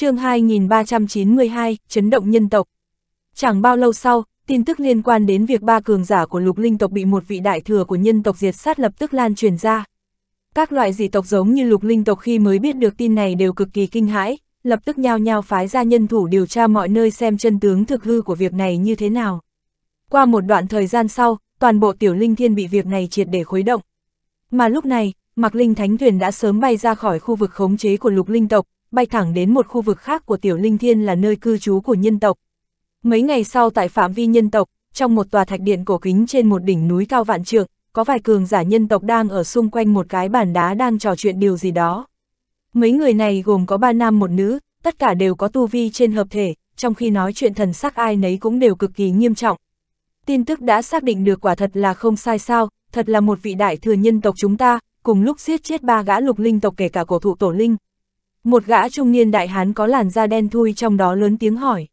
chương 2392, chấn động nhân tộc. Chẳng bao lâu sau, tin tức liên quan đến việc ba cường giả của lục linh tộc bị một vị đại thừa của nhân tộc diệt sát lập tức lan truyền ra. Các loại dị tộc giống như lục linh tộc khi mới biết được tin này đều cực kỳ kinh hãi, lập tức nhao nhao phái ra nhân thủ điều tra mọi nơi xem chân tướng thực hư của việc này như thế nào. Qua một đoạn thời gian sau, toàn bộ tiểu linh thiên bị việc này triệt để khuấy động. Mà lúc này, Mạc Linh Thánh Thuyền đã sớm bay ra khỏi khu vực khống chế của lục linh tộc, bay thẳng đến một khu vực khác của Tiểu Linh Thiên là nơi cư trú của nhân tộc. Mấy ngày sau tại phạm vi nhân tộc, trong một tòa thạch điện cổ kính trên một đỉnh núi cao vạn trượng, có vài cường giả nhân tộc đang ở xung quanh một cái bàn đá đang trò chuyện điều gì đó. Mấy người này gồm có ba nam một nữ, tất cả đều có tu vi trên hợp thể, trong khi nói chuyện thần sắc ai nấy cũng đều cực kỳ nghiêm trọng. Tin tức đã xác định được quả thật là không sai sao, thật là một vị đại thừa nhân tộc chúng ta, cùng lúc giết chết ba gã lục linh tộc kể cả cổ thụ tổ linh, một gã trung niên đại hán có làn da đen thui trong đó lớn tiếng hỏi.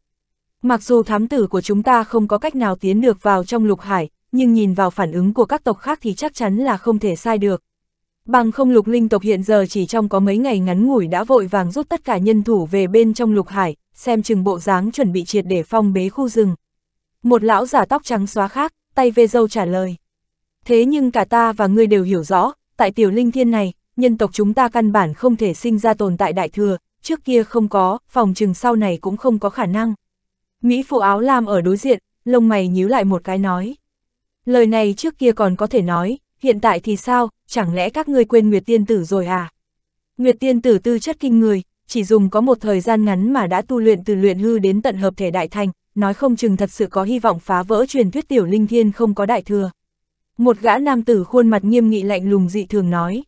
Mặc dù thám tử của chúng ta không có cách nào tiến được vào trong lục hải, nhưng nhìn vào phản ứng của các tộc khác thì chắc chắn là không thể sai được. Bằng không lục linh tộc hiện giờ chỉ trong có mấy ngày ngắn ngủi đã vội vàng rút tất cả nhân thủ về bên trong lục hải, xem chừng bộ dáng chuẩn bị triệt để phong bế khu rừng. Một lão giả tóc trắng xóa khác, tay về dâu trả lời. Thế nhưng cả ta và ngươi đều hiểu rõ, tại tiểu linh thiên này, nhân tộc chúng ta căn bản không thể sinh ra tồn tại đại thừa, trước kia không có, phòng trừng sau này cũng không có khả năng. Mỹ phụ áo lam ở đối diện, lông mày nhíu lại một cái nói. Lời này trước kia còn có thể nói, hiện tại thì sao, chẳng lẽ các ngươi quên Nguyệt Tiên Tử rồi à? Nguyệt Tiên Tử tư chất kinh người, chỉ dùng có một thời gian ngắn mà đã tu luyện từ luyện hư đến tận hợp thể đại thành, nói không chừng thật sự có hy vọng phá vỡ truyền thuyết tiểu linh thiên không có đại thừa. Một gã nam tử khuôn mặt nghiêm nghị lạnh lùng dị thường nói.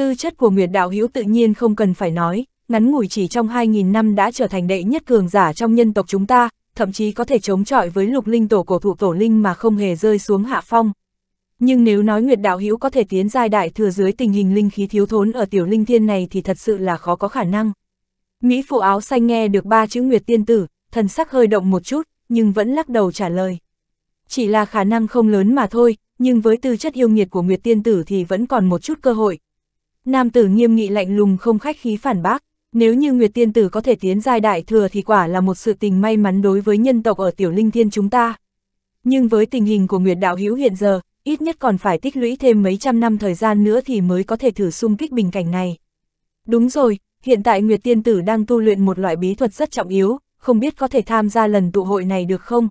Tư chất của Nguyệt Đạo Hữu tự nhiên không cần phải nói, ngắn ngủi chỉ trong 2.000 năm đã trở thành đệ nhất cường giả trong nhân tộc chúng ta, thậm chí có thể chống chọi với lục linh tổ cổ thụ tổ linh mà không hề rơi xuống hạ phong. Nhưng nếu nói Nguyệt Đạo Hữu có thể tiến giai đại thừa dưới tình hình linh khí thiếu thốn ở tiểu linh thiên này thì thật sự là khó có khả năng. Mỹ phụ áo xanh nghe được ba chữ Nguyệt Tiên Tử, thần sắc hơi động một chút, nhưng vẫn lắc đầu trả lời. Chỉ là khả năng không lớn mà thôi, nhưng với tư chất yêu nghiệt của Nguyệt Tiên Tử thì vẫn còn một chút cơ hội, Nam tử nghiêm nghị lạnh lùng không khách khí phản bác, nếu như Nguyệt Tiên Tử có thể tiến giai đại thừa thì quả là một sự tình may mắn đối với nhân tộc ở tiểu linh thiên chúng ta. Nhưng với tình hình của Nguyệt Đạo Hữu hiện giờ, ít nhất còn phải tích lũy thêm mấy trăm năm thời gian nữa thì mới có thể thử xung kích bình cảnh này. Đúng rồi, hiện tại Nguyệt Tiên Tử đang tu luyện một loại bí thuật rất trọng yếu, không biết có thể tham gia lần tụ hội này được không?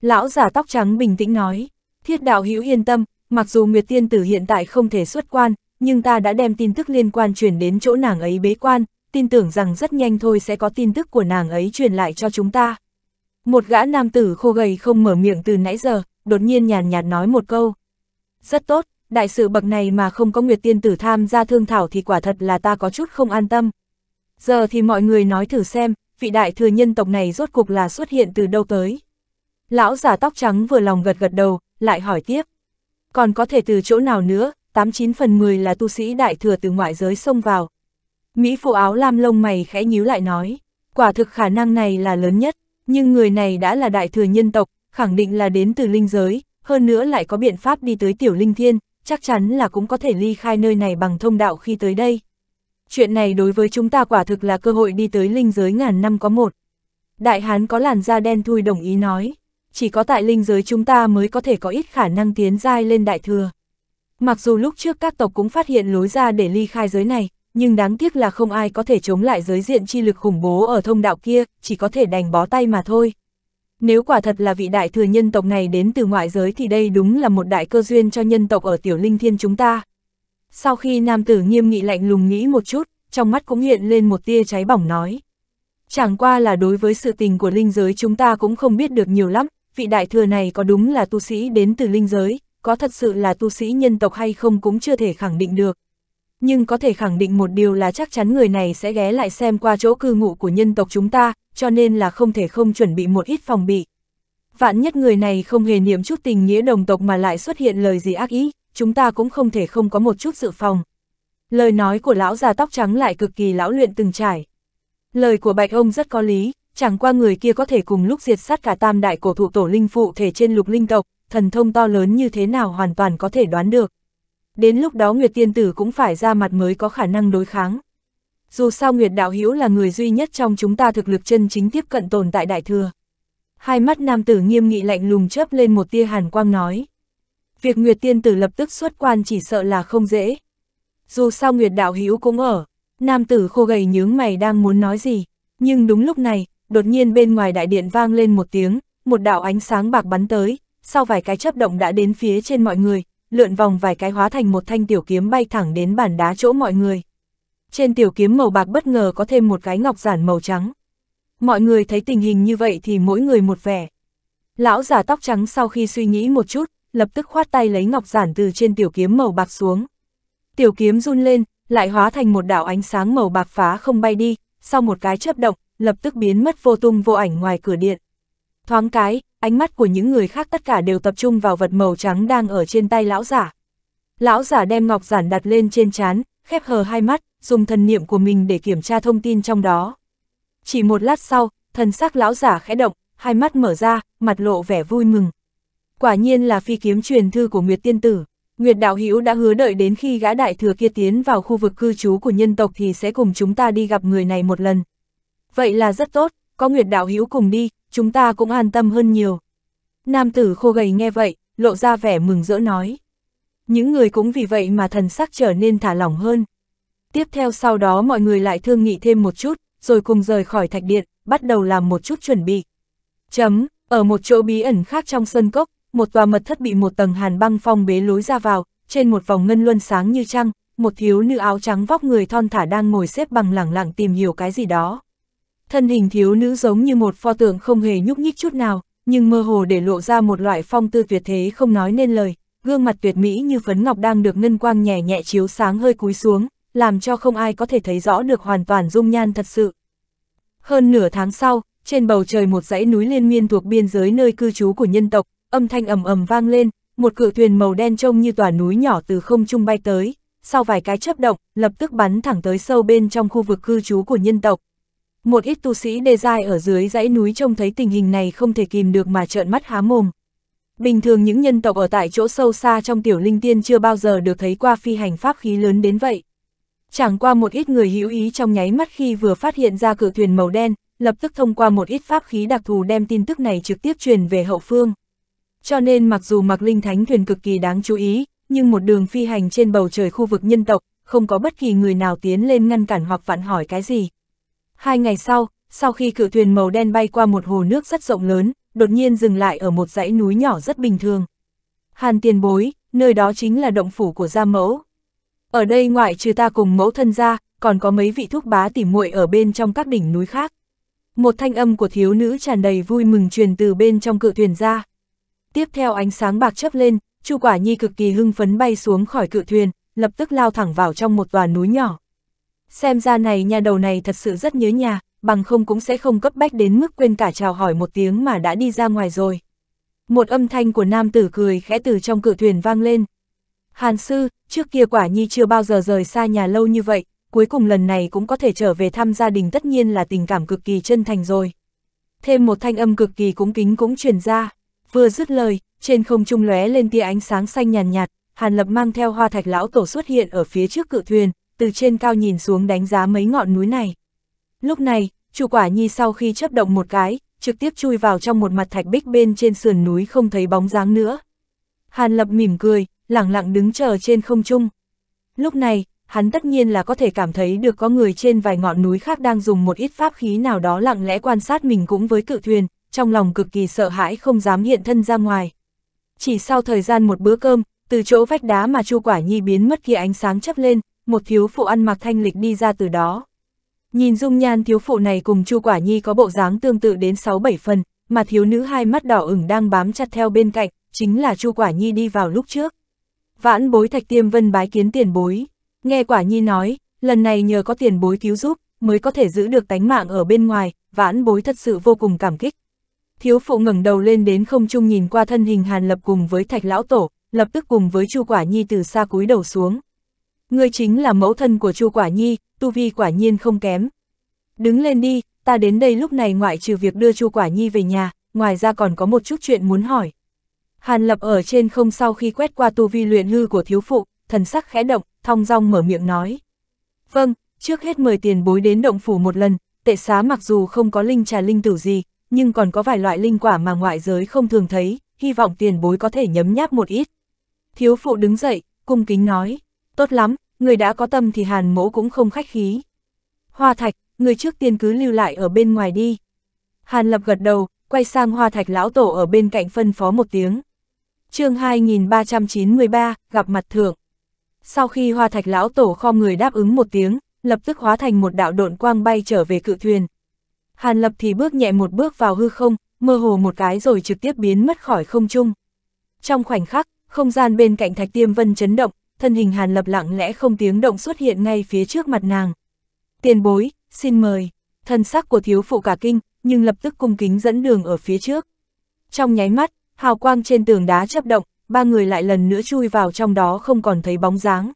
Lão giả tóc trắng bình tĩnh nói, thiết đạo hữu yên tâm, mặc dù Nguyệt Tiên Tử hiện tại không thể xuất quan, nhưng ta đã đem tin tức liên quan truyền đến chỗ nàng ấy bế quan, tin tưởng rằng rất nhanh thôi sẽ có tin tức của nàng ấy truyền lại cho chúng ta. Một gã nam tử khô gầy không mở miệng từ nãy giờ, đột nhiên nhàn nhạt nói một câu. Rất tốt, đại sự bậc này mà không có Nguyệt Tiên Tử tham gia thương thảo thì quả thật là ta có chút không an tâm. Giờ thì mọi người nói thử xem, vị đại thừa nhân tộc này rốt cục là xuất hiện từ đâu tới. Lão giả tóc trắng vừa lòng gật gật đầu, lại hỏi tiếp. Còn có thể từ chỗ nào nữa, 89 phần 10 là tu sĩ đại thừa từ ngoại giới xông vào. Mỹ phụ áo lam lông mày khẽ nhíu lại nói, quả thực khả năng này là lớn nhất, nhưng người này đã là đại thừa nhân tộc, khẳng định là đến từ linh giới, hơn nữa lại có biện pháp đi tới tiểu linh thiên, chắc chắn là cũng có thể ly khai nơi này bằng thông đạo khi tới đây. Chuyện này đối với chúng ta quả thực là cơ hội đi tới linh giới ngàn năm có một. Đại Hán có làn da đen thui đồng ý nói, chỉ có tại linh giới chúng ta mới có thể có ít khả năng tiến dai lên đại thừa. Mặc dù lúc trước các tộc cũng phát hiện lối ra để ly khai giới này, nhưng đáng tiếc là không ai có thể chống lại giới diện chi lực khủng bố ở thông đạo kia, chỉ có thể đành bó tay mà thôi. Nếu quả thật là vị đại thừa nhân tộc này đến từ ngoại giới thì đây đúng là một đại cơ duyên cho nhân tộc ở tiểu linh thiên chúng ta. Sau khi nam tử nghiêm nghị lạnh lùng nghĩ một chút, trong mắt cũng hiện lên một tia cháy bỏng nói. Chẳng qua là đối với sự tình của linh giới chúng ta cũng không biết được nhiều lắm, vị đại thừa này có đúng là tu sĩ đến từ linh giới, có thật sự là tu sĩ nhân tộc hay không cũng chưa thể khẳng định được. Nhưng có thể khẳng định một điều là chắc chắn người này sẽ ghé lại xem qua chỗ cư ngụ của nhân tộc chúng ta, cho nên là không thể không chuẩn bị một ít phòng bị. Vạn nhất người này không hề niệm chút tình nghĩa đồng tộc mà lại xuất hiện lời gì ác ý, chúng ta cũng không thể không có một chút dự phòng. Lời nói của lão già tóc trắng lại cực kỳ lão luyện từng trải. Lời của bạch ông rất có lý, chẳng qua người kia có thể cùng lúc diệt sát cả tam đại cổ thụ tổ linh phụ thể trên lục linh tộc, thần thông to lớn như thế nào hoàn toàn có thể đoán được. Đến lúc đó Nguyệt Tiên Tử cũng phải ra mặt mới có khả năng đối kháng. Dù sao Nguyệt Đạo Hữu là người duy nhất trong chúng ta thực lực chân chính tiếp cận tồn tại Đại Thừa. Hai mắt nam tử nghiêm nghị lạnh lùng chớp lên một tia hàn quang nói. Việc Nguyệt Tiên Tử lập tức xuất quan chỉ sợ là không dễ. Dù sao Nguyệt Đạo Hữu cũng ở, nam tử khô gầy nhướng mày đang muốn nói gì, nhưng đúng lúc này, đột nhiên bên ngoài đại điện vang lên một tiếng, một đạo ánh sáng bạc bắn tới, sau vài cái chấp động đã đến phía trên mọi người, lượn vòng vài cái hóa thành một thanh tiểu kiếm bay thẳng đến bàn đá chỗ mọi người. Trên tiểu kiếm màu bạc bất ngờ có thêm một cái ngọc giản màu trắng. Mọi người thấy tình hình như vậy thì mỗi người một vẻ. Lão già tóc trắng sau khi suy nghĩ một chút, lập tức khoát tay lấy ngọc giản từ trên tiểu kiếm màu bạc xuống. Tiểu kiếm run lên, lại hóa thành một đạo ánh sáng màu bạc phá không bay đi, sau một cái chớp động, lập tức biến mất vô tung vô ảnh ngoài cửa điện. Thoáng cái, ánh mắt của những người khác tất cả đều tập trung vào vật màu trắng đang ở trên tay lão giả. Lão giả đem ngọc giản đặt lên trên chán, khép hờ hai mắt, dùng thần niệm của mình để kiểm tra thông tin trong đó. Chỉ một lát sau, thần sắc lão giả khẽ động, hai mắt mở ra, mặt lộ vẻ vui mừng. Quả nhiên là phi kiếm truyền thư của Nguyệt Tiên Tử. Nguyệt Đạo Hữu đã hứa đợi đến khi gã đại thừa kia tiến vào khu vực cư trú của nhân tộc thì sẽ cùng chúng ta đi gặp người này một lần. Vậy là rất tốt, có Nguyệt Đạo Hữu cùng đi, chúng ta cũng an tâm hơn nhiều. Nam tử khô gầy nghe vậy, lộ ra vẻ mừng rỡ nói. Những người cũng vì vậy mà thần sắc trở nên thả lỏng hơn. Tiếp theo sau đó mọi người lại thương nghị thêm một chút, rồi cùng rời khỏi thạch điện, bắt đầu làm một chút chuẩn bị. Chấm, ở một chỗ bí ẩn khác trong sân cốc, một tòa mật thất bị một tầng hàn băng phong bế lối ra vào, trên một vòng ngân luân sáng như trăng, một thiếu nữ áo trắng vóc người thon thả đang ngồi xếp bằng lẳng lặng tìm hiểu cái gì đó. Thân hình thiếu nữ giống như một pho tượng không hề nhúc nhích chút nào, nhưng mơ hồ để lộ ra một loại phong tư tuyệt thế không nói nên lời, gương mặt tuyệt mỹ như phấn ngọc đang được ngân quang nhẹ nhẹ chiếu sáng hơi cúi xuống, làm cho không ai có thể thấy rõ được hoàn toàn dung nhan thật sự. Hơn nửa tháng sau, trên bầu trời một dãy núi liên miên thuộc biên giới nơi cư trú của nhân tộc, âm thanh ầm ầm vang lên, một cự thuyền màu đen trông như tòa núi nhỏ từ không trung bay tới, sau vài cái chớp động, lập tức bắn thẳng tới sâu bên trong khu vực cư trú của nhân tộc. Một ít tu sĩ đề dài ở dưới dãy núi trông thấy tình hình này không thể kìm được mà trợn mắt há mồm. Bình thường những nhân tộc ở tại chỗ sâu xa trong tiểu linh tiên chưa bao giờ được thấy qua phi hành pháp khí lớn đến vậy. Chẳng qua một ít người hữu ý trong nháy mắt khi vừa phát hiện ra cự thuyền màu đen, lập tức thông qua một ít pháp khí đặc thù đem tin tức này trực tiếp truyền về hậu phương. Cho nên mặc dù mặc linh thánh thuyền cực kỳ đáng chú ý, nhưng một đường phi hành trên bầu trời khu vực nhân tộc, không có bất kỳ người nào tiến lên ngăn cản hoặc phản hỏi cái gì, Hai ngày sau, sau khi cự thuyền màu đen bay qua một hồ nước rất rộng lớn, đột nhiên dừng lại ở một dãy núi nhỏ rất bình thường. Hàn tiền bối, nơi đó chính là động phủ của gia mẫu. Ở đây ngoại trừ ta cùng mẫu thân ra, còn có mấy vị thúc bá tỉ muội ở bên trong các đỉnh núi khác. Một thanh âm của thiếu nữ tràn đầy vui mừng truyền từ bên trong cự thuyền ra. Tiếp theo ánh sáng bạc chấp lên, Chu Quả Nhi cực kỳ hưng phấn bay xuống khỏi cự thuyền, lập tức lao thẳng vào trong một tòa núi nhỏ. Xem ra này nhà đầu này thật sự rất nhớ nhà, bằng không cũng sẽ không cấp bách đến mức quên cả chào hỏi một tiếng mà đã đi ra ngoài rồi. Một âm thanh của nam tử cười khẽ từ trong cự thuyền vang lên. Hàn sư, trước kia quả nhi chưa bao giờ rời xa nhà lâu như vậy, cuối cùng lần này cũng có thể trở về thăm gia đình tất nhiên là tình cảm cực kỳ chân thành rồi. Thêm một thanh âm cực kỳ cúng kính cũng truyền ra, vừa dứt lời, trên không trung lóe lên tia ánh sáng xanh nhàn nhạt, nhạt, Hàn Lập mang theo hoa thạch lão tổ xuất hiện ở phía trước cự thuyền, từ trên cao nhìn xuống đánh giá mấy ngọn núi này. Lúc này, chủ quả nhi sau khi chấp động một cái, trực tiếp chui vào trong một mặt thạch bích bên trên sườn núi không thấy bóng dáng nữa. Hàn lập mỉm cười, lặng lặng đứng chờ trên không trung. Lúc này, hắn tất nhiên là có thể cảm thấy được có người trên vài ngọn núi khác đang dùng một ít pháp khí nào đó lặng lẽ quan sát mình cũng với cự thuyền, trong lòng cực kỳ sợ hãi không dám hiện thân ra ngoài. Chỉ sau thời gian một bữa cơm, từ chỗ vách đá mà Chu Quả Nhi biến mất kia ánh sáng chấp lên, một thiếu phụ ăn mặc thanh lịch đi ra từ đó. Nhìn dung nhan thiếu phụ này cùng Chu Quả Nhi có bộ dáng tương tự đến 6-7 phần, mà thiếu nữ hai mắt đỏ ửng đang bám chặt theo bên cạnh, chính là Chu Quả Nhi đi vào lúc trước. Vãn bối thạch tiêm vân bái kiến tiền bối, nghe Quả Nhi nói, lần này nhờ có tiền bối cứu giúp, mới có thể giữ được tánh mạng ở bên ngoài, vãn bối thật sự vô cùng cảm kích. Thiếu phụ ngẩng đầu lên đến không trung nhìn qua thân hình Hàn Lập cùng với Thạch Lão Tổ, lập tức cùng với Chu Quả Nhi từ xa cúi đầu xuống, Ngươi chính là mẫu thân của Chu Quả Nhi, tu vi quả nhiên không kém. Đứng lên đi, ta đến đây lúc này ngoại trừ việc đưa Chu Quả Nhi về nhà, ngoài ra còn có một chút chuyện muốn hỏi. Hàn Lập ở trên không sau khi quét qua tu vi luyện hư của thiếu phụ, thần sắc khẽ động, thong dong mở miệng nói. Vâng, trước hết mời tiền bối đến động phủ một lần, tệ xá mặc dù không có linh trà linh tử gì, nhưng còn có vài loại linh quả mà ngoại giới không thường thấy, hy vọng tiền bối có thể nhấm nháp một ít. Thiếu phụ đứng dậy, cung kính nói tốt lắm, người đã có tâm thì hàn mỗ cũng không khách khí. Hoa thạch, người trước tiên cứ lưu lại ở bên ngoài đi. Hàn lập gật đầu, quay sang hoa thạch lão tổ ở bên cạnh phân phó một tiếng. chương 2393, gặp mặt thượng. Sau khi hoa thạch lão tổ kho người đáp ứng một tiếng, lập tức hóa thành một đạo độn quang bay trở về cự thuyền. Hàn lập thì bước nhẹ một bước vào hư không, mơ hồ một cái rồi trực tiếp biến mất khỏi không trung. Trong khoảnh khắc, không gian bên cạnh thạch tiêm vân chấn động, thân hình Hàn Lập lặng lẽ không tiếng động xuất hiện ngay phía trước mặt nàng. Tiền bối, xin mời, thân sắc của thiếu phụ cả kinh, nhưng lập tức cung kính dẫn đường ở phía trước. Trong nháy mắt, hào quang trên tường đá chấp động, ba người lại lần nữa chui vào trong đó không còn thấy bóng dáng.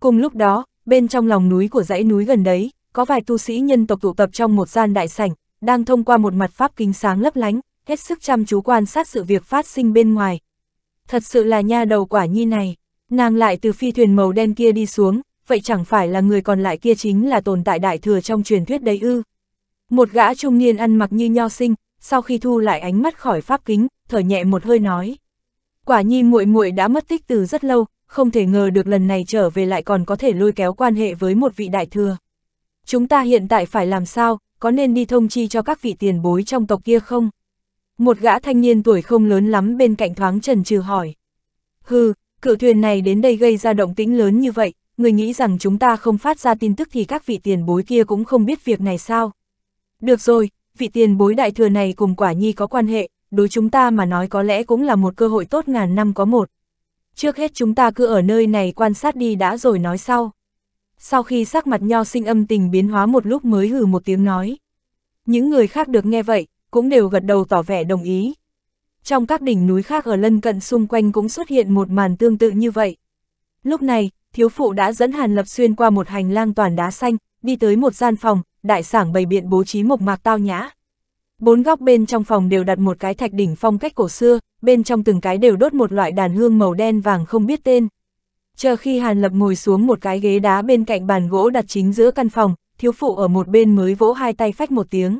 Cùng lúc đó, bên trong lòng núi của dãy núi gần đấy, có vài tu sĩ nhân tộc tụ tập trong một gian đại sảnh, đang thông qua một mặt pháp kính sáng lấp lánh, hết sức chăm chú quan sát sự việc phát sinh bên ngoài. Thật sự là nha đầu quả nhi này nàng lại từ phi thuyền màu đen kia đi xuống, vậy chẳng phải là người còn lại kia chính là tồn tại đại thừa trong truyền thuyết đấy ư. Một gã trung niên ăn mặc như nho sinh, sau khi thu lại ánh mắt khỏi pháp kính, thở nhẹ một hơi nói. Quả nhi muội muội đã mất tích từ rất lâu, không thể ngờ được lần này trở về lại còn có thể lôi kéo quan hệ với một vị đại thừa. Chúng ta hiện tại phải làm sao, có nên đi thông chi cho các vị tiền bối trong tộc kia không? Một gã thanh niên tuổi không lớn lắm bên cạnh thoáng trần trừ hỏi. Hừ, Cựu thuyền này đến đây gây ra động tĩnh lớn như vậy, người nghĩ rằng chúng ta không phát ra tin tức thì các vị tiền bối kia cũng không biết việc này sao. Được rồi, vị tiền bối đại thừa này cùng quả nhi có quan hệ, đối chúng ta mà nói có lẽ cũng là một cơ hội tốt ngàn năm có một. Trước hết chúng ta cứ ở nơi này quan sát đi đã rồi nói sau. Sau khi sắc mặt nho sinh âm tình biến hóa một lúc mới hừ một tiếng nói. Những người khác được nghe vậy, cũng đều gật đầu tỏ vẻ đồng ý trong các đỉnh núi khác ở lân cận xung quanh cũng xuất hiện một màn tương tự như vậy. Lúc này, thiếu phụ đã dẫn Hàn Lập xuyên qua một hành lang toàn đá xanh, đi tới một gian phòng, đại sảng bày biện bố trí mộc mạc tao nhã. Bốn góc bên trong phòng đều đặt một cái thạch đỉnh phong cách cổ xưa, bên trong từng cái đều đốt một loại đàn hương màu đen vàng không biết tên. Chờ khi Hàn Lập ngồi xuống một cái ghế đá bên cạnh bàn gỗ đặt chính giữa căn phòng, thiếu phụ ở một bên mới vỗ hai tay phách một tiếng.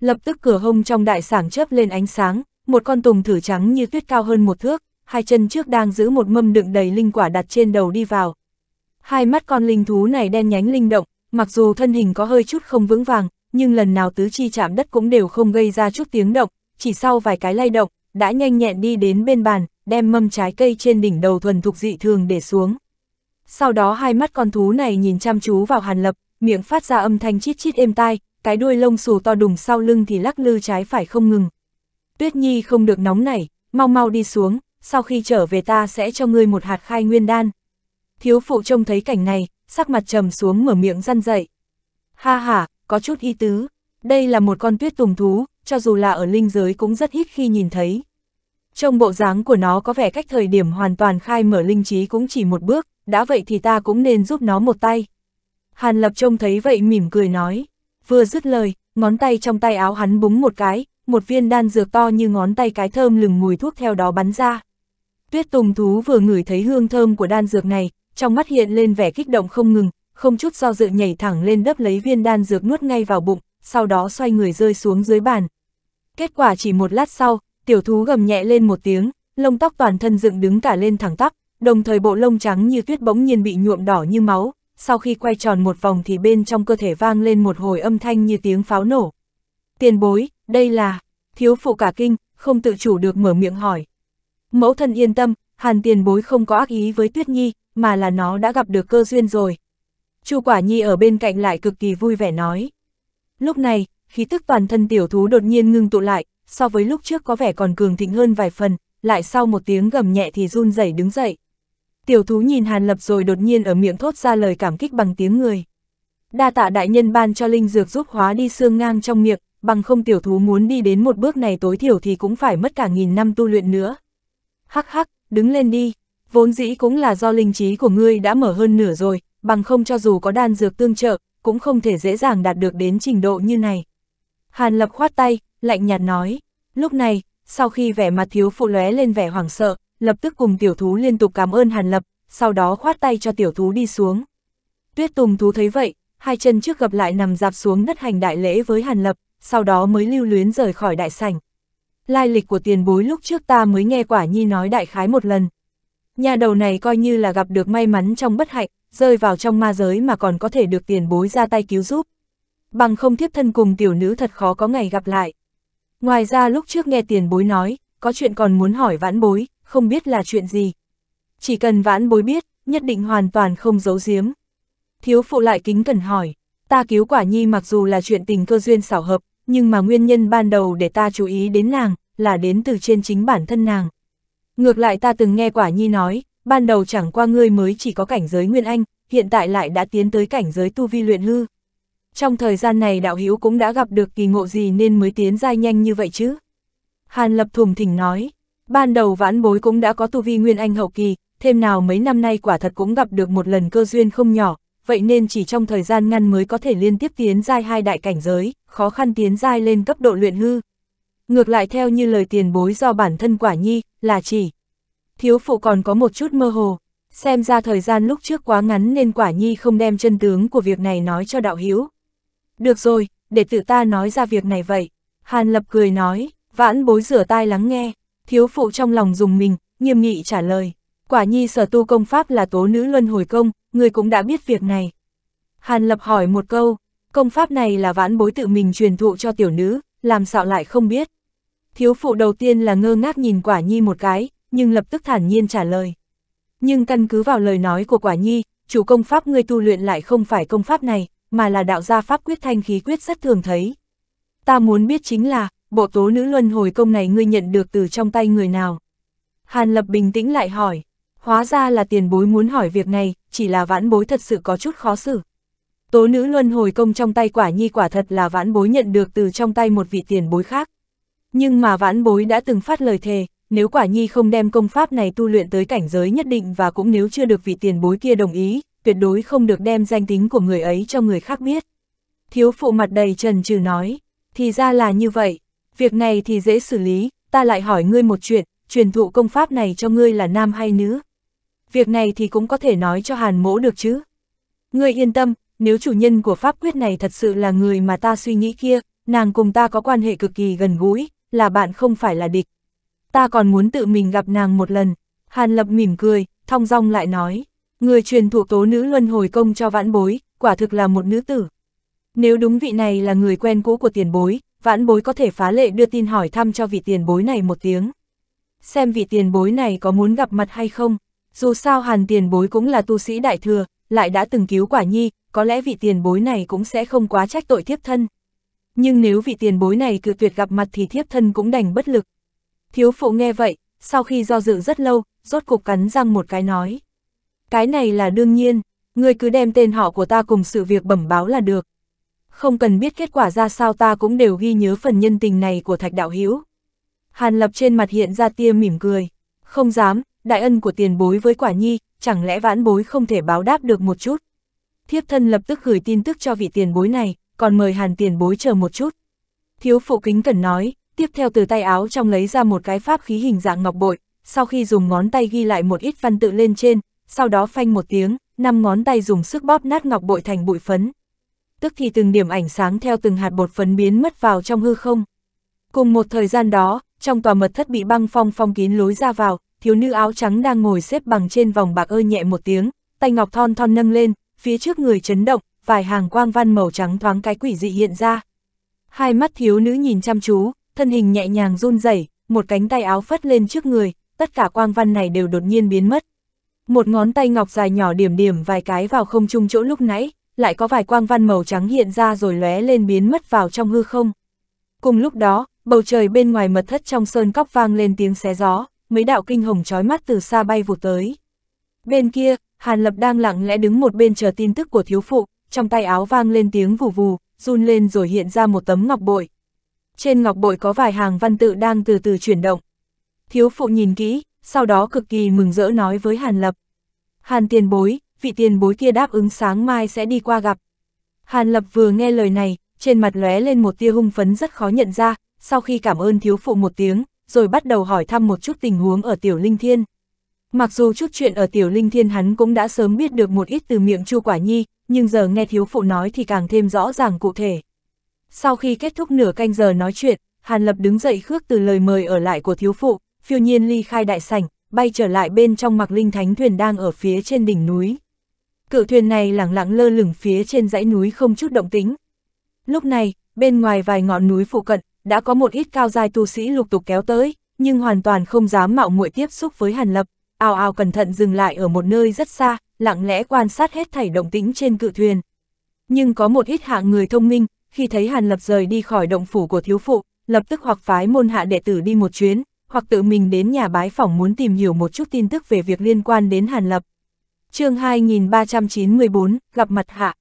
Lập tức cửa hông trong đại sảng chớp lên ánh sáng, một con tùng thử trắng như tuyết cao hơn một thước, hai chân trước đang giữ một mâm đựng đầy linh quả đặt trên đầu đi vào. Hai mắt con linh thú này đen nhánh linh động, mặc dù thân hình có hơi chút không vững vàng, nhưng lần nào tứ chi chạm đất cũng đều không gây ra chút tiếng động, chỉ sau vài cái lay động, đã nhanh nhẹn đi đến bên bàn, đem mâm trái cây trên đỉnh đầu thuần thục dị thường để xuống. Sau đó hai mắt con thú này nhìn chăm chú vào Hàn Lập, miệng phát ra âm thanh chít chít êm tai, cái đuôi lông xù to đùng sau lưng thì lắc lư trái phải không ngừng. Tuyết Nhi không được nóng nảy, mau mau đi xuống, sau khi trở về ta sẽ cho ngươi một hạt khai nguyên đan. Thiếu phụ trông thấy cảnh này, sắc mặt trầm xuống mở miệng răn dậy. Ha ha, có chút y tứ, đây là một con tuyết tùng thú, cho dù là ở linh giới cũng rất ít khi nhìn thấy. Trong bộ dáng của nó có vẻ cách thời điểm hoàn toàn khai mở linh trí cũng chỉ một bước, đã vậy thì ta cũng nên giúp nó một tay. Hàn Lập trông thấy vậy mỉm cười nói, vừa dứt lời, ngón tay trong tay áo hắn búng một cái, một viên đan dược to như ngón tay cái thơm lừng mùi thuốc theo đó bắn ra. Tuyết Tùng Thú vừa ngửi thấy hương thơm của đan dược này, trong mắt hiện lên vẻ kích động không ngừng, không chút do dự nhảy thẳng lên đấp lấy viên đan dược nuốt ngay vào bụng, sau đó xoay người rơi xuống dưới bàn. Kết quả chỉ một lát sau, tiểu thú gầm nhẹ lên một tiếng, lông tóc toàn thân dựng đứng cả lên thẳng tắp, đồng thời bộ lông trắng như tuyết bỗng nhiên bị nhuộm đỏ như máu, sau khi quay tròn một vòng thì bên trong cơ thể vang lên một hồi âm thanh như tiếng pháo nổ. Tiền bối, đây là, thiếu phụ cả kinh, không tự chủ được mở miệng hỏi. Mẫu thân yên tâm, hàn tiền bối không có ác ý với Tuyết Nhi, mà là nó đã gặp được cơ duyên rồi. Chu Quả Nhi ở bên cạnh lại cực kỳ vui vẻ nói. Lúc này, khí tức toàn thân tiểu thú đột nhiên ngưng tụ lại, so với lúc trước có vẻ còn cường thịnh hơn vài phần, lại sau một tiếng gầm nhẹ thì run rẩy đứng dậy. Tiểu thú nhìn Hàn Lập rồi đột nhiên ở miệng thốt ra lời cảm kích bằng tiếng người. Đa tạ đại nhân ban cho linh dược giúp hóa đi xương ngang trong miệng, bằng không tiểu thú muốn đi đến một bước này tối thiểu thì cũng phải mất cả nghìn năm tu luyện nữa. Hắc hắc, đứng lên đi, vốn dĩ cũng là do linh trí của ngươi đã mở hơn nửa rồi, bằng không cho dù có đan dược tương trợ, cũng không thể dễ dàng đạt được đến trình độ như này. Hàn lập khoát tay, lạnh nhạt nói, lúc này, sau khi vẻ mặt thiếu phụ lóe lên vẻ hoảng sợ, lập tức cùng tiểu thú liên tục cảm ơn Hàn lập, sau đó khoát tay cho tiểu thú đi xuống. Tuyết tùng thú thấy vậy, hai chân trước gặp lại nằm dạp xuống đất hành đại lễ với Hàn lập, sau đó mới lưu luyến rời khỏi đại sảnh. Lai lịch của tiền bối lúc trước ta mới nghe quả nhi nói đại khái một lần. Nhà đầu này coi như là gặp được may mắn trong bất hạnh, rơi vào trong ma giới mà còn có thể được tiền bối ra tay cứu giúp. Bằng không thiếp thân cùng tiểu nữ thật khó có ngày gặp lại. Ngoài ra lúc trước nghe tiền bối nói, có chuyện còn muốn hỏi vãn bối, không biết là chuyện gì. Chỉ cần vãn bối biết, nhất định hoàn toàn không giấu giếm. Thiếu phụ lại kính cần hỏi, ta cứu quả nhi mặc dù là chuyện tình cơ duyên xảo hợp, nhưng mà nguyên nhân ban đầu để ta chú ý đến nàng, là đến từ trên chính bản thân nàng. Ngược lại ta từng nghe quả nhi nói, ban đầu chẳng qua ngươi mới chỉ có cảnh giới Nguyên Anh, hiện tại lại đã tiến tới cảnh giới tu vi luyện hư. Trong thời gian này đạo hữu cũng đã gặp được kỳ ngộ gì nên mới tiến dai nhanh như vậy chứ? Hàn Lập Thùm Thỉnh nói, ban đầu vãn bối cũng đã có tu vi Nguyên Anh hậu kỳ, thêm nào mấy năm nay quả thật cũng gặp được một lần cơ duyên không nhỏ, vậy nên chỉ trong thời gian ngăn mới có thể liên tiếp tiến giai hai đại cảnh giới, khó khăn tiến giai lên cấp độ luyện hư. Ngược lại theo như lời tiền bối do bản thân quả nhi, là chỉ. Thiếu phụ còn có một chút mơ hồ, xem ra thời gian lúc trước quá ngắn nên quả nhi không đem chân tướng của việc này nói cho đạo hiếu. Được rồi, để tự ta nói ra việc này vậy. Hàn lập cười nói, vãn bối rửa tai lắng nghe, thiếu phụ trong lòng dùng mình, nghiêm nghị trả lời. Quả nhi sở tu công pháp là tố nữ luân hồi công, người cũng đã biết việc này. Hàn Lập hỏi một câu, công pháp này là vãn bối tự mình truyền thụ cho tiểu nữ, làm sao lại không biết. Thiếu phụ đầu tiên là ngơ ngác nhìn quả nhi một cái, nhưng lập tức thản nhiên trả lời. Nhưng căn cứ vào lời nói của quả nhi, chủ công pháp ngươi tu luyện lại không phải công pháp này, mà là đạo gia pháp quyết thanh khí quyết rất thường thấy. Ta muốn biết chính là, bộ tố nữ luân hồi công này ngươi nhận được từ trong tay người nào. Hàn Lập bình tĩnh lại hỏi, hóa ra là tiền bối muốn hỏi việc này, chỉ là vãn bối thật sự có chút khó xử. Tố nữ luân hồi công trong tay quả nhi quả thật là vãn bối nhận được từ trong tay một vị tiền bối khác. Nhưng mà vãn bối đã từng phát lời thề, nếu quả nhi không đem công pháp này tu luyện tới cảnh giới nhất định và cũng nếu chưa được vị tiền bối kia đồng ý, tuyệt đối không được đem danh tính của người ấy cho người khác biết. Thiếu phụ mặt đầy trần trừ nói, thì ra là như vậy, việc này thì dễ xử lý, ta lại hỏi ngươi một chuyện, truyền thụ công pháp này cho ngươi là nam hay nữ? việc này thì cũng có thể nói cho Hàn Mỗ được chứ. Ngươi yên tâm, nếu chủ nhân của pháp quyết này thật sự là người mà ta suy nghĩ kia, nàng cùng ta có quan hệ cực kỳ gần gũi, là bạn không phải là địch. Ta còn muốn tự mình gặp nàng một lần. Hàn Lập mỉm cười, thong dong lại nói, người truyền thuộc tố nữ luân hồi công cho vãn bối, quả thực là một nữ tử. Nếu đúng vị này là người quen cũ của tiền bối, vãn bối có thể phá lệ đưa tin hỏi thăm cho vị tiền bối này một tiếng. Xem vị tiền bối này có muốn gặp mặt hay không. Dù sao hàn tiền bối cũng là tu sĩ đại thừa, lại đã từng cứu quả nhi, có lẽ vị tiền bối này cũng sẽ không quá trách tội thiếp thân. Nhưng nếu vị tiền bối này cự tuyệt gặp mặt thì thiếp thân cũng đành bất lực. Thiếu phụ nghe vậy, sau khi do dự rất lâu, rốt cục cắn răng một cái nói. Cái này là đương nhiên, ngươi cứ đem tên họ của ta cùng sự việc bẩm báo là được. Không cần biết kết quả ra sao ta cũng đều ghi nhớ phần nhân tình này của thạch đạo hữu Hàn lập trên mặt hiện ra tia mỉm cười. Không dám, đại ân của tiền bối với quả nhi, chẳng lẽ vãn bối không thể báo đáp được một chút. Thiếp thân lập tức gửi tin tức cho vị tiền bối này, còn mời hàn tiền bối chờ một chút. Thiếu phụ kính cần nói, tiếp theo từ tay áo trong lấy ra một cái pháp khí hình dạng ngọc bội, sau khi dùng ngón tay ghi lại một ít văn tự lên trên, sau đó phanh một tiếng, năm ngón tay dùng sức bóp nát ngọc bội thành bụi phấn. Tức thì từng điểm ảnh sáng theo từng hạt bột phấn biến mất vào trong hư không. Cùng một thời gian đó, trong tòa mật thất bị băng phong phong kín lối ra vào, thiếu nữ áo trắng đang ngồi xếp bằng trên vòng bạc ơ nhẹ một tiếng, tay ngọc thon thon nâng lên, phía trước người chấn động, vài hàng quang văn màu trắng thoáng cái quỷ dị hiện ra. Hai mắt thiếu nữ nhìn chăm chú, thân hình nhẹ nhàng run rẩy, một cánh tay áo phất lên trước người, tất cả quang văn này đều đột nhiên biến mất. Một ngón tay ngọc dài nhỏ điểm điểm vài cái vào không trung chỗ lúc nãy, lại có vài quang văn màu trắng hiện ra rồi lóe lên biến mất vào trong hư không. Cùng lúc đó, bầu trời bên ngoài mật thất trong sơn cốc vang lên tiếng xé gió mấy đạo kinh hồng chói mắt từ xa bay vụt tới. Bên kia, Hàn Lập đang lặng lẽ đứng một bên chờ tin tức của thiếu phụ, trong tay áo vang lên tiếng vù vù, run lên rồi hiện ra một tấm ngọc bội. Trên ngọc bội có vài hàng văn tự đang từ từ chuyển động. Thiếu phụ nhìn kỹ, sau đó cực kỳ mừng rỡ nói với Hàn Lập. Hàn tiền bối, vị tiền bối kia đáp ứng sáng mai sẽ đi qua gặp. Hàn Lập vừa nghe lời này, trên mặt lóe lên một tia hung phấn rất khó nhận ra, sau khi cảm ơn thiếu phụ một tiếng, rồi bắt đầu hỏi thăm một chút tình huống ở Tiểu Linh Thiên. Mặc dù chút chuyện ở Tiểu Linh Thiên hắn cũng đã sớm biết được một ít từ miệng Chu Quả Nhi, nhưng giờ nghe thiếu phụ nói thì càng thêm rõ ràng cụ thể. Sau khi kết thúc nửa canh giờ nói chuyện, Hàn Lập đứng dậy khước từ lời mời ở lại của thiếu phụ, phiêu nhiên ly khai đại sảnh, bay trở lại bên trong mặc linh thánh thuyền đang ở phía trên đỉnh núi. Cự thuyền này lẳng lặng lơ lửng phía trên dãy núi không chút động tính. Lúc này, bên ngoài vài ngọn núi phụ cận, đã có một ít cao giai tu sĩ lục tục kéo tới, nhưng hoàn toàn không dám mạo muội tiếp xúc với Hàn Lập, ao ao cẩn thận dừng lại ở một nơi rất xa, lặng lẽ quan sát hết thảy động tĩnh trên cự thuyền. Nhưng có một ít hạng người thông minh, khi thấy Hàn Lập rời đi khỏi động phủ của thiếu phụ, lập tức hoặc phái môn hạ đệ tử đi một chuyến, hoặc tự mình đến nhà bái phỏng muốn tìm hiểu một chút tin tức về việc liên quan đến Hàn Lập. chương 2394, gặp mặt hạ.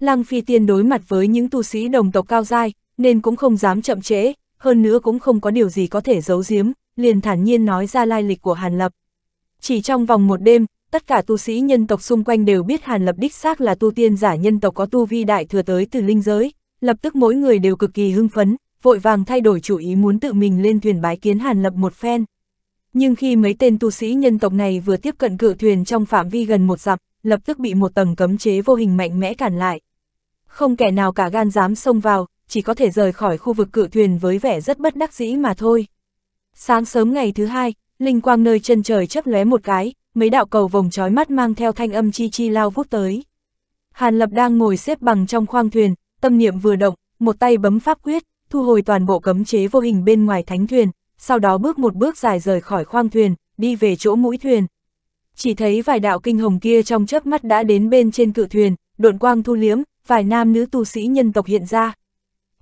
Lăng Phi Tiên đối mặt với những tu sĩ đồng tộc cao giai, nên cũng không dám chậm trễ, hơn nữa cũng không có điều gì có thể giấu giếm, liền thản nhiên nói ra lai lịch của Hàn Lập. Chỉ trong vòng một đêm, tất cả tu sĩ nhân tộc xung quanh đều biết Hàn Lập đích xác là tu tiên giả nhân tộc có tu vi đại thừa tới từ linh giới, lập tức mỗi người đều cực kỳ hưng phấn, vội vàng thay đổi chủ ý muốn tự mình lên thuyền bái kiến Hàn Lập một phen. Nhưng khi mấy tên tu sĩ nhân tộc này vừa tiếp cận cự thuyền trong phạm vi gần một dặm, lập tức bị một tầng cấm chế vô hình mạnh mẽ cản lại. Không kẻ nào cả gan dám xông vào, chỉ có thể rời khỏi khu vực cự thuyền với vẻ rất bất đắc dĩ mà thôi. Sáng sớm ngày thứ hai, linh quang nơi chân trời chấp lóe một cái, mấy đạo cầu vòng trói mắt mang theo thanh âm chi chi lao vút tới. Hàn Lập đang ngồi xếp bằng trong khoang thuyền, tâm niệm vừa động, một tay bấm pháp quyết, thu hồi toàn bộ cấm chế vô hình bên ngoài thánh thuyền, sau đó bước một bước dài rời khỏi khoang thuyền, đi về chỗ mũi thuyền. Chỉ thấy vài đạo kinh hồng kia trong chớp mắt đã đến bên trên cự thuyền, độn quang thu liếm, vài nam nữ tu sĩ nhân tộc hiện ra,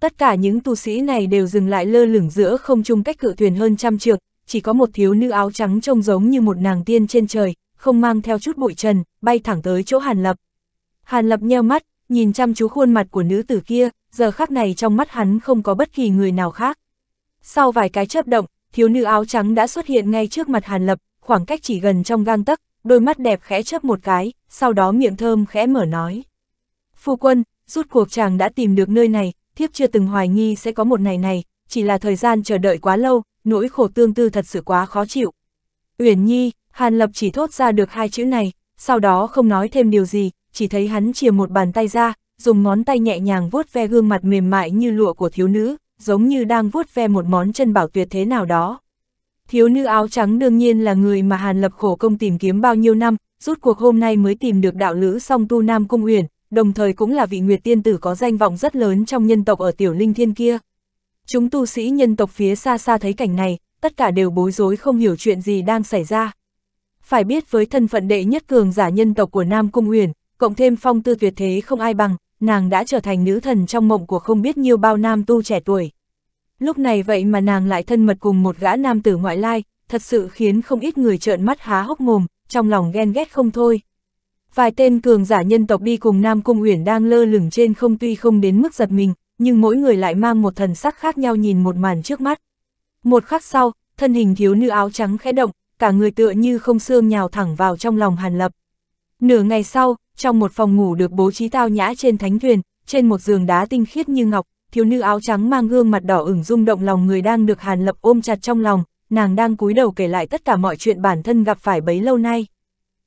Tất cả những tu sĩ này đều dừng lại lơ lửng giữa không trung cách cự thuyền hơn trăm trượng, chỉ có một thiếu nữ áo trắng trông giống như một nàng tiên trên trời, không mang theo chút bụi trần, bay thẳng tới chỗ Hàn Lập. Hàn Lập nheo mắt, nhìn chăm chú khuôn mặt của nữ tử kia, giờ khắc này trong mắt hắn không có bất kỳ người nào khác. Sau vài cái chớp động, thiếu nữ áo trắng đã xuất hiện ngay trước mặt Hàn Lập, khoảng cách chỉ gần trong gang tấc, đôi mắt đẹp khẽ chớp một cái, sau đó miệng thơm khẽ mở nói. Phu quân, rút cuộc chàng đã tìm được nơi này, thiếp chưa từng hoài nghi sẽ có một ngày này, chỉ là thời gian chờ đợi quá lâu, nỗi khổ tương tư thật sự quá khó chịu. Uyển Nhi, Hàn Lập chỉ thốt ra được hai chữ này, sau đó không nói thêm điều gì, chỉ thấy hắn chìa một bàn tay ra, dùng ngón tay nhẹ nhàng vuốt ve gương mặt mềm mại như lụa của thiếu nữ, giống như đang vuốt ve một món chân bảo tuyệt thế nào đó. Thiếu nữ áo trắng đương nhiên là người mà Hàn Lập khổ công tìm kiếm bao nhiêu năm, rút cuộc hôm nay mới tìm được đạo lữ song tu Nam Cung Uyển, đồng thời cũng là vị Nguyệt Tiên Tử có danh vọng rất lớn trong nhân tộc ở Tiểu Linh Thiên kia. Chúng tu sĩ nhân tộc phía xa xa thấy cảnh này, tất cả đều bối rối không hiểu chuyện gì đang xảy ra. Phải biết với thân phận đệ nhất cường giả nhân tộc của Nam Cung Uyển, cộng thêm phong tư tuyệt thế không ai bằng, nàng đã trở thành nữ thần trong mộng của không biết nhiều bao nam tu trẻ tuổi. Lúc này vậy mà nàng lại thân mật cùng một gã nam tử ngoại lai, thật sự khiến không ít người trợn mắt há hốc mồm, trong lòng ghen ghét không thôi. Vài tên cường giả nhân tộc đi cùng Nam Cung Uyển đang lơ lửng trên không tuy không đến mức giật mình, nhưng mỗi người lại mang một thần sắc khác nhau nhìn một màn trước mắt. Một khắc sau, thân hình thiếu nữ áo trắng khẽ động, cả người tựa như không xương nhào thẳng vào trong lòng Hàn Lập. Nửa ngày sau, trong một phòng ngủ được bố trí tao nhã trên thánh thuyền, trên một giường đá tinh khiết như ngọc, thiếu nữ áo trắng mang gương mặt đỏ ửng rung động lòng người đang được Hàn Lập ôm chặt trong lòng, nàng đang cúi đầu kể lại tất cả mọi chuyện bản thân gặp phải bấy lâu nay.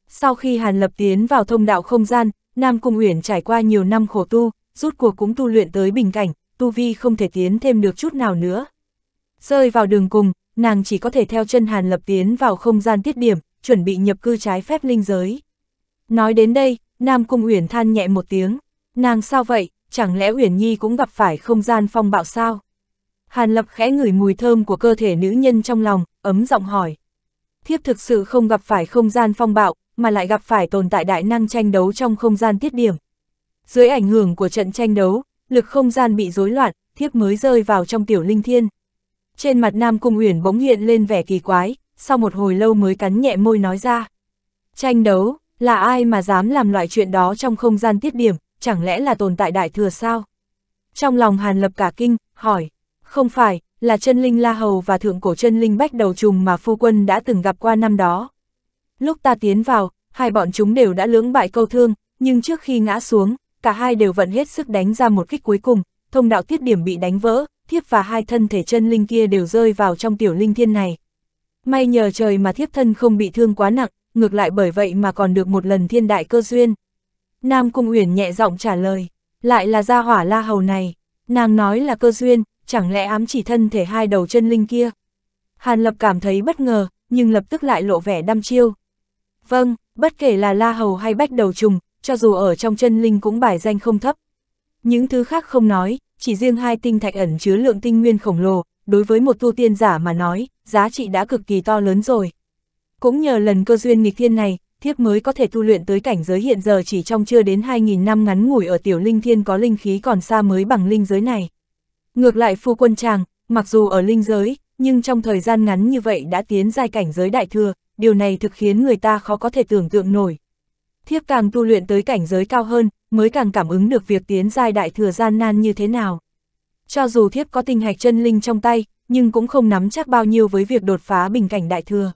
Sau khi Hàn Lập tiến vào thông đạo không gian, Nam Cung Uyển trải qua nhiều năm khổ tu, rút cuộc cũng tu luyện tới bình cảnh, tu vi không thể tiến thêm được chút nào nữa. Rơi vào đường cùng, nàng chỉ có thể theo chân Hàn Lập tiến vào không gian tiết điểm, chuẩn bị nhập cư trái phép linh giới. Nói đến đây, Nam Cung Uyển than nhẹ một tiếng, nàng sao vậy, chẳng lẽ Uyển Nhi cũng gặp phải không gian phong bạo sao? Hàn Lập khẽ ngửi mùi thơm của cơ thể nữ nhân trong lòng, ấm giọng hỏi. Thiếp thực sự không gặp phải không gian phong bạo, mà lại gặp phải tồn tại đại năng tranh đấu trong không gian tiết điểm. Dưới ảnh hưởng của trận tranh đấu, lực không gian bị rối loạn, thiếp mới rơi vào trong tiểu linh thiên. Trên mặt Nam Cung Uyển bỗng hiện lên vẻ kỳ quái, sau một hồi lâu mới cắn nhẹ môi nói ra. Tranh đấu, là ai mà dám làm loại chuyện đó trong không gian tiết điểm, chẳng lẽ là tồn tại đại thừa sao? Trong lòng Hàn Lập cả kinh, hỏi, không phải, là chân linh La Hầu và thượng cổ chân linh bách đầu trùng mà phu quân đã từng gặp qua năm đó. Lúc ta tiến vào, hai bọn chúng đều đã lưỡng bại câu thương, nhưng trước khi ngã xuống, cả hai đều vận hết sức đánh ra một kích cuối cùng, thông đạo tiết điểm bị đánh vỡ, thiếp và hai thân thể chân linh kia đều rơi vào trong tiểu linh thiên này. May nhờ trời mà thiếp thân không bị thương quá nặng, ngược lại bởi vậy mà còn được một lần thiên đại cơ duyên. Nam Cung Uyển nhẹ giọng trả lời, lại là gia hỏa la hầu này, nàng nói là cơ duyên, chẳng lẽ ám chỉ thân thể hai đầu chân linh kia. Hàn Lập cảm thấy bất ngờ, nhưng lập tức lại lộ vẻ đăm chiêu, Vâng, bất kể là la hầu hay bách đầu trùng, cho dù ở trong chân linh cũng bài danh không thấp. Những thứ khác không nói, chỉ riêng hai tinh thạch ẩn chứa lượng tinh nguyên khổng lồ, đối với một tu tiên giả mà nói, giá trị đã cực kỳ to lớn rồi. Cũng nhờ lần cơ duyên nghịch thiên này, thiếp mới có thể tu luyện tới cảnh giới hiện giờ chỉ trong chưa đến 2.000 năm ngắn ngủi ở tiểu linh thiên có linh khí còn xa mới bằng linh giới này. Ngược lại phu quân chàng, mặc dù ở linh giới, nhưng trong thời gian ngắn như vậy đã tiến giai cảnh giới đại thừa, điều này thực khiến người ta khó có thể tưởng tượng nổi. Thiếp càng tu luyện tới cảnh giới cao hơn, mới càng cảm ứng được việc tiến giai đại thừa gian nan như thế nào. Cho dù thiếp có tinh hạch chân linh trong tay, nhưng cũng không nắm chắc bao nhiêu với việc đột phá bình cảnh đại thừa.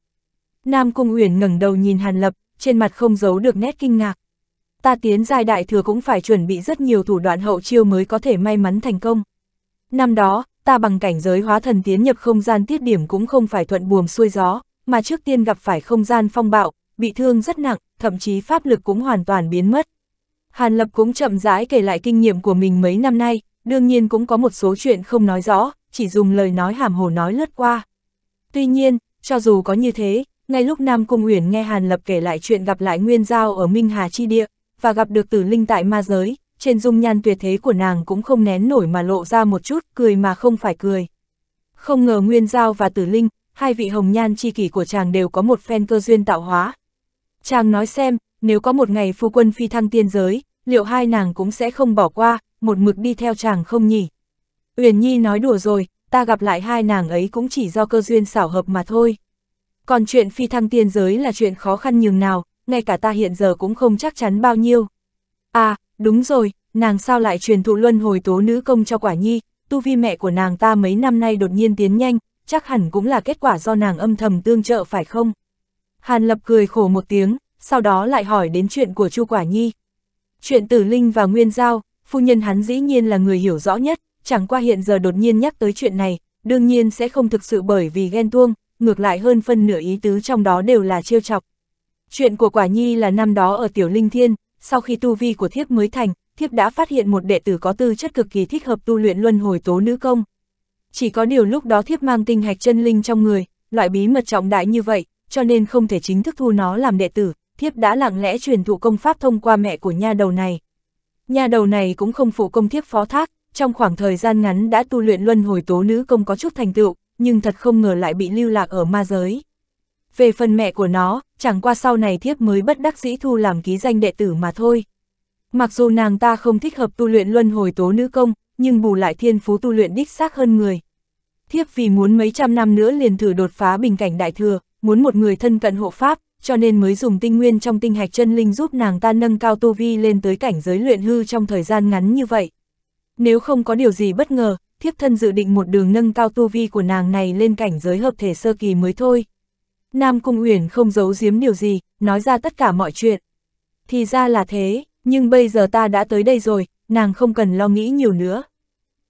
Nam Cung Uyển ngẩng đầu nhìn Hàn Lập, trên mặt không giấu được nét kinh ngạc. Ta tiến giai đại thừa cũng phải chuẩn bị rất nhiều thủ đoạn hậu chiêu mới có thể may mắn thành công. Năm đó, ta bằng cảnh giới hóa thần tiến nhập không gian tiết điểm cũng không phải thuận buồm xuôi gió mà trước tiên gặp phải không gian phong bạo, bị thương rất nặng, thậm chí pháp lực cũng hoàn toàn biến mất. Hàn Lập cũng chậm rãi kể lại kinh nghiệm của mình mấy năm nay, đương nhiên cũng có một số chuyện không nói rõ, chỉ dùng lời nói hàm hồ nói lướt qua. Tuy nhiên, cho dù có như thế, ngay lúc Nam Cung Uyển nghe Hàn Lập kể lại chuyện gặp lại Nguyên Giao ở Minh Hà Chi Địa, và gặp được tử linh tại ma giới, trên dung nhan tuyệt thế của nàng cũng không nén nổi mà lộ ra một chút cười mà không phải cười. Không ngờ Nguyên Giao và tử linh hai vị hồng nhan chi kỷ của chàng đều có một phen cơ duyên tạo hóa. Chàng nói xem, nếu có một ngày phu quân phi thăng tiên giới, liệu hai nàng cũng sẽ không bỏ qua, một mực đi theo chàng không nhỉ? Uyển Nhi nói đùa rồi, ta gặp lại hai nàng ấy cũng chỉ do cơ duyên xảo hợp mà thôi. Còn chuyện phi thăng tiên giới là chuyện khó khăn nhường nào, ngay cả ta hiện giờ cũng không chắc chắn bao nhiêu. À, đúng rồi, nàng sao lại truyền thụ luân hồi tố nữ công cho quả nhi, tu vi mẹ của nàng ta mấy năm nay đột nhiên tiến nhanh, chắc hẳn cũng là kết quả do nàng âm thầm tương trợ phải không? Hàn Lập cười khổ một tiếng, sau đó lại hỏi đến chuyện của Chu Quả Nhi. Chuyện Tử Linh và Nguyên Giao, phu nhân hắn dĩ nhiên là người hiểu rõ nhất, chẳng qua hiện giờ đột nhiên nhắc tới chuyện này, đương nhiên sẽ không thực sự bởi vì ghen tuông, ngược lại hơn phân nửa ý tứ trong đó đều là trêu chọc. Chuyện của Quả Nhi là năm đó ở Tiểu Linh Thiên, sau khi tu vi của thiếp mới thành, thiếp đã phát hiện một đệ tử có tư chất cực kỳ thích hợp tu luyện luân hồi tố nữ công, chỉ có điều lúc đó thiếp mang tinh hạch chân linh trong người, loại bí mật trọng đại như vậy, cho nên không thể chính thức thu nó làm đệ tử, thiếp đã lặng lẽ truyền thụ công pháp thông qua mẹ của nha đầu này. Nha đầu này cũng không phụ công thiếp phó thác, trong khoảng thời gian ngắn đã tu luyện luân hồi tố nữ công có chút thành tựu, nhưng thật không ngờ lại bị lưu lạc ở ma giới. Về phần mẹ của nó, chẳng qua sau này thiếp mới bất đắc dĩ thu làm ký danh đệ tử mà thôi. Mặc dù nàng ta không thích hợp tu luyện luân hồi tố nữ công, nhưng bù lại thiên phú tu luyện đích xác hơn người. Thiếp vì muốn mấy trăm năm nữa liền thử đột phá bình cảnh đại thừa, muốn một người thân cận hộ pháp, cho nên mới dùng tinh nguyên trong tinh hạch chân linh giúp nàng ta nâng cao tu vi lên tới cảnh giới luyện hư trong thời gian ngắn như vậy. Nếu không có điều gì bất ngờ, thiếp thân dự định một đường nâng cao tu vi của nàng này lên cảnh giới hợp thể sơ kỳ mới thôi. Nam Cung Uyển không giấu giếm điều gì, nói ra tất cả mọi chuyện. Thì ra là thế, nhưng bây giờ ta đã tới đây rồi, nàng không cần lo nghĩ nhiều nữa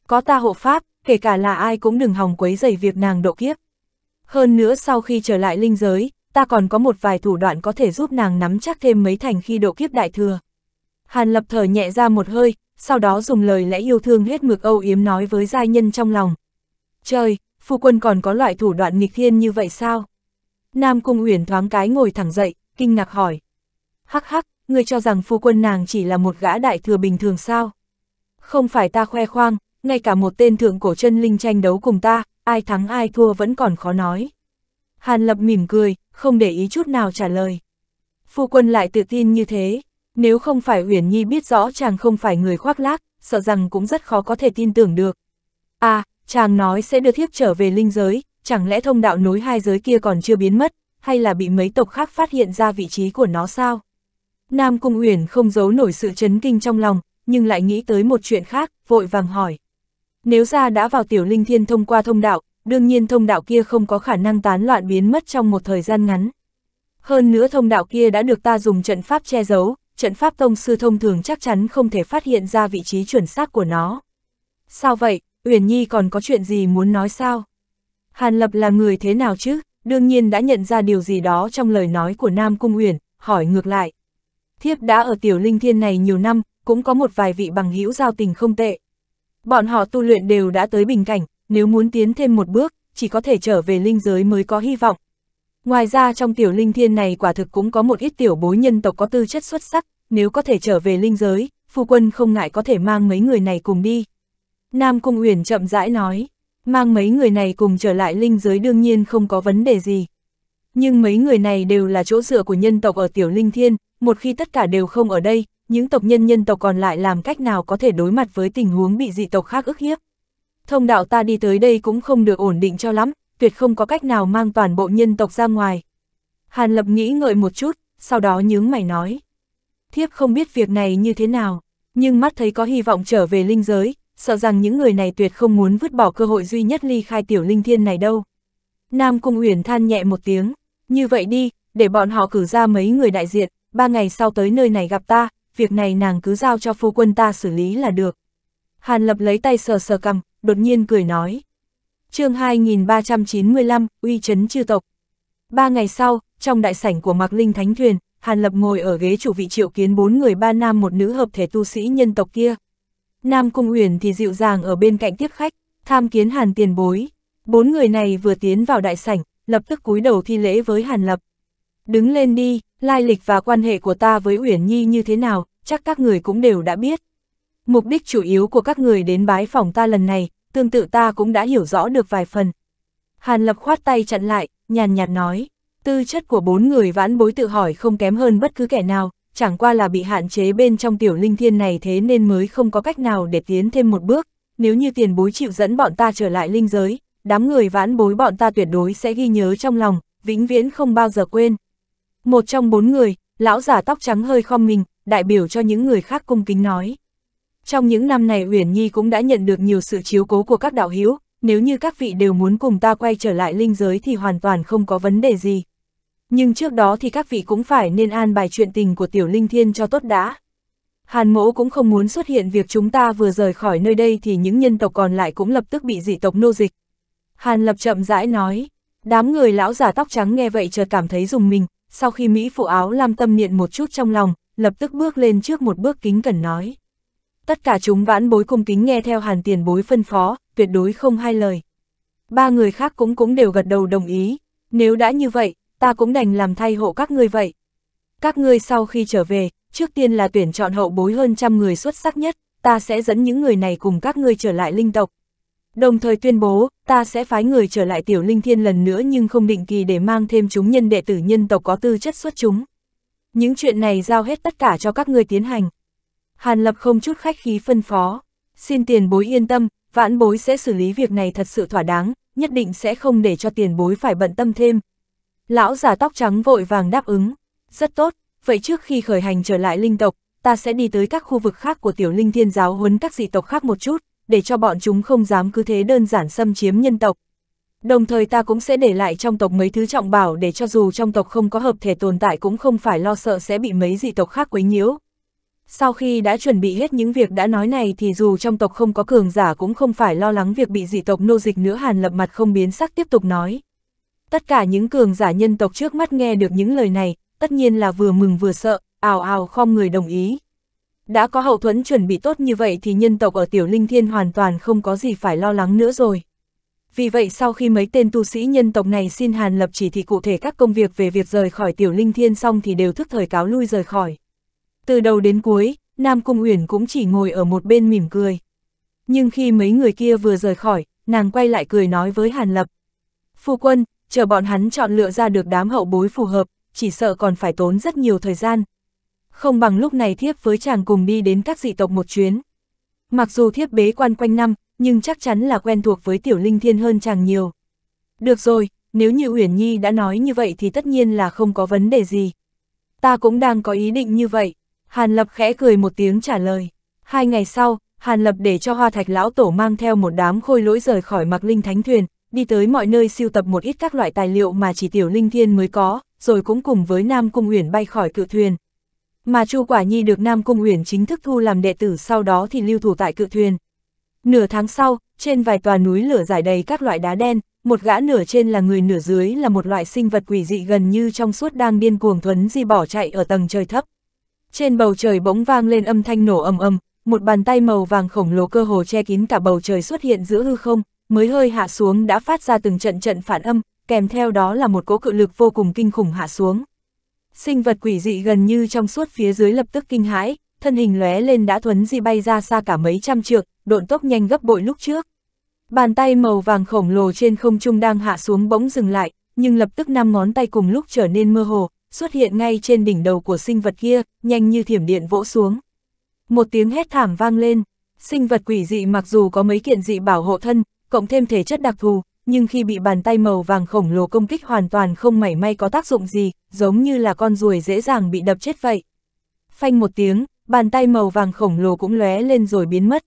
có ta hộ pháp, kể cả là ai cũng đừng hòng quấy dày việc nàng độ kiếp. Hơn nữa sau khi trở lại linh giới, ta còn có một vài thủ đoạn có thể giúp nàng nắm chắc thêm mấy thành khi độ kiếp đại thừa. Hàn lập thở nhẹ ra một hơi, sau đó dùng lời lẽ yêu thương hết mực âu yếm nói với giai nhân trong lòng. Trời, phu quân còn có loại thủ đoạn nghịch thiên như vậy sao? Nam Cung Uyển thoáng cái ngồi thẳng dậy, kinh ngạc hỏi. Hắc hắc, ngươi cho rằng phu quân nàng chỉ là một gã đại thừa bình thường sao? Không phải ta khoe khoang, ngay cả một tên thượng cổ chân linh tranh đấu cùng ta, ai thắng ai thua vẫn còn khó nói. Hàn Lập mỉm cười, không để ý chút nào trả lời. Phu quân lại tự tin như thế, nếu không phải Uyển Nhi biết rõ chàng không phải người khoác lác, sợ rằng cũng rất khó có thể tin tưởng được. À, chàng nói sẽ đưa thiếp trở về linh giới, chẳng lẽ thông đạo nối hai giới kia còn chưa biến mất, hay là bị mấy tộc khác phát hiện ra vị trí của nó sao? Nam Cung Uyển không giấu nổi sự chấn kinh trong lòng, nhưng lại nghĩ tới một chuyện khác, vội vàng hỏi. Nếu ra đã vào tiểu linh thiên thông qua thông đạo, đương nhiên thông đạo kia không có khả năng tán loạn biến mất trong một thời gian ngắn. Hơn nữa thông đạo kia đã được ta dùng trận pháp che giấu, trận pháp tông sư thông thường chắc chắn không thể phát hiện ra vị trí chuẩn xác của nó. Sao vậy, Uyển Nhi còn có chuyện gì muốn nói sao? Hàn Lập là người thế nào chứ, đương nhiên đã nhận ra điều gì đó trong lời nói của Nam Cung Uyển, hỏi ngược lại. Thiếp đã ở tiểu linh thiên này nhiều năm, cũng có một vài vị bằng hữu giao tình không tệ, Bọn họ tu luyện đều đã tới bình cảnh, nếu muốn tiến thêm một bước, chỉ có thể trở về linh giới mới có hy vọng. Ngoài ra trong tiểu linh thiên này quả thực cũng có một ít tiểu bối nhân tộc có tư chất xuất sắc, nếu có thể trở về linh giới, phu quân không ngại có thể mang mấy người này cùng đi. Nam Cung Uyển chậm rãi nói, mang mấy người này cùng trở lại linh giới đương nhiên không có vấn đề gì. Nhưng mấy người này đều là chỗ dựa của nhân tộc ở tiểu linh thiên, một khi tất cả đều không ở đây, những tộc nhân nhân tộc còn lại làm cách nào có thể đối mặt với tình huống bị dị tộc khác ức hiếp. Thông đạo ta đi tới đây cũng không được ổn định cho lắm, tuyệt không có cách nào mang toàn bộ nhân tộc ra ngoài. Hàn Lập nghĩ ngợi một chút, sau đó nhướng mày nói. Thiếp không biết việc này như thế nào, nhưng mắt thấy có hy vọng trở về linh giới, sợ rằng những người này tuyệt không muốn vứt bỏ cơ hội duy nhất ly khai tiểu linh thiên này đâu. Nam Cung Uyển than nhẹ một tiếng, như vậy đi, để bọn họ cử ra mấy người đại diện, ba ngày sau tới nơi này gặp ta, việc này nàng cứ giao cho phu quân ta xử lý là được. Hàn Lập lấy tay sờ sờ cầm, đột nhiên cười nói. chương 2395, uy chấn chư tộc. Ba ngày sau, trong đại sảnh của Mạc Linh Thánh Thuyền, Hàn Lập ngồi ở ghế chủ vị triệu kiến bốn người ba nam một nữ hợp thể tu sĩ nhân tộc kia. Nam Cung Uyển thì dịu dàng ở bên cạnh tiếp khách, tham kiến Hàn tiền bối. Bốn người này vừa tiến vào đại sảnh, lập tức cúi đầu thi lễ với Hàn Lập. Đứng lên đi, lai lịch và quan hệ của ta với Uyển Nhi như thế nào, chắc các người cũng đều đã biết. Mục đích chủ yếu của các người đến bái phòng ta lần này, tương tự ta cũng đã hiểu rõ được vài phần. Hàn Lập khoát tay chặn lại, nhàn nhạt nói, tư chất của bốn người vãn bối tự hỏi không kém hơn bất cứ kẻ nào, chẳng qua là bị hạn chế bên trong tiểu linh thiên này thế nên mới không có cách nào để tiến thêm một bước, nếu như tiền bối chịu dẫn bọn ta trở lại linh giới, đám người vãn bối bọn ta tuyệt đối sẽ ghi nhớ trong lòng, vĩnh viễn không bao giờ quên. Một trong bốn người, lão giả tóc trắng hơi khom mình, đại biểu cho những người khác cung kính nói. Trong những năm này Uyển Nhi cũng đã nhận được nhiều sự chiếu cố của các đạo hữu, nếu như các vị đều muốn cùng ta quay trở lại linh giới thì hoàn toàn không có vấn đề gì. Nhưng trước đó thì các vị cũng phải nên an bài chuyện tình của tiểu linh thiên cho tốt đã. Hàn mỗ cũng không muốn xuất hiện việc chúng ta vừa rời khỏi nơi đây thì những nhân tộc còn lại cũng lập tức bị dị tộc nô dịch. Hàn lập chậm rãi nói, đám người lão giả tóc trắng nghe vậy chợt cảm thấy dùng mình, sau khi Mỹ phụ áo làm tâm niệm một chút trong lòng, lập tức bước lên trước một bước kính cẩn nói. Tất cả chúng vãn bối cung kính nghe theo hàn tiền bối phân phó, tuyệt đối không hai lời. Ba người khác cũng cũng đều gật đầu đồng ý, nếu đã như vậy, ta cũng đành làm thay hộ các ngươi vậy. Các ngươi sau khi trở về, trước tiên là tuyển chọn hậu bối hơn trăm người xuất sắc nhất, ta sẽ dẫn những người này cùng các ngươi trở lại linh tộc. Đồng thời tuyên bố, ta sẽ phái người trở lại tiểu linh thiên lần nữa nhưng không định kỳ để mang thêm chúng nhân đệ tử nhân tộc có tư chất xuất chúng những chuyện này giao hết tất cả cho các ngươi tiến hành. Hàn Lập không chút khách khí phân phó, xin tiền bối yên tâm, vãn bối sẽ xử lý việc này thật sự thỏa đáng, nhất định sẽ không để cho tiền bối phải bận tâm thêm. Lão già tóc trắng vội vàng đáp ứng, rất tốt, vậy trước khi khởi hành trở lại linh tộc, ta sẽ đi tới các khu vực khác của tiểu linh thiên giáo huấn các dị tộc khác một chút, để cho bọn chúng không dám cứ thế đơn giản xâm chiếm nhân tộc, Đồng thời ta cũng sẽ để lại trong tộc mấy thứ trọng bảo để cho dù trong tộc không có hợp thể tồn tại cũng không phải lo sợ sẽ bị mấy dị tộc khác quấy nhiễu. Sau khi đã chuẩn bị hết những việc đã nói này thì dù trong tộc không có cường giả cũng không phải lo lắng việc bị dị tộc nô dịch nữa hàn lập mặt không biến sắc tiếp tục nói. Tất cả những cường giả nhân tộc trước mắt nghe được những lời này, tất nhiên là vừa mừng vừa sợ, ào ào khom người đồng ý. Đã có hậu thuẫn chuẩn bị tốt như vậy thì nhân tộc ở Tiểu Linh Thiên hoàn toàn không có gì phải lo lắng nữa rồi. Vì vậy sau khi mấy tên tu sĩ nhân tộc này xin Hàn Lập chỉ thị cụ thể các công việc về việc rời khỏi tiểu linh thiên xong thì đều thức thời cáo lui rời khỏi. Từ đầu đến cuối, Nam Cung Uyển cũng chỉ ngồi ở một bên mỉm cười. Nhưng khi mấy người kia vừa rời khỏi, nàng quay lại cười nói với Hàn Lập. Phu quân, chờ bọn hắn chọn lựa ra được đám hậu bối phù hợp, chỉ sợ còn phải tốn rất nhiều thời gian. Không bằng lúc này thiếp với chàng cùng đi đến các dị tộc một chuyến. Mặc dù thiếp bế quan quanh năm, nhưng chắc chắn là quen thuộc với Tiểu Linh Thiên hơn chàng nhiều. Được rồi, nếu như Uyển Nhi đã nói như vậy thì tất nhiên là không có vấn đề gì. Ta cũng đang có ý định như vậy. Hàn Lập khẽ cười một tiếng trả lời. Hai ngày sau, Hàn Lập để cho Hoa Thạch Lão Tổ mang theo một đám khôi lỗi rời khỏi mặc linh thánh thuyền, đi tới mọi nơi siêu tập một ít các loại tài liệu mà chỉ Tiểu Linh Thiên mới có, rồi cũng cùng với Nam Cung Uyển bay khỏi cự thuyền. Mà Chu Quả Nhi được Nam Cung Uyển chính thức thu làm đệ tử sau đó thì lưu thủ tại cự thuyền. Nửa tháng sau, trên vài tòa núi lửa giải đầy các loại đá đen, một gã nửa trên là người nửa dưới là một loại sinh vật quỷ dị gần như trong suốt đang điên cuồng thuấn di bỏ chạy ở tầng trời thấp. Trên bầu trời bỗng vang lên âm thanh nổ ầm ầm, một bàn tay màu vàng khổng lồ cơ hồ che kín cả bầu trời xuất hiện giữa hư không, mới hơi hạ xuống đã phát ra từng trận trận phản âm, kèm theo đó là một cỗ cự lực vô cùng kinh khủng hạ xuống. Sinh vật quỷ dị gần như trong suốt phía dưới lập tức kinh hãi, thân hình lóe lên đã thuấn di bay ra xa cả mấy trăm trượng, độn tốc nhanh gấp bội lúc trước. Bàn tay màu vàng khổng lồ trên không trung đang hạ xuống bỗng dừng lại, nhưng lập tức năm ngón tay cùng lúc trở nên mơ hồ, xuất hiện ngay trên đỉnh đầu của sinh vật kia, nhanh như thiểm điện vỗ xuống. Một tiếng hét thảm vang lên, sinh vật quỷ dị mặc dù có mấy kiện dị bảo hộ thân, cộng thêm thể chất đặc thù, nhưng khi bị bàn tay màu vàng khổng lồ công kích hoàn toàn không mảy may có tác dụng gì, giống như là con ruồi dễ dàng bị đập chết vậy. Phanh một tiếng, bàn tay màu vàng khổng lồ cũng lóe lên rồi biến mất,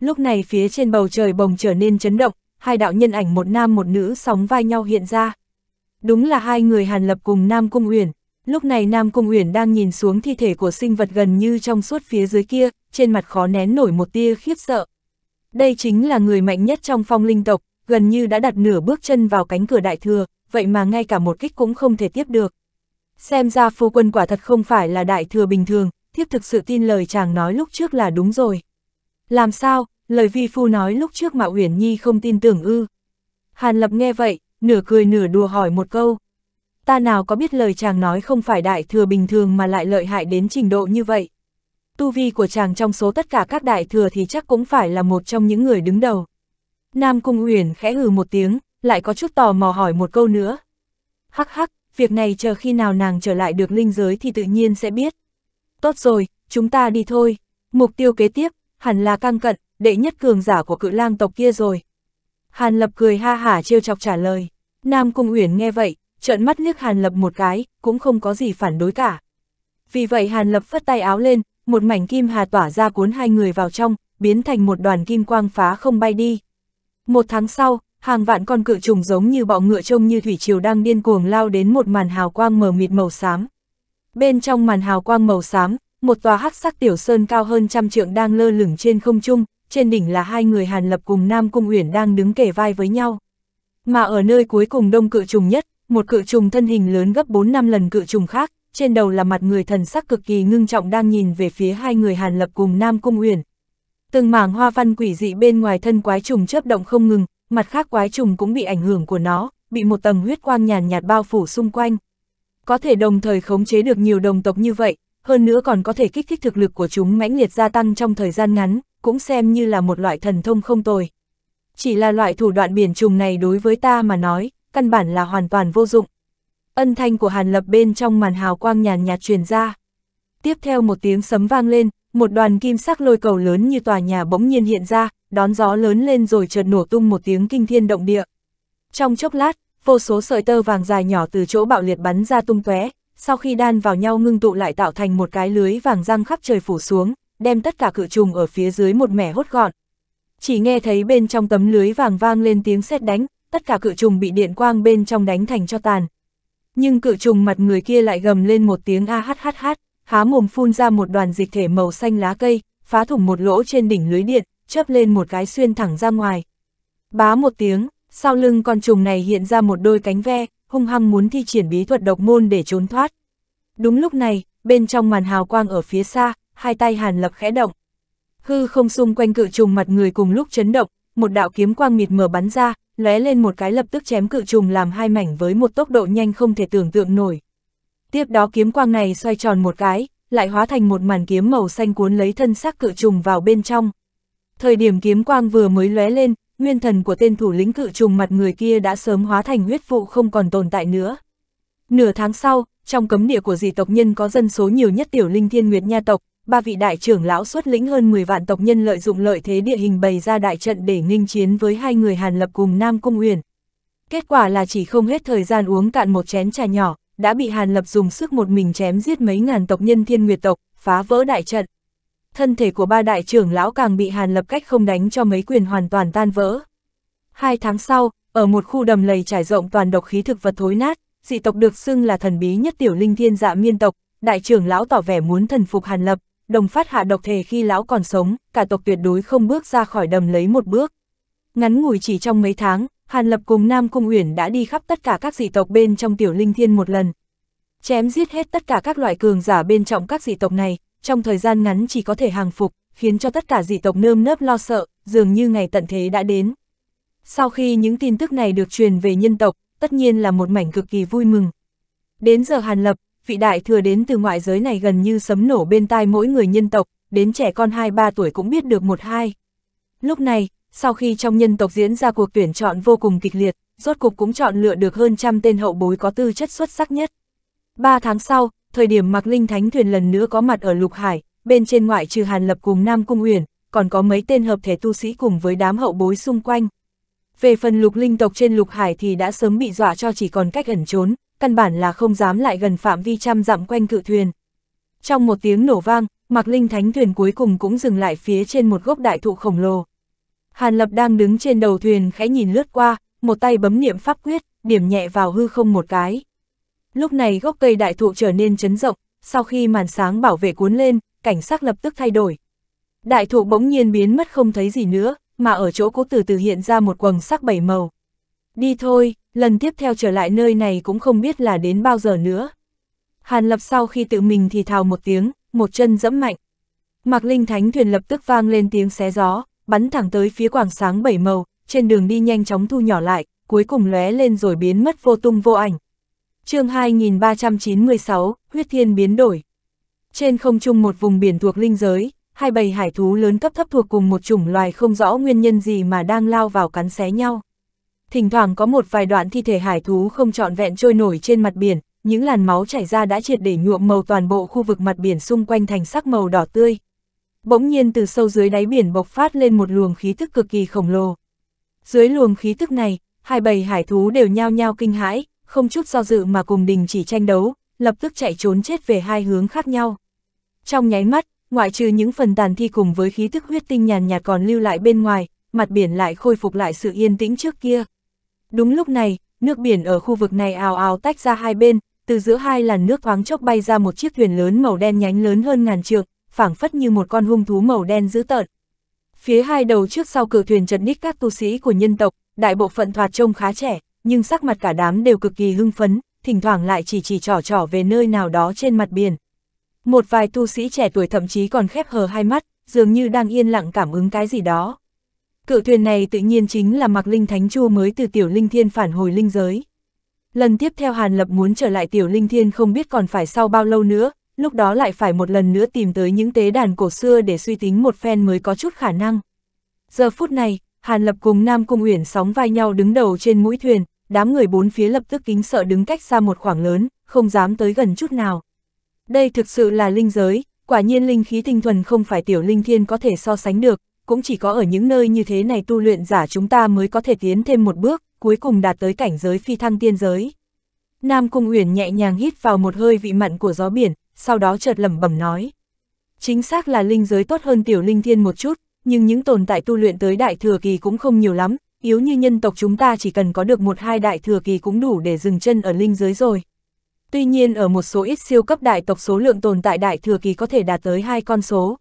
Lúc này phía trên bầu trời bồng trở nên chấn động, hai đạo nhân ảnh một nam một nữ sóng vai nhau hiện ra. Đúng là hai người Hàn Lập cùng Nam Cung Uyển. Lúc này Nam Cung Uyển đang nhìn xuống thi thể của sinh vật gần như trong suốt phía dưới kia, trên mặt khó nén nổi một tia khiếp sợ. Đây chính là người mạnh nhất trong phong linh tộc, gần như đã đặt nửa bước chân vào cánh cửa đại thừa, vậy mà ngay cả một kích cũng không thể tiếp được. Xem ra phu quân quả thật không phải là đại thừa bình thường, thiếp thực sự tin lời chàng nói lúc trước là đúng rồi. Làm sao, lời vi phu nói lúc trước mà Uyển Nhi không tin tưởng ư. Hàn Lập nghe vậy, nửa cười nửa đùa hỏi một câu. Ta nào có biết lời chàng nói không phải đại thừa bình thường mà lại lợi hại đến trình độ như vậy. Tu vi của chàng trong số tất cả các đại thừa thì chắc cũng phải là một trong những người đứng đầu. Nam Cung Uyển khẽ hừ một tiếng, lại có chút tò mò hỏi một câu nữa. Hắc hắc, việc này chờ khi nào nàng trở lại được linh giới thì tự nhiên sẽ biết. Tốt rồi, chúng ta đi thôi. Mục tiêu kế tiếp, hẳn là căng cận, đệ nhất cường giả của cự lang tộc kia rồi. Hàn Lập cười ha hả trêu chọc trả lời. Nam Cung Uyển nghe vậy, trợn mắt liếc Hàn Lập một cái, cũng không có gì phản đối cả. Vì vậy Hàn Lập phất tay áo lên, một mảnh kim hà tỏa ra cuốn hai người vào trong, biến thành một đoàn kim quang phá không bay đi. Một tháng sau, hàng vạn con cự trùng giống như bọ ngựa trông như thủy triều đang điên cuồng lao đến một màn hào quang mờ mịt màu xám. Bên trong màn hào quang màu xám, một tòa hắc sắc tiểu sơn cao hơn trăm trượng đang lơ lửng trên không trung, trên đỉnh là hai người Hàn Lập cùng Nam Cung Uyển đang đứng kề vai với nhau. Mà ở nơi cuối cùng đông cự trùng nhất, một cự trùng thân hình lớn gấp 4 năm lần cự trùng khác, trên đầu là mặt người thần sắc cực kỳ ngưng trọng đang nhìn về phía hai người Hàn Lập cùng Nam Cung Uyển. Từng mảng hoa văn quỷ dị bên ngoài thân quái trùng chớp động không ngừng, mặt khác quái trùng cũng bị ảnh hưởng của nó, bị một tầng huyết quang nhàn nhạt bao phủ xung quanh. Có thể đồng thời khống chế được nhiều đồng tộc như vậy, hơn nữa còn có thể kích thích thực lực của chúng mãnh liệt gia tăng trong thời gian ngắn, cũng xem như là một loại thần thông không tồi. Chỉ là loại thủ đoạn biển trùng này đối với ta mà nói, căn bản là hoàn toàn vô dụng. Ân thanh của Hàn Lập bên trong màn hào quang nhàn nhạt truyền ra. Tiếp theo một tiếng sấm vang lên, một đoàn kim sắc lôi cầu lớn như tòa nhà bỗng nhiên hiện ra, đón gió lớn lên rồi chợt nổ tung một tiếng kinh thiên động địa. Trong chốc lát, vô số sợi tơ vàng dài nhỏ từ chỗ bạo liệt bắn ra tung tóe, sau khi đan vào nhau ngưng tụ lại tạo thành một cái lưới vàng răng khắp trời phủ xuống, đem tất cả cự trùng ở phía dưới một mẻ hốt gọn. Chỉ nghe thấy bên trong tấm lưới vàng vang lên tiếng sét đánh, tất cả cự trùng bị điện quang bên trong đánh thành cho tàn. Nhưng cự trùng mặt người kia lại gầm lên một tiếng a hát hát hát, há mồm phun ra một đoàn dịch thể màu xanh lá cây, phá thủng một lỗ trên đỉnh lưới điện, chớp lên một cái xuyên thẳng ra ngoài. Bá một tiếng, sau lưng con trùng này hiện ra một đôi cánh ve, hung hăng muốn thi triển bí thuật độc môn để trốn thoát. Đúng lúc này, bên trong màn hào quang ở phía xa, hai tay Hàn Lập khẽ động. Hư không xung quanh cự trùng mặt người cùng lúc chấn động, một đạo kiếm quang mịt mờ bắn ra, lóe lên một cái lập tức chém cự trùng làm hai mảnh với một tốc độ nhanh không thể tưởng tượng nổi. Tiếp đó kiếm quang này xoay tròn một cái, lại hóa thành một màn kiếm màu xanh cuốn lấy thân xác cự trùng vào bên trong. Thời điểm kiếm quang vừa mới lóe lên, nguyên thần của tên thủ lĩnh cự trùng mặt người kia đã sớm hóa thành huyết vụ không còn tồn tại nữa. Nửa tháng sau, trong cấm địa của dị tộc nhân có dân số nhiều nhất tiểu linh thiên nguyệt nha tộc, ba vị đại trưởng lão xuất lĩnh hơn 10 vạn tộc nhân lợi dụng lợi thế địa hình bày ra đại trận để nghinh chiến với hai người Hàn Lập cùng Nam Cung Uyển. Kết quả là chỉ không hết thời gian uống cạn một chén trà nhỏ, đã bị Hàn Lập dùng sức một mình chém giết mấy ngàn tộc nhân thiên nguyệt tộc, phá vỡ đại trận thân thể của ba đại trưởng lão càng bị Hàn Lập cách không đánh cho mấy quyền hoàn toàn tan vỡ. Hai tháng sau, ở một khu đầm lầy trải rộng toàn độc khí thực vật thối nát, dị tộc được xưng là thần bí nhất tiểu linh thiên dạ miên tộc, đại trưởng lão tỏ vẻ muốn thần phục Hàn Lập, đồng phát hạ độc thề khi lão còn sống, cả tộc tuyệt đối không bước ra khỏi đầm lấy một bước. Ngắn ngủi chỉ trong mấy tháng, Hàn Lập cùng Nam Cung Uyển đã đi khắp tất cả các dị tộc bên trong tiểu linh thiên một lần. Chém giết hết tất cả các loại cường giả bên trong các dị tộc này, trong thời gian ngắn chỉ có thể hàng phục, khiến cho tất cả dị tộc nơm nớp lo sợ, dường như ngày tận thế đã đến. Sau khi những tin tức này được truyền về nhân tộc, tất nhiên là một mảnh cực kỳ vui mừng. Đến giờ Hàn Lập, vị đại thừa đến từ ngoại giới này gần như sấm nổ bên tai mỗi người nhân tộc, đến trẻ con 2-3 tuổi cũng biết được một hai. Lúc này, sau khi trong nhân tộc diễn ra cuộc tuyển chọn vô cùng kịch liệt, rốt cục cũng chọn lựa được hơn trăm tên hậu bối có tư chất xuất sắc nhất. Ba tháng sau, thời điểm mặc Linh Thánh Thuyền lần nữa có mặt ở Lục Hải, bên trên ngoại trừ Hàn Lập cùng Nam Cung Uyển, còn có mấy tên hợp thể tu sĩ cùng với đám hậu bối xung quanh. Về phần lục linh tộc trên lục hải thì đã sớm bị dọa cho chỉ còn cách ẩn trốn, căn bản là không dám lại gần phạm vi trăm dặm quanh cự thuyền. Trong một tiếng nổ vang, mặc Linh Thánh thuyền cuối cùng cũng dừng lại phía trên một gốc đại thụ khổng lồ. Hàn Lập đang đứng trên đầu thuyền khẽ nhìn lướt qua, một tay bấm niệm pháp quyết, điểm nhẹ vào hư không một cái. Lúc này gốc cây đại thụ trở nên chấn rộng, sau khi màn sáng bảo vệ cuốn lên, cảnh sắc lập tức thay đổi. Đại thụ bỗng nhiên biến mất không thấy gì nữa, mà ở chỗ cố từ từ hiện ra một quầng sắc bảy màu. Đi thôi, lần tiếp theo trở lại nơi này cũng không biết là đến bao giờ nữa. Hàn lập sau khi tự mình thì thào một tiếng, một chân dẫm mạnh. Mạc Linh Thánh thuyền lập tức vang lên tiếng xé gió, bắn thẳng tới phía quảng sáng bảy màu, trên đường đi nhanh chóng thu nhỏ lại, cuối cùng lóe lên rồi biến mất vô tung vô ảnh chương 2396, huyết thiên biến đổi. Trên không trung một vùng biển thuộc linh giới, hai bầy hải thú lớn cấp thấp thuộc cùng một chủng loài không rõ nguyên nhân gì mà đang lao vào cắn xé nhau. Thỉnh thoảng có một vài đoạn thi thể hải thú không trọn vẹn trôi nổi trên mặt biển, những làn máu chảy ra đã triệt để nhuộm màu toàn bộ khu vực mặt biển xung quanh thành sắc màu đỏ tươi. Bỗng nhiên từ sâu dưới đáy biển bộc phát lên một luồng khí thức cực kỳ khổng lồ. Dưới luồng khí thức này, hai bầy hải thú đều nhao nhao kinh hãi, không chút do dự mà cùng đình chỉ tranh đấu, lập tức chạy trốn chết về hai hướng khác nhau. Trong nháy mắt, ngoại trừ những phần tàn thi cùng với khí thức huyết tinh nhàn nhạt còn lưu lại bên ngoài, mặt biển lại khôi phục lại sự yên tĩnh trước kia. Đúng lúc này, nước biển ở khu vực này ào ào tách ra hai bên, từ giữa hai làn nước thoáng chốc bay ra một chiếc thuyền lớn màu đen nhánh lớn hơn ngàn trượng, phảng phất như một con hung thú màu đen dữ tợn. Phía hai đầu trước sau cửa thuyền chật ních các tu sĩ của nhân tộc, đại bộ phận thoạt trông khá trẻ, nhưng sắc mặt cả đám đều cực kỳ hưng phấn, thỉnh thoảng lại chỉ chỉ trỏ trỏ về nơi nào đó trên mặt biển. Một vài tu sĩ trẻ tuổi thậm chí còn khép hờ hai mắt, dường như đang yên lặng cảm ứng cái gì đó. Cự thuyền này tự nhiên chính là mặc linh thánh chu mới từ tiểu linh thiên phản hồi linh giới. Lần tiếp theo Hàn Lập muốn trở lại tiểu linh thiên không biết còn phải sau bao lâu nữa, lúc đó lại phải một lần nữa tìm tới những tế đàn cổ xưa để suy tính một phen mới có chút khả năng. Giờ phút này, Hàn Lập cùng Nam Cung Uyển sóng vai nhau đứng đầu trên mũi thuyền, đám người bốn phía lập tức kính sợ đứng cách xa một khoảng lớn, không dám tới gần chút nào. Đây thực sự là linh giới, quả nhiên linh khí tinh thuần không phải tiểu linh thiên có thể so sánh được, cũng chỉ có ở những nơi như thế này tu luyện giả chúng ta mới có thể tiến thêm một bước, cuối cùng đạt tới cảnh giới phi thăng tiên giới. Nam Cung Uyển nhẹ nhàng hít vào một hơi vị mặn của gió biển, sau đó chợt lẩm bẩm nói. Chính xác là linh giới tốt hơn tiểu linh thiên một chút, nhưng những tồn tại tu luyện tới đại thừa kỳ cũng không nhiều lắm, yếu như nhân tộc chúng ta chỉ cần có được một hai đại thừa kỳ cũng đủ để dừng chân ở linh giới rồi. Tuy nhiên ở một số ít siêu cấp đại tộc số lượng tồn tại đại thừa kỳ có thể đạt tới hai con số.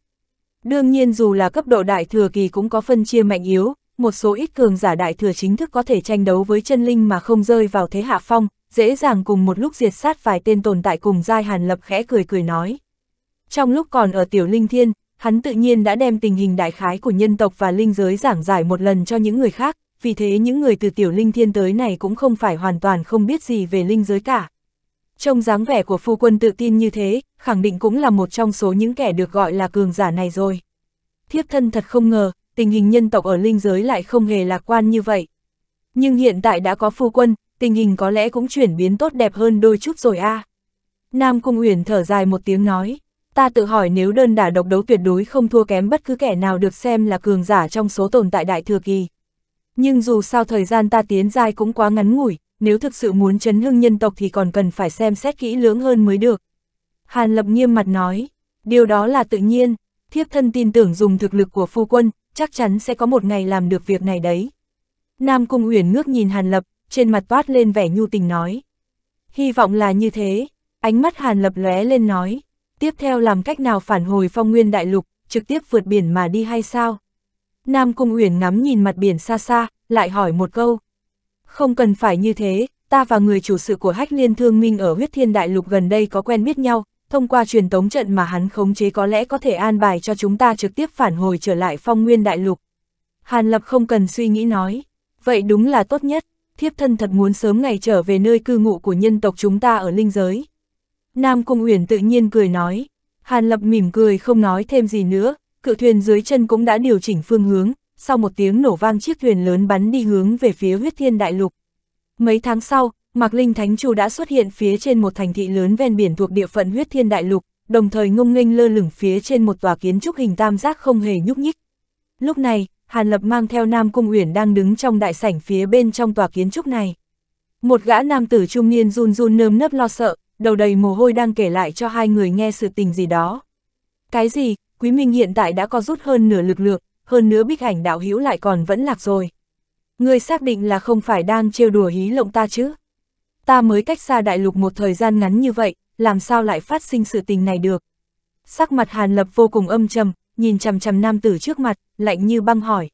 Đương nhiên dù là cấp độ đại thừa kỳ cũng có phân chia mạnh yếu, một số ít cường giả đại thừa chính thức có thể tranh đấu với chân linh mà không rơi vào thế hạ phong, dễ dàng cùng một lúc diệt sát vài tên tồn tại cùng giai hàn lập khẽ cười cười nói. Trong lúc còn ở tiểu linh thiên, hắn tự nhiên đã đem tình hình đại khái của nhân tộc và linh giới giảng giải một lần cho những người khác, vì thế những người từ tiểu linh thiên tới này cũng không phải hoàn toàn không biết gì về linh giới cả. Trông dáng vẻ của phu quân tự tin như thế, khẳng định cũng là một trong số những kẻ được gọi là cường giả này rồi. Thiếp thân thật không ngờ, tình hình nhân tộc ở linh giới lại không hề lạc quan như vậy. Nhưng hiện tại đã có phu quân, tình hình có lẽ cũng chuyển biến tốt đẹp hơn đôi chút rồi a. À. Nam Cung Uyển thở dài một tiếng nói, ta tự hỏi nếu đơn đả độc đấu tuyệt đối không thua kém bất cứ kẻ nào được xem là cường giả trong số tồn tại đại thừa kỳ, nhưng dù sao thời gian ta tiến giai cũng quá ngắn ngủi, nếu thực sự muốn chấn hưng nhân tộc thì còn cần phải xem xét kỹ lưỡng hơn mới được. Hàn Lập nghiêm mặt nói, điều đó là tự nhiên, thiếp thân tin tưởng dùng thực lực của phu quân, chắc chắn sẽ có một ngày làm được việc này đấy. Nam Cung Uyển ngước nhìn Hàn Lập, trên mặt toát lên vẻ nhu tình nói. Hy vọng là như thế, ánh mắt Hàn Lập lóe lên nói, tiếp theo làm cách nào phản hồi phong nguyên đại lục, trực tiếp vượt biển mà đi hay sao? Nam Cung Uyển ngắm nhìn mặt biển xa xa, lại hỏi một câu. Không cần phải như thế, ta và người chủ sự của Hách Liên Thương Minh ở huyết thiên đại lục gần đây có quen biết nhau, thông qua truyền tống trận mà hắn khống chế có lẽ có thể an bài cho chúng ta trực tiếp phản hồi trở lại phong nguyên đại lục. Hàn Lập không cần suy nghĩ nói, vậy đúng là tốt nhất, thiếp thân thật muốn sớm ngày trở về nơi cư ngụ của nhân tộc chúng ta ở linh giới. Nam Cung Uyển tự nhiên cười nói, Hàn Lập mỉm cười không nói thêm gì nữa, cự thuyền dưới chân cũng đã điều chỉnh phương hướng, sau một tiếng nổ vang chiếc thuyền lớn bắn đi hướng về phía huyết thiên đại lục. Mấy tháng sau, Mạc Linh Thánh Chu đã xuất hiện phía trên một thành thị lớn ven biển thuộc địa phận huyết thiên đại lục, đồng thời ngông nghênh lơ lửng phía trên một tòa kiến trúc hình tam giác không hề nhúc nhích. Lúc này, Hàn Lập mang theo Nam Cung Uyển đang đứng trong đại sảnh phía bên trong tòa kiến trúc này. Một gã nam tử trung niên run run nơm nớp lo sợ, đầu đầy mồ hôi đang kể lại cho hai người nghe sự tình gì đó. Cái gì, Quý Minh hiện tại đã có rút hơn nửa lực lượng, hơn nữa bích ảnh đạo hữu lại còn vẫn lạc rồi. Người xác định là không phải đang trêu đùa hí lộng ta chứ. Ta mới cách xa đại lục một thời gian ngắn như vậy, làm sao lại phát sinh sự tình này được. Sắc mặt Hàn Lập vô cùng âm trầm, nhìn chằm chằm nam tử trước mặt, lạnh như băng hỏi.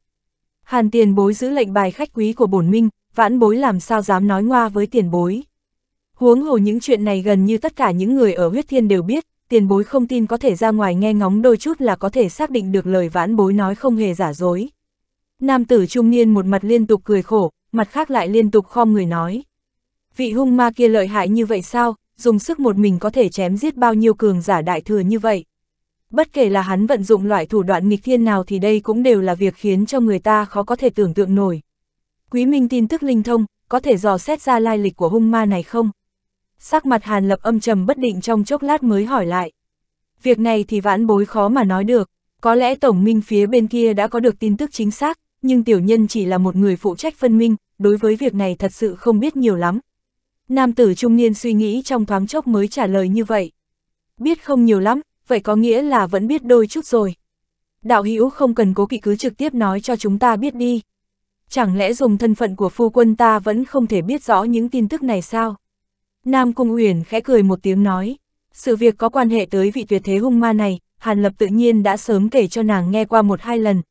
Hàn tiền bối giữ lệnh bài khách quý của bổn minh, vãn bối làm sao dám nói ngoa với tiền bối. Huống hồ những chuyện này gần như tất cả những người ở huyết thiên đều biết, tiền bối không tin có thể ra ngoài nghe ngóng đôi chút là có thể xác định được lời vãn bối nói không hề giả dối. Nam tử trung niên một mặt liên tục cười khổ, mặt khác lại liên tục khom người nói. Vị hung ma kia lợi hại như vậy sao, dùng sức một mình có thể chém giết bao nhiêu cường giả đại thừa như vậy. Bất kể là hắn vận dụng loại thủ đoạn nghịch thiên nào thì đây cũng đều là việc khiến cho người ta khó có thể tưởng tượng nổi. Quý Minh tin tức linh thông, có thể dò xét ra lai lịch của hung ma này không? sắc mặt Hàn Lập âm trầm bất định trong chốc lát mới hỏi lại. Việc này thì vãn bối khó mà nói được, có lẽ Tổng Minh phía bên kia đã có được tin tức chính xác, nhưng tiểu nhân chỉ là một người phụ trách phân minh, đối với việc này thật sự không biết nhiều lắm. Nam tử trung niên suy nghĩ trong thoáng chốc mới trả lời như vậy. Biết không nhiều lắm, vậy có nghĩa là vẫn biết đôi chút rồi. Đạo hữu không cần cố kỵ cứ trực tiếp nói cho chúng ta biết đi. Chẳng lẽ dùng thân phận của phu quân ta vẫn không thể biết rõ những tin tức này sao? Nam Cung Uyển khẽ cười một tiếng nói, sự việc có quan hệ tới vị tuyệt thế hung ma này, Hàn Lập tự nhiên đã sớm kể cho nàng nghe qua một hai lần.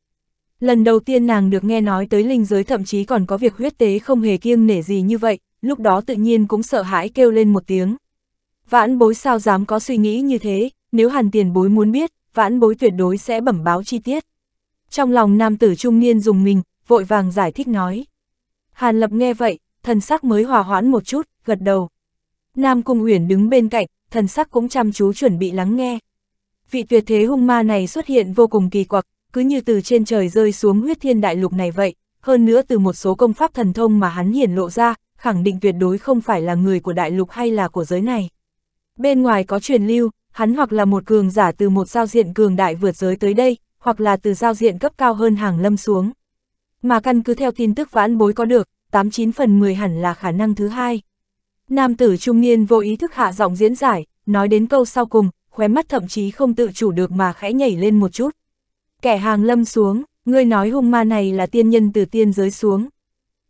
Lần đầu tiên nàng được nghe nói tới linh giới thậm chí còn có việc huyết tế không hề kiêng nể gì như vậy, lúc đó tự nhiên cũng sợ hãi kêu lên một tiếng. Vãn bối sao dám có suy nghĩ như thế, nếu hàn tiền bối muốn biết, vãn bối tuyệt đối sẽ bẩm báo chi tiết. Trong lòng nam tử trung niên dùng mình, vội vàng giải thích nói. Hàn lập nghe vậy, thần sắc mới hòa hoãn một chút, gật đầu. Nam Cung Uyển đứng bên cạnh, thần sắc cũng chăm chú chuẩn bị lắng nghe. Vị tuyệt thế hung ma này xuất hiện vô cùng kỳ quặc, cứ như từ trên trời rơi xuống huyết thiên đại lục này vậy, hơn nữa từ một số công pháp thần thông mà hắn hiển lộ ra, khẳng định tuyệt đối không phải là người của đại lục hay là của giới này. Bên ngoài có truyền lưu, hắn hoặc là một cường giả từ một giao diện cường đại vượt giới tới đây, hoặc là từ giao diện cấp cao hơn hàng lâm xuống. Mà căn cứ theo tin tức vãn bối có được, 89 phần 10 hẳn là khả năng thứ hai. Nam tử trung niên vô ý thức hạ giọng diễn giải, nói đến câu sau cùng, khóe mắt thậm chí không tự chủ được mà khẽ nhảy lên một chút. Kẻ hàng lâm xuống, ngươi nói hung ma này là tiên nhân từ tiên giới xuống.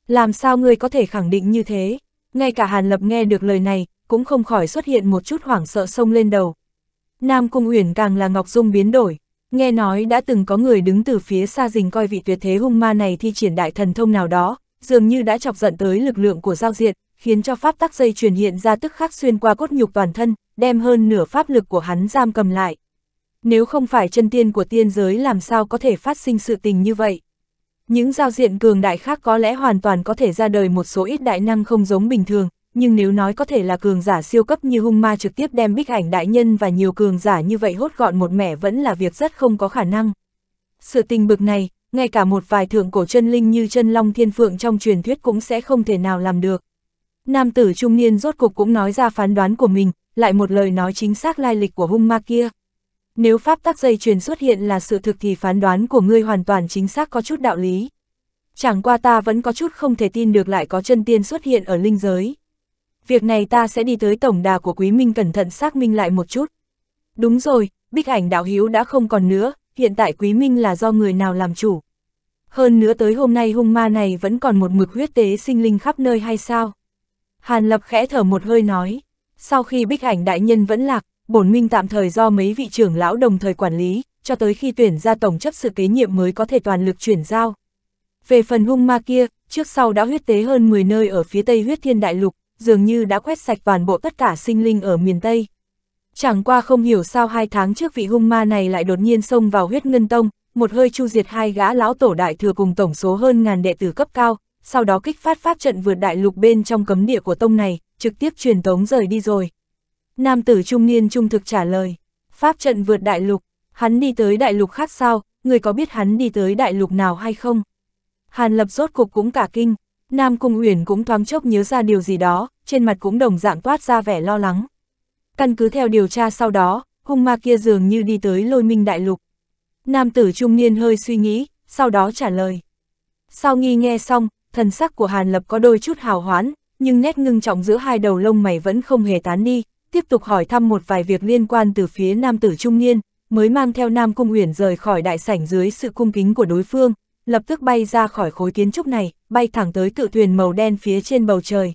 Làm sao ngươi có thể khẳng định như thế? Ngay cả Hàn Lập nghe được lời này, cũng không khỏi xuất hiện một chút hoảng sợ sông lên đầu. Nam Cung Uyển càng là Ngọc Dung biến đổi, nghe nói đã từng có người đứng từ phía xa rình coi vị tuyệt thế hung ma này thi triển đại thần thông nào đó, dường như đã chọc giận tới lực lượng của giao diện, khiến cho pháp tắc dây chuyển hiện ra tức khắc xuyên qua cốt nhục toàn thân, đem hơn nửa pháp lực của hắn giam cầm lại. Nếu không phải chân tiên của tiên giới làm sao có thể phát sinh sự tình như vậy. Những giao diện cường đại khác có lẽ hoàn toàn có thể ra đời một số ít đại năng không giống bình thường, nhưng nếu nói có thể là cường giả siêu cấp như hung ma trực tiếp đem bích ảnh đại nhân và nhiều cường giả như vậy hốt gọn một mẻ vẫn là việc rất không có khả năng. Sự tình bực này, ngay cả một vài thượng cổ chân linh như chân long thiên phượng trong truyền thuyết cũng sẽ không thể nào làm được. Nam tử trung niên rốt cục cũng nói ra phán đoán của mình, lại một lời nói chính xác lai lịch của hung ma kia. Nếu pháp tắc dây chuyền xuất hiện là sự thực thì phán đoán của ngươi hoàn toàn chính xác có chút đạo lý. Chẳng qua ta vẫn có chút không thể tin được lại có chân tiên xuất hiện ở linh giới. Việc này ta sẽ đi tới tổng đà của Quý Minh cẩn thận xác minh lại một chút. Đúng rồi, bích ảnh đạo hiếu đã không còn nữa, hiện tại Quý Minh là do người nào làm chủ. Hơn nữa tới hôm nay hung ma này vẫn còn một mực huyết tế sinh linh khắp nơi hay sao? Hàn Lập khẽ thở một hơi nói, sau khi bích ảnh đại nhân vẫn lạc, bổn minh tạm thời do mấy vị trưởng lão đồng thời quản lý, cho tới khi tuyển ra tổng chấp sự kế nhiệm mới có thể toàn lực chuyển giao. Về phần hung ma kia, trước sau đã huyết tế hơn 10 nơi ở phía tây huyết thiên đại lục, dường như đã quét sạch toàn bộ tất cả sinh linh ở miền Tây. Chẳng qua không hiểu sao hai tháng trước vị hung ma này lại đột nhiên xông vào huyết ngân tông, một hơi chu diệt hai gã lão tổ đại thừa cùng tổng số hơn ngàn đệ tử cấp cao, sau đó kích phát pháp trận vượt đại lục bên trong cấm địa của tông này, trực tiếp truyền tống rời đi rồi. Nam tử trung niên trung thực trả lời, pháp trận vượt đại lục, hắn đi tới đại lục khác sao, người có biết hắn đi tới đại lục nào hay không? Hàn lập rốt cục cũng cả kinh, Nam Cung Uyển cũng thoáng chốc nhớ ra điều gì đó, trên mặt cũng đồng dạng toát ra vẻ lo lắng. Căn cứ theo điều tra sau đó, hung ma kia dường như đi tới lôi minh đại lục. Nam tử trung niên hơi suy nghĩ, sau đó trả lời. Sau nghi nghe xong, thần sắc của Hàn Lập có đôi chút hào hoán, nhưng nét ngưng trọng giữa hai đầu lông mày vẫn không hề tán đi, tiếp tục hỏi thăm một vài việc liên quan từ phía nam tử trung niên, mới mang theo Nam Cung Uyển rời khỏi đại sảnh dưới sự cung kính của đối phương, lập tức bay ra khỏi khối kiến trúc này, bay thẳng tới cự thuyền màu đen phía trên bầu trời.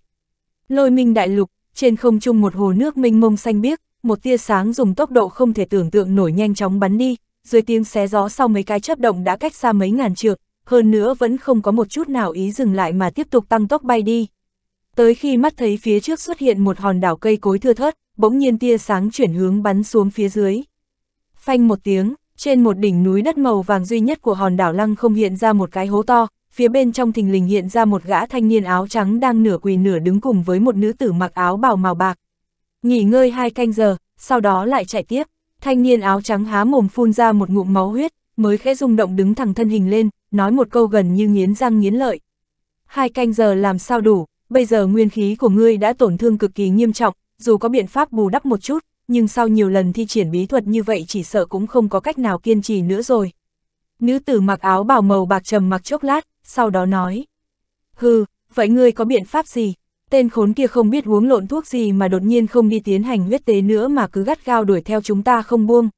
Lôi minh đại lục, trên không trung một hồ nước mênh mông xanh biếc, một tia sáng dùng tốc độ không thể tưởng tượng nổi nhanh chóng bắn đi, dưới tiếng xé gió sau mấy cái chớp động đã cách xa mấy ngàn trượng, hơn nữa vẫn không có một chút nào ý dừng lại mà tiếp tục tăng tốc bay đi. Tới khi mắt thấy phía trước xuất hiện một hòn đảo cây cối thưa thớt, bỗng nhiên tia sáng chuyển hướng bắn xuống phía dưới. Phanh một tiếng, trên một đỉnh núi đất màu vàng duy nhất của hòn đảo lăng không hiện ra một cái hố to, phía bên trong thình lình hiện ra một gã thanh niên áo trắng đang nửa quỳ nửa đứng cùng với một nữ tử mặc áo bào màu bạc. Nghỉ ngơi hai canh giờ, sau đó lại chạy tiếp, thanh niên áo trắng há mồm phun ra một ngụm máu huyết, mới khẽ rung động đứng thẳng thân hình lên, nói một câu gần như nghiến răng nghiến lợi. Hai canh giờ làm sao đủ, bây giờ nguyên khí của ngươi đã tổn thương cực kỳ nghiêm trọng, dù có biện pháp bù đắp một chút, nhưng sau nhiều lần thi triển bí thuật như vậy chỉ sợ cũng không có cách nào kiên trì nữa rồi. Nữ tử mặc áo bào màu bạc trầm mặc chốc lát, sau đó nói. Hừ, vậy ngươi có biện pháp gì? Tên khốn kia không biết uống lộn thuốc gì mà đột nhiên không đi tiến hành huyết tế nữa mà cứ gắt gao đuổi theo chúng ta không buông.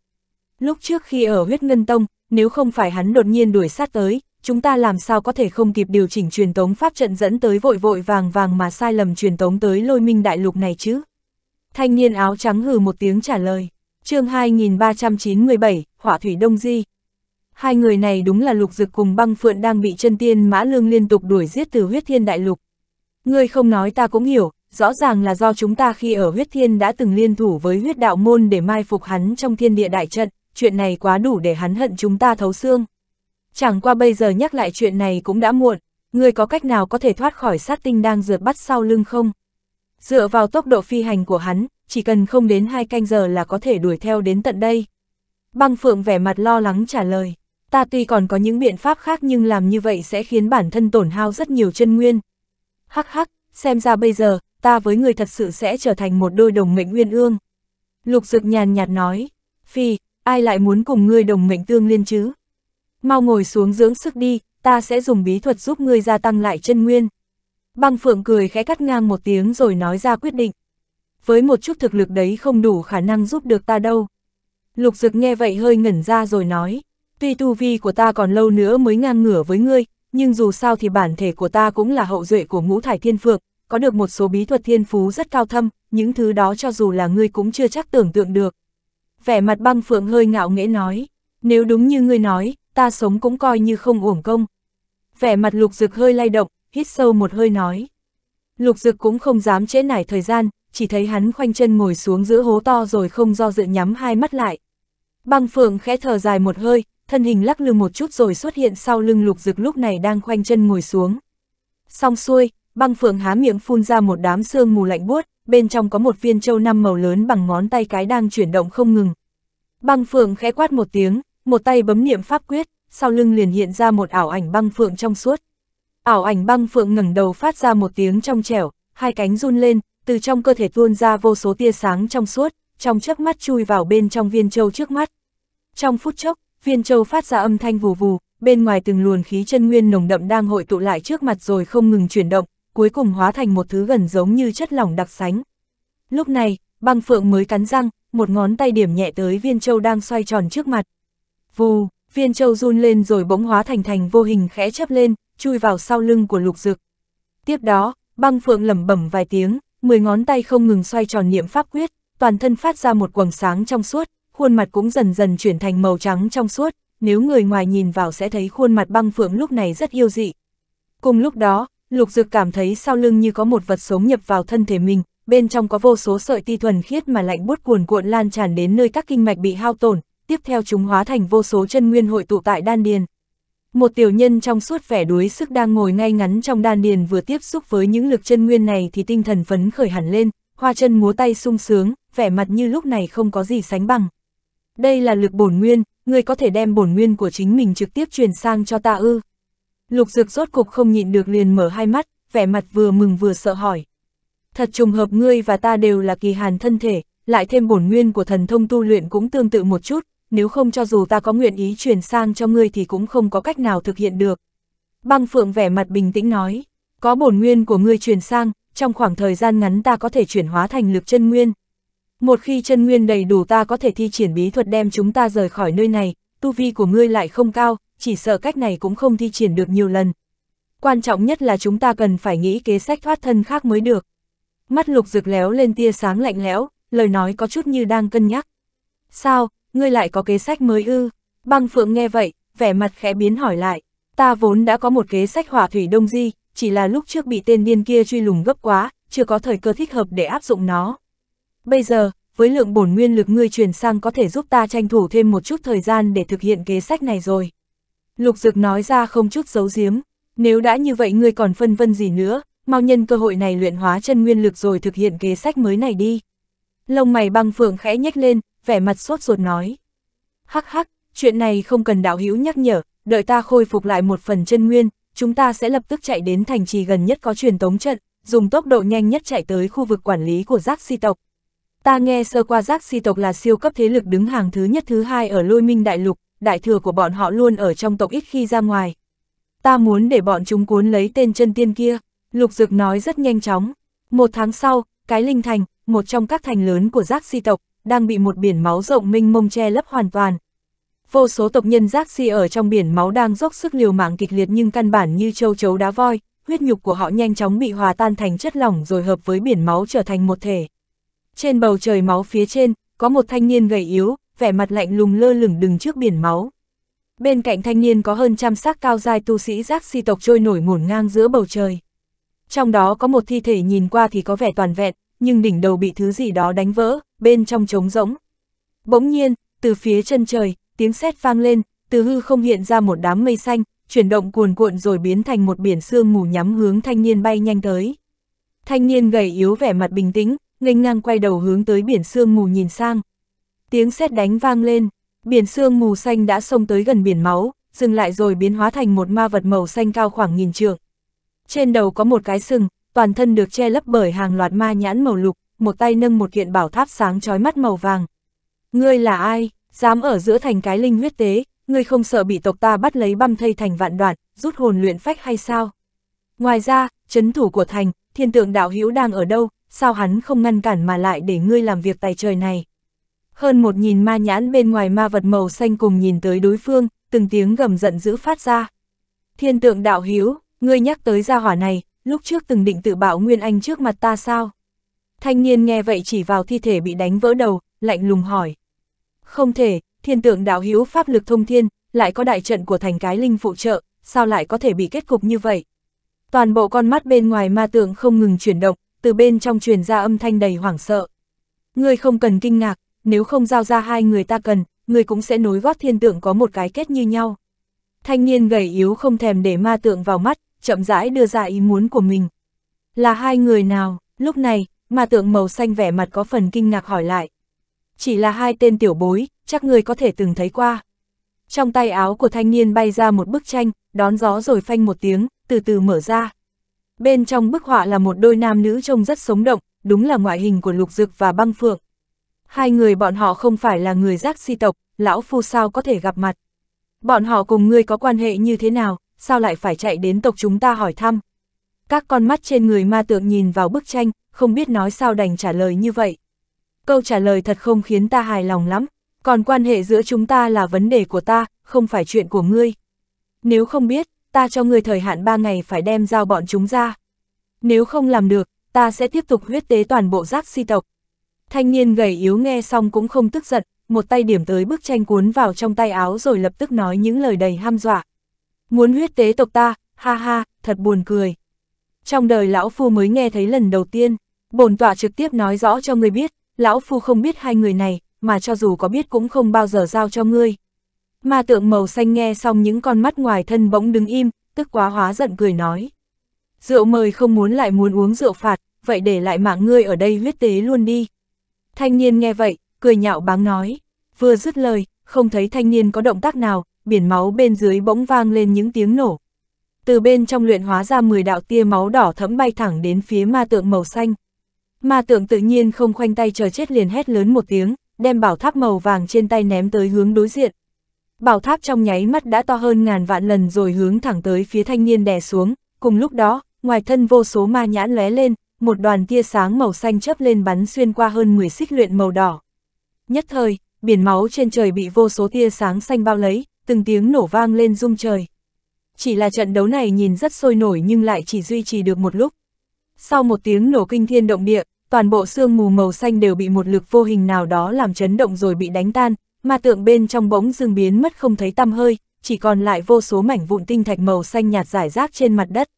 Lúc trước khi ở huyết ngân tông, nếu không phải hắn đột nhiên đuổi sát tới, chúng ta làm sao có thể không kịp điều chỉnh truyền tống pháp trận dẫn tới vội vội vàng vàng mà sai lầm truyền tống tới lôi minh đại lục này chứ? Thanh niên áo trắng hừ một tiếng trả lời, chương 2397, Hỏa Thủy Đông Di. Hai người này đúng là lục dực cùng băng phượng đang bị chân tiên mã lương liên tục đuổi giết từ huyết thiên đại lục. Ngươi không nói ta cũng hiểu, rõ ràng là do chúng ta khi ở huyết thiên đã từng liên thủ với huyết đạo môn để mai phục hắn trong thiên địa đại trận chuyện này quá đủ để hắn hận chúng ta thấu xương. Chẳng qua bây giờ nhắc lại chuyện này cũng đã muộn, người có cách nào có thể thoát khỏi sát tinh đang rượt bắt sau lưng không? Dựa vào tốc độ phi hành của hắn, chỉ cần không đến hai canh giờ là có thể đuổi theo đến tận đây. Băng Phượng vẻ mặt lo lắng trả lời, ta tuy còn có những biện pháp khác nhưng làm như vậy sẽ khiến bản thân tổn hao rất nhiều chân nguyên. Hắc hắc, xem ra bây giờ, ta với người thật sự sẽ trở thành một đôi đồng mệnh nguyên ương. Lục Dực nhàn nhạt nói, phi, ai lại muốn cùng ngươi đồng mệnh tương liên chứ? Mau ngồi xuống dưỡng sức đi, ta sẽ dùng bí thuật giúp ngươi gia tăng lại chân nguyên. Băng Phượng cười khẽ cắt ngang một tiếng rồi nói ra quyết định. Với một chút thực lực đấy không đủ khả năng giúp được ta đâu. Lục Dực nghe vậy hơi ngẩn ra rồi nói, tuy tu vi của ta còn lâu nữa mới ngang ngửa với ngươi, nhưng dù sao thì bản thể của ta cũng là hậu duệ của ngũ thải thiên phượng, có được một số bí thuật thiên phú rất cao thâm, những thứ đó cho dù là ngươi cũng chưa chắc tưởng tượng được vẻ mặt băng phượng hơi ngạo nghễ nói, nếu đúng như ngươi nói, ta sống cũng coi như không uổng công. Vẻ mặt lục dực hơi lay động, hít sâu một hơi nói. Lục dực cũng không dám trễ nải thời gian, chỉ thấy hắn khoanh chân ngồi xuống giữa hố to rồi không do dự nhắm hai mắt lại. Băng phượng khẽ thở dài một hơi, thân hình lắc lư một chút rồi xuất hiện sau lưng lục dực lúc này đang khoanh chân ngồi xuống. Xong xuôi, băng phượng há miệng phun ra một đám sương mù lạnh buốt, bên trong có một viên châu năm màu lớn bằng ngón tay cái đang chuyển động không ngừng. Băng phượng khẽ quát một tiếng, một tay bấm niệm pháp quyết, sau lưng liền hiện ra một ảo ảnh băng phượng trong suốt. Ảo ảnh băng phượng ngẩng đầu phát ra một tiếng trong trẻo, hai cánh run lên, từ trong cơ thể tuôn ra vô số tia sáng trong suốt, trong chớp mắt chui vào bên trong viên châu trước mắt. Trong phút chốc, viên châu phát ra âm thanh vù vù, bên ngoài từng luồn khí chân nguyên nồng đậm đang hội tụ lại trước mặt rồi không ngừng chuyển động, cuối cùng hóa thành một thứ gần giống như chất lỏng đặc sánh. Lúc này, băng phượng mới cắn răng, một ngón tay điểm nhẹ tới viên châu đang xoay tròn trước mặt. Vù, viên châu run lên rồi bỗng hóa thành thành vô hình khẽ chấp lên, chui vào sau lưng của lục dực. Tiếp đó, băng phượng lẩm bẩm vài tiếng, mười ngón tay không ngừng xoay tròn niệm pháp quyết, toàn thân phát ra một quầng sáng trong suốt, khuôn mặt cũng dần dần chuyển thành màu trắng trong suốt, nếu người ngoài nhìn vào sẽ thấy khuôn mặt băng phượng lúc này rất yêu dị. Cùng lúc đó, Lục Dược cảm thấy sau lưng như có một vật sống nhập vào thân thể mình, bên trong có vô số sợi ti thuần khiết mà lạnh buốt cuồn cuộn lan tràn đến nơi các kinh mạch bị hao tổn, tiếp theo chúng hóa thành vô số chân nguyên hội tụ tại đan điền. Một tiểu nhân trong suốt vẻ đuối sức đang ngồi ngay ngắn trong đan điền vừa tiếp xúc với những lực chân nguyên này thì tinh thần phấn khởi hẳn lên, hoa chân múa tay sung sướng, vẻ mặt như lúc này không có gì sánh bằng. Đây là lực bổn nguyên, người có thể đem bổn nguyên của chính mình trực tiếp truyền sang cho ta ư? Lục Dược rốt cục không nhịn được liền mở hai mắt, vẻ mặt vừa mừng vừa sợ hỏi. Thật trùng hợp ngươi và ta đều là kỳ hàn thân thể, lại thêm bổn nguyên của thần thông tu luyện cũng tương tự một chút, nếu không cho dù ta có nguyện ý truyền sang cho ngươi thì cũng không có cách nào thực hiện được. Băng Phượng vẻ mặt bình tĩnh nói, có bổn nguyên của ngươi truyền sang, trong khoảng thời gian ngắn ta có thể chuyển hóa thành lực chân nguyên. Một khi chân nguyên đầy đủ ta có thể thi triển bí thuật đem chúng ta rời khỏi nơi này, tu vi của ngươi lại không cao, chỉ sợ cách này cũng không thi triển được nhiều lần. Quan trọng nhất là chúng ta cần phải nghĩ kế sách thoát thân khác mới được. Mắt lục rực léo lên tia sáng lạnh lẽo, lời nói có chút như đang cân nhắc. Sao, ngươi lại có kế sách mới ư? Băng Phượng nghe vậy, vẻ mặt khẽ biến hỏi lại. Ta vốn đã có một kế sách hỏa thủy đông di, chỉ là lúc trước bị tên điên kia truy lùng gấp quá, chưa có thời cơ thích hợp để áp dụng nó. Bây giờ, với lượng bổn nguyên lực ngươi truyền sang có thể giúp ta tranh thủ thêm một chút thời gian để thực hiện kế sách này rồi. Lục Dược nói ra không chút giấu giếm, nếu đã như vậy ngươi còn phân vân gì nữa, mau nhân cơ hội này luyện hóa chân nguyên lực rồi thực hiện kế sách mới này đi. Lông mày băng phượng khẽ nhếch lên, vẻ mặt sốt ruột nói. Hắc hắc, chuyện này không cần đạo hữu nhắc nhở, đợi ta khôi phục lại một phần chân nguyên, chúng ta sẽ lập tức chạy đến thành trì gần nhất có truyền tống trận, dùng tốc độ nhanh nhất chạy tới khu vực quản lý của giác si tộc. Ta nghe sơ qua giác si tộc là siêu cấp thế lực đứng hàng thứ nhất thứ hai ở lôi minh đại lục, đại thừa của bọn họ luôn ở trong tộc ít khi ra ngoài. Ta muốn để bọn chúng cuốn lấy tên chân tiên kia, Lục Dực nói rất nhanh chóng. Một tháng sau, cái linh thành, một trong các thành lớn của giác si tộc, đang bị một biển máu rộng minh mông che lấp hoàn toàn. Vô số tộc nhân giác si ở trong biển máu đang dốc sức liều mạng kịch liệt nhưng căn bản như châu chấu đá voi, huyết nhục của họ nhanh chóng bị hòa tan thành chất lỏng rồi hợp với biển máu trở thành một thể. Trên bầu trời máu phía trên, có một thanh niên gầy yếu, vẻ mặt lạnh lùng lơ lửng đứng trước biển máu. Bên cạnh thanh niên có hơn trăm xác cao dài tu sĩ giác si tộc trôi nổi ngổn ngang giữa bầu trời. Trong đó có một thi thể nhìn qua thì có vẻ toàn vẹn, nhưng đỉnh đầu bị thứ gì đó đánh vỡ, bên trong trống rỗng. Bỗng nhiên, từ phía chân trời, tiếng sét vang lên, từ hư không hiện ra một đám mây xanh, chuyển động cuồn cuộn rồi biến thành một biển sương mù nhắm hướng thanh niên bay nhanh tới. Thanh niên gầy yếu vẻ mặt bình tĩnh, nghênh ngang quay đầu hướng tới biển sương mù nhìn sang, tiếng sét đánh vang lên, biển sương mù xanh đã xông tới gần biển máu, dừng lại rồi biến hóa thành một ma vật màu xanh cao khoảng nghìn trượng. Trên đầu có một cái sừng, toàn thân được che lấp bởi hàng loạt ma nhãn màu lục, một tay nâng một kiện bảo tháp sáng chói mắt màu vàng. Ngươi là ai, dám ở giữa thành cái linh huyết tế, ngươi không sợ bị tộc ta bắt lấy băm thây thành vạn đoạn, rút hồn luyện phách hay sao? Ngoài ra, chấn thủ của thành, thiên tượng đạo hữu đang ở đâu, sao hắn không ngăn cản mà lại để ngươi làm việc tài trời này? Hơn một nghìn ma nhãn bên ngoài ma vật màu xanh cùng nhìn tới đối phương, từng tiếng gầm giận dữ phát ra. Thiên tượng đạo hiếu, ngươi nhắc tới gia hỏa này, lúc trước từng định tự bảo Nguyên Anh trước mặt ta sao? Thanh niên nghe vậy chỉ vào thi thể bị đánh vỡ đầu, lạnh lùng hỏi. Không thể, thiên tượng đạo hiếu pháp lực thông thiên, lại có đại trận của thành cái linh phụ trợ, sao lại có thể bị kết cục như vậy? Toàn bộ con mắt bên ngoài ma tượng không ngừng chuyển động, từ bên trong truyền ra âm thanh đầy hoảng sợ. Ngươi không cần kinh ngạc, nếu không giao ra hai người ta cần, người cũng sẽ nối gót thiên tượng có một cái kết như nhau. Thanh niên gầy yếu không thèm để ma tượng vào mắt, chậm rãi đưa ra ý muốn của mình. Là hai người nào, lúc này, ma tượng màu xanh vẻ mặt có phần kinh ngạc hỏi lại. Chỉ là hai tên tiểu bối, chắc người có thể từng thấy qua. Trong tay áo của thanh niên bay ra một bức tranh, đón gió rồi phanh một tiếng, từ từ mở ra. Bên trong bức họa là một đôi nam nữ trông rất sống động, đúng là ngoại hình của lục dực và băng phượng. Hai người bọn họ không phải là người giác si tộc, lão phu sao có thể gặp mặt. Bọn họ cùng ngươi có quan hệ như thế nào, sao lại phải chạy đến tộc chúng ta hỏi thăm. Các con mắt trên người ma tượng nhìn vào bức tranh, không biết nói sao đành trả lời như vậy. Câu trả lời thật không khiến ta hài lòng lắm, còn quan hệ giữa chúng ta là vấn đề của ta, không phải chuyện của ngươi. Nếu không biết, ta cho ngươi thời hạn ba ngày phải đem giao bọn chúng ra. Nếu không làm được, ta sẽ tiếp tục huyết tế toàn bộ giác si tộc, Thanh niên gầy yếu nghe xong cũng không tức giận, một tay điểm tới bức tranh cuốn vào trong tay áo rồi lập tức nói những lời đầy ham dọa. Muốn huyết tế tộc ta, ha ha, thật buồn cười. Trong đời lão phu mới nghe thấy lần đầu tiên, bổn tọa trực tiếp nói rõ cho ngươi biết, lão phu không biết hai người này, mà cho dù có biết cũng không bao giờ giao cho ngươi. Ma tượng màu xanh nghe xong những con mắt ngoài thân bỗng đứng im, tức quá hóa giận cười nói. Rượu mời không muốn lại muốn uống rượu phạt, vậy để lại mạng ngươi ở đây huyết tế luôn đi. Thanh niên nghe vậy, cười nhạo báng nói. Vừa dứt lời, không thấy thanh niên có động tác nào, biển máu bên dưới bỗng vang lên những tiếng nổ. Từ bên trong luyện hóa ra 10 đạo tia máu đỏ thẫm bay thẳng đến phía ma tượng màu xanh. Ma tượng tự nhiên không khoanh tay chờ chết liền hét lớn một tiếng, đem bảo tháp màu vàng trên tay ném tới hướng đối diện. Bảo tháp trong nháy mắt đã to hơn ngàn vạn lần rồi hướng thẳng tới phía thanh niên đè xuống, cùng lúc đó, ngoài thân vô số ma nhãn lóe lên, một đoàn tia sáng màu xanh chớp lên bắn xuyên qua hơn 10 xích luyện màu đỏ. Nhất thời, biển máu trên trời bị vô số tia sáng xanh bao lấy, từng tiếng nổ vang lên rung trời. Chỉ là trận đấu này nhìn rất sôi nổi nhưng lại chỉ duy trì được một lúc. Sau một tiếng nổ kinh thiên động địa, toàn bộ sương mù màu xanh đều bị một lực vô hình nào đó làm chấn động rồi bị đánh tan, ma tượng bên trong bỗng dưng biến mất không thấy tăm hơi, chỉ còn lại vô số mảnh vụn tinh thạch màu xanh nhạt rải rác trên mặt đất.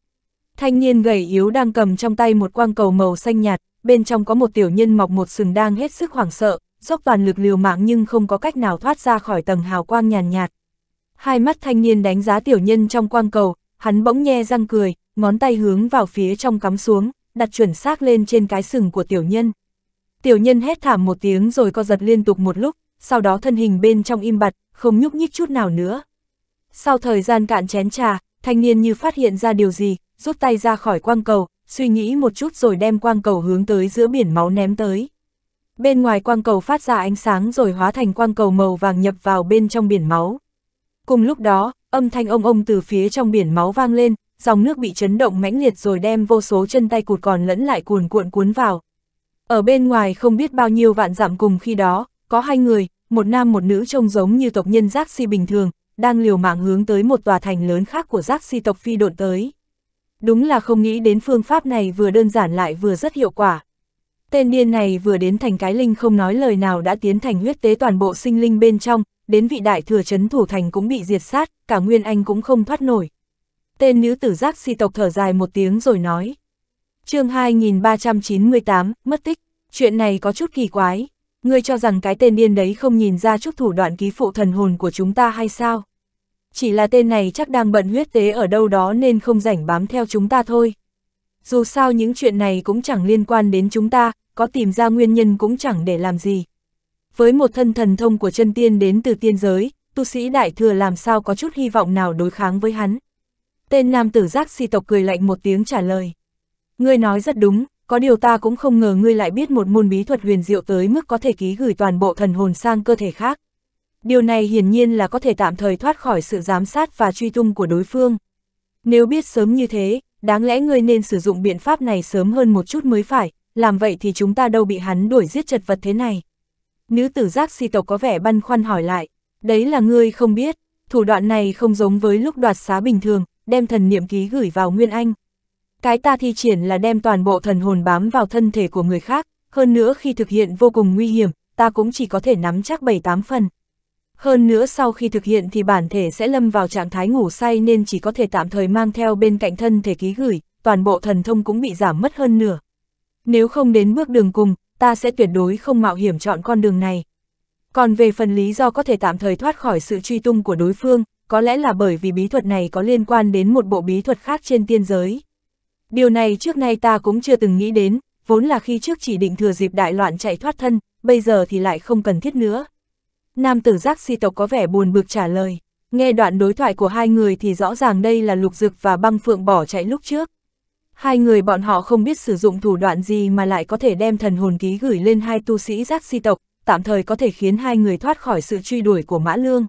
Thanh niên gầy yếu đang cầm trong tay một quang cầu màu xanh nhạt, bên trong có một tiểu nhân mọc một sừng đang hết sức hoảng sợ, dốc toàn lực liều mạng nhưng không có cách nào thoát ra khỏi tầng hào quang nhàn nhạt, Hai mắt thanh niên đánh giá tiểu nhân trong quang cầu, hắn bỗng nhe răng cười, ngón tay hướng vào phía trong cắm xuống, đặt chuẩn xác lên trên cái sừng của tiểu nhân. Tiểu nhân hét thảm một tiếng rồi co giật liên tục một lúc, sau đó thân hình bên trong im bặt, không nhúc nhích chút nào nữa. Sau thời gian cạn chén trà, Thanh niên như phát hiện ra điều gì, rút tay ra khỏi quang cầu, suy nghĩ một chút rồi đem quang cầu hướng tới giữa biển máu ném tới. Bên ngoài quang cầu phát ra ánh sáng rồi hóa thành quang cầu màu vàng nhập vào bên trong biển máu. Cùng lúc đó, âm thanh ông ông từ phía trong biển máu vang lên, dòng nước bị chấn động mãnh liệt rồi đem vô số chân tay cụt còn lẫn lại cuồn cuộn cuốn vào. Ở bên ngoài không biết bao nhiêu vạn dặm cùng khi đó, có hai người, một nam một nữ trông giống như tộc nhân giác si bình thường, đang liều mạng hướng tới một tòa thành lớn khác của giác si tộc phi độn tới. Đúng là không nghĩ đến phương pháp này vừa đơn giản lại vừa rất hiệu quả. Tên điên này vừa đến thành cái linh không nói lời nào đã tiến thành huyết tế toàn bộ sinh linh bên trong, đến vị đại thừa chấn thủ thành cũng bị diệt sát, cả Nguyên Anh cũng không thoát nổi. Tên nữ tử giác si tộc thở dài một tiếng rồi nói. chương 2398, mất tích, chuyện này có chút kỳ quái ngươi cho rằng cái tên điên đấy không nhìn ra chút thủ đoạn ký phụ thần hồn của chúng ta hay sao? Chỉ là tên này chắc đang bận huyết tế ở đâu đó nên không rảnh bám theo chúng ta thôi. Dù sao những chuyện này cũng chẳng liên quan đến chúng ta, có tìm ra nguyên nhân cũng chẳng để làm gì. Với một thân thần thông của chân tiên đến từ tiên giới, tu sĩ đại thừa làm sao có chút hy vọng nào đối kháng với hắn. Tên nam tử giác si tộc cười lạnh một tiếng trả lời. Ngươi nói rất đúng, có điều ta cũng không ngờ ngươi lại biết một môn bí thuật huyền diệu tới mức có thể ký gửi toàn bộ thần hồn sang cơ thể khác. Điều này hiển nhiên là có thể tạm thời thoát khỏi sự giám sát và truy tung của đối phương. Nếu biết sớm như thế, đáng lẽ ngươi nên sử dụng biện pháp này sớm hơn một chút mới phải, làm vậy thì chúng ta đâu bị hắn đuổi giết chật vật thế này. Nữ tử giác si tộc có vẻ băn khoăn hỏi lại, đấy là ngươi không biết, thủ đoạn này không giống với lúc đoạt xá bình thường, đem thần niệm ký gửi vào Nguyên Anh. Cái ta thi triển là đem toàn bộ thần hồn bám vào thân thể của người khác, hơn nữa khi thực hiện vô cùng nguy hiểm, ta cũng chỉ có thể nắm chắc 7-8 phần. Hơn nữa sau khi thực hiện thì bản thể sẽ lâm vào trạng thái ngủ say nên chỉ có thể tạm thời mang theo bên cạnh thân thể ký gửi, toàn bộ thần thông cũng bị giảm mất hơn nửa. Nếu không đến bước đường cùng, ta sẽ tuyệt đối không mạo hiểm chọn con đường này. Còn về phần lý do có thể tạm thời thoát khỏi sự truy tung của đối phương, có lẽ là bởi vì bí thuật này có liên quan đến một bộ bí thuật khác trên tiên giới, Điều này trước nay ta cũng chưa từng nghĩ đến, vốn là khi trước chỉ định thừa dịp đại loạn chạy thoát thân, bây giờ thì lại không cần thiết nữa. Nam tử giác si tộc có vẻ buồn bực trả lời, nghe đoạn đối thoại của hai người thì rõ ràng đây là lục dực và băng phượng bỏ chạy lúc trước. Hai người bọn họ không biết sử dụng thủ đoạn gì mà lại có thể đem thần hồn ký gửi lên hai tu sĩ giác si tộc, tạm thời có thể khiến hai người thoát khỏi sự truy đuổi của mã lương.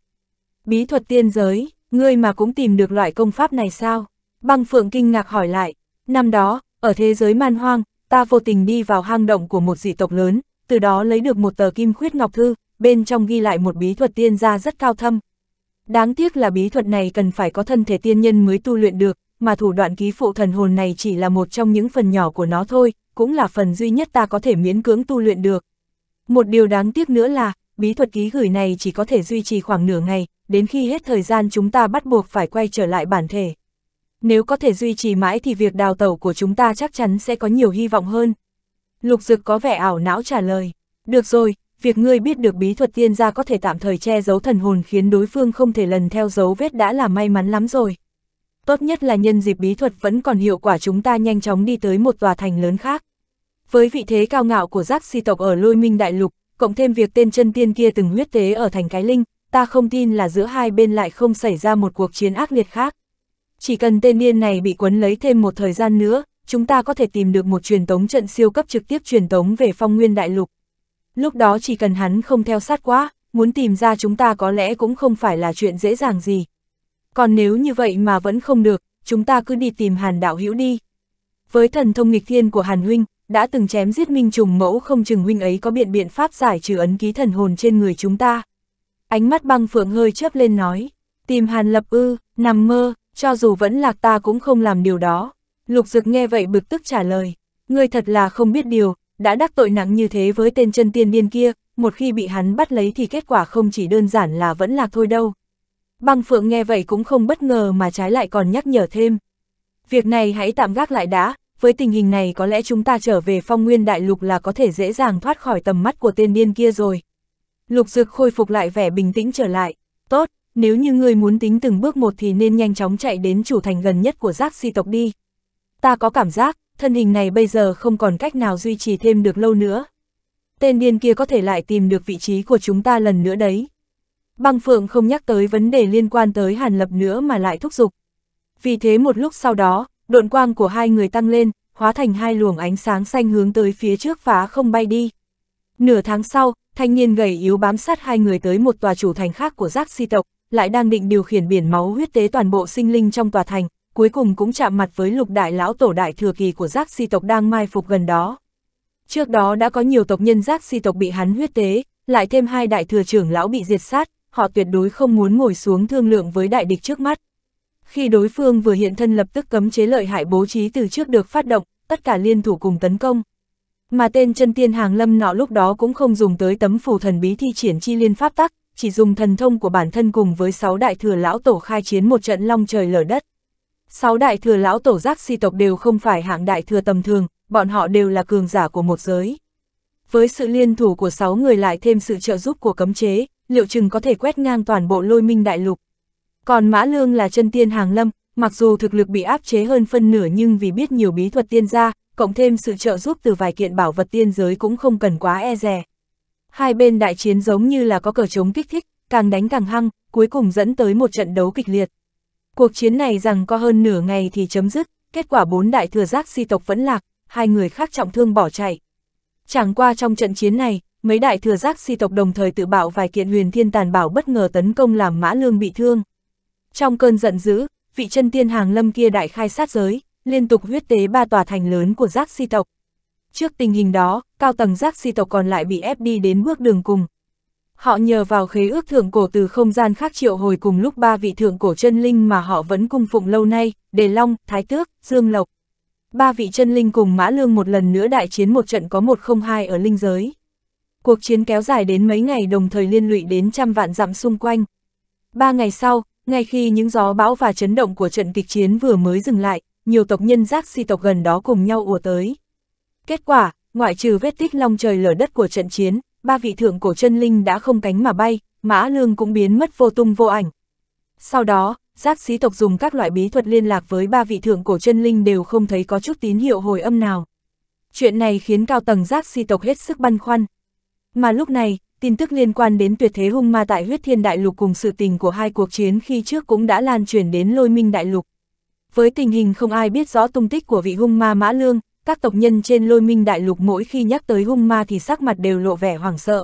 Bí thuật tiên giới, ngươi mà cũng tìm được loại công pháp này sao? Băng phượng kinh ngạc hỏi lại, Năm đó, ở thế giới man hoang, ta vô tình đi vào hang động của một dị tộc lớn, từ đó lấy được một tờ kim khuyết ngọc thư, bên trong ghi lại một bí thuật tiên gia rất cao thâm. Đáng tiếc là bí thuật này cần phải có thân thể tiên nhân mới tu luyện được, mà thủ đoạn ký phụ thần hồn này chỉ là một trong những phần nhỏ của nó thôi, cũng là phần duy nhất ta có thể miễn cưỡng tu luyện được. Một điều đáng tiếc nữa là, bí thuật ký gửi này chỉ có thể duy trì khoảng nửa ngày, đến khi hết thời gian chúng ta bắt buộc phải quay trở lại bản thể nếu có thể duy trì mãi thì việc đào tẩu của chúng ta chắc chắn sẽ có nhiều hy vọng hơn. Lục Dực có vẻ ảo não trả lời, được rồi, việc ngươi biết được bí thuật tiên gia có thể tạm thời che giấu thần hồn khiến đối phương không thể lần theo dấu vết đã là may mắn lắm rồi. Tốt nhất là nhân dịp bí thuật vẫn còn hiệu quả chúng ta nhanh chóng đi tới một tòa thành lớn khác. Với vị thế cao ngạo của giác si tộc ở lôi minh đại lục, cộng thêm việc tên chân tiên kia từng huyết tế ở thành cái linh, ta không tin là giữa hai bên lại không xảy ra một cuộc chiến ác liệt khác. Chỉ cần tên niên này bị quấn lấy thêm một thời gian nữa, chúng ta có thể tìm được một truyền tống trận siêu cấp trực tiếp truyền tống về phong nguyên đại lục. Lúc đó chỉ cần hắn không theo sát quá, muốn tìm ra chúng ta có lẽ cũng không phải là chuyện dễ dàng gì. Còn nếu như vậy mà vẫn không được, chúng ta cứ đi tìm hàn đạo hữu đi. Với thần thông nghịch thiên của hàn huynh, đã từng chém giết minh trùng mẫu không chừng huynh ấy có biện biện pháp giải trừ ấn ký thần hồn trên người chúng ta. Ánh mắt băng phượng hơi chớp lên nói, tìm hàn lập ư, nằm mơ, cho dù vẫn lạc ta cũng không làm điều đó. Lục Dực nghe vậy bực tức trả lời, ngươi thật là không biết điều, đã đắc tội nặng như thế với tên chân tiên điên kia, một khi bị hắn bắt lấy thì kết quả không chỉ đơn giản là vẫn lạc thôi đâu. Băng Phượng nghe vậy cũng không bất ngờ mà trái lại còn nhắc nhở thêm. Việc này hãy tạm gác lại đã, với tình hình này có lẽ chúng ta trở về phong nguyên đại lục là có thể dễ dàng thoát khỏi tầm mắt của tên điên kia rồi. Lục Dực khôi phục lại vẻ bình tĩnh trở lại, tốt, nếu như ngươi muốn tính từng bước một thì nên nhanh chóng chạy đến chủ thành gần nhất của giác si tộc đi. Ta có cảm giác, thân hình này bây giờ không còn cách nào duy trì thêm được lâu nữa. Tên điên kia có thể lại tìm được vị trí của chúng ta lần nữa đấy. Băng Phượng không nhắc tới vấn đề liên quan tới Hàn Lập nữa mà lại thúc giục. Vì thế một lúc sau đó, độn quang của hai người tăng lên, hóa thành hai luồng ánh sáng xanh hướng tới phía trước phá không bay đi. Nửa tháng sau, thanh niên gầy yếu bám sát hai người tới một tòa chủ thành khác của giác si tộc, lại đang định điều khiển biển máu huyết tế toàn bộ sinh linh trong tòa thành, cuối cùng cũng chạm mặt với lục đại lão tổ đại thừa kỳ của giác si tộc đang mai phục gần đó. Trước đó đã có nhiều tộc nhân giác si tộc bị hắn huyết tế, lại thêm hai đại thừa trưởng lão bị diệt sát, họ tuyệt đối không muốn ngồi xuống thương lượng với đại địch trước mắt. Khi đối phương vừa hiện thân lập tức cấm chế lợi hại bố trí từ trước được phát động, tất cả liên thủ cùng tấn công. Mà tên chân tiên hàng lâm nọ lúc đó cũng không dùng tới tấm phù thần bí thi triển chi liên pháp tắc, chỉ dùng thần thông của bản thân cùng với sáu đại thừa lão tổ khai chiến một trận long trời lở đất. Sáu đại thừa lão tổ giác si tộc đều không phải hạng đại thừa tầm thường, bọn họ đều là cường giả của một giới. Với sự liên thủ của sáu người lại thêm sự trợ giúp của cấm chế, liệu chừng có thể quét ngang toàn bộ lôi minh đại lục. Còn Mã Lương là chân tiên hàng lâm, mặc dù thực lực bị áp chế hơn phân nửa nhưng vì biết nhiều bí thuật tiên gia, cộng thêm sự trợ giúp từ vài kiện bảo vật tiên giới cũng không cần quá e dè. Hai bên đại chiến giống như là có cờ chống kích thích, càng đánh càng hăng, cuối cùng dẫn tới một trận đấu kịch liệt. Cuộc chiến này rằng có hơn nửa ngày thì chấm dứt, kết quả bốn đại thừa giác si tộc vẫn lạc, hai người khác trọng thương bỏ chạy. Chẳng qua trong trận chiến này, mấy đại thừa giác si tộc đồng thời tự bạo vài kiện huyền thiên tàn bảo bất ngờ tấn công làm mã lương bị thương. Trong cơn giận dữ, vị chân tiên hàng lâm kia đại khai sát giới, liên tục huyết tế ba tòa thành lớn của giác si tộc. Trước tình hình đó, cao tầng giác si tộc còn lại bị ép đi đến bước đường cùng. Họ nhờ vào khế ước thượng cổ từ không gian khác triệu hồi cùng lúc ba vị thượng cổ chân linh mà họ vẫn cung phụng lâu nay, Đề Long, Thái Tước, Dương Lộc. Ba vị chân linh cùng Mã Lương một lần nữa đại chiến một trận có một không hai ở linh giới. Cuộc chiến kéo dài đến mấy ngày đồng thời liên lụy đến trăm vạn dặm xung quanh. Ba ngày sau, ngay khi những gió bão và chấn động của trận kịch chiến vừa mới dừng lại, nhiều tộc nhân giác si tộc gần đó cùng nhau ùa tới. Kết quả, ngoại trừ vết tích long trời lở đất của trận chiến, ba vị thượng cổ chân linh đã không cánh mà bay, Mã Lương cũng biến mất vô tung vô ảnh. Sau đó, giác sĩ tộc dùng các loại bí thuật liên lạc với ba vị thượng cổ chân linh đều không thấy có chút tín hiệu hồi âm nào. Chuyện này khiến cao tầng giác sĩ tộc hết sức băn khoăn. Mà lúc này, tin tức liên quan đến tuyệt thế hung ma tại huyết thiên đại lục cùng sự tình của hai cuộc chiến khi trước cũng đã lan truyền đến lôi minh đại lục. Với tình hình không ai biết rõ tung tích của vị hung ma mã lương, các tộc nhân trên lôi minh đại lục mỗi khi nhắc tới hung ma thì sắc mặt đều lộ vẻ hoảng sợ.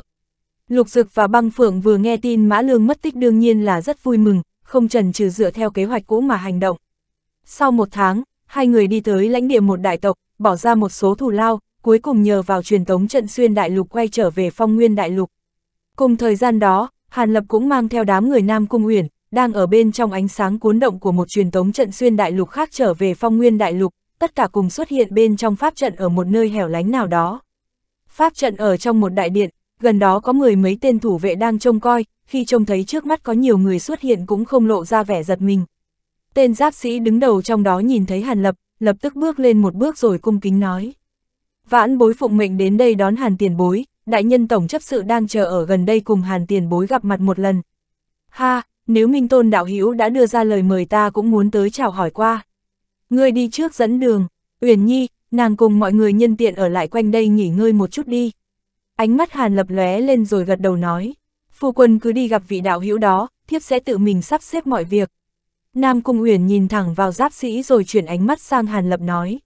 Lục Dực và Băng Phượng vừa nghe tin Mã Lương mất tích đương nhiên là rất vui mừng, không trần trừ dựa theo kế hoạch cũ mà hành động. Sau một tháng, hai người đi tới lãnh địa một đại tộc, bỏ ra một số thù lao, cuối cùng nhờ vào truyền tống trận xuyên đại lục quay trở về phong nguyên đại lục. Cùng thời gian đó, Hàn Lập cũng mang theo đám người Nam Cung Uyển, đang ở bên trong ánh sáng cuốn động của một truyền tống trận xuyên đại lục khác trở về phong nguyên đại lục, tất cả cùng xuất hiện bên trong pháp trận ở một nơi hẻo lánh nào đó. Pháp trận ở trong một đại điện, gần đó có mười mấy tên thủ vệ đang trông coi, khi trông thấy trước mắt có nhiều người xuất hiện cũng không lộ ra vẻ giật mình. Tên giáp sĩ đứng đầu trong đó nhìn thấy Hàn Lập, lập tức bước lên một bước rồi cung kính nói. Vãn bối phụng mệnh đến đây đón Hàn tiền bối, đại nhân tổng chấp sự đang chờ ở gần đây cùng Hàn tiền bối gặp mặt một lần. Ha, nếu Minh Tôn Đạo Hữu đã đưa ra lời mời ta cũng muốn tới chào hỏi qua. Ngươi đi trước dẫn đường, Uyển Nhi, nàng cùng mọi người nhân tiện ở lại quanh đây nghỉ ngơi một chút đi. Ánh mắt Hàn Lập lóe lên rồi gật đầu nói, phu quân cứ đi gặp vị đạo hữu đó, thiếp sẽ tự mình sắp xếp mọi việc. Nam Cung Uyển nhìn thẳng vào giáp sĩ rồi chuyển ánh mắt sang Hàn Lập nói.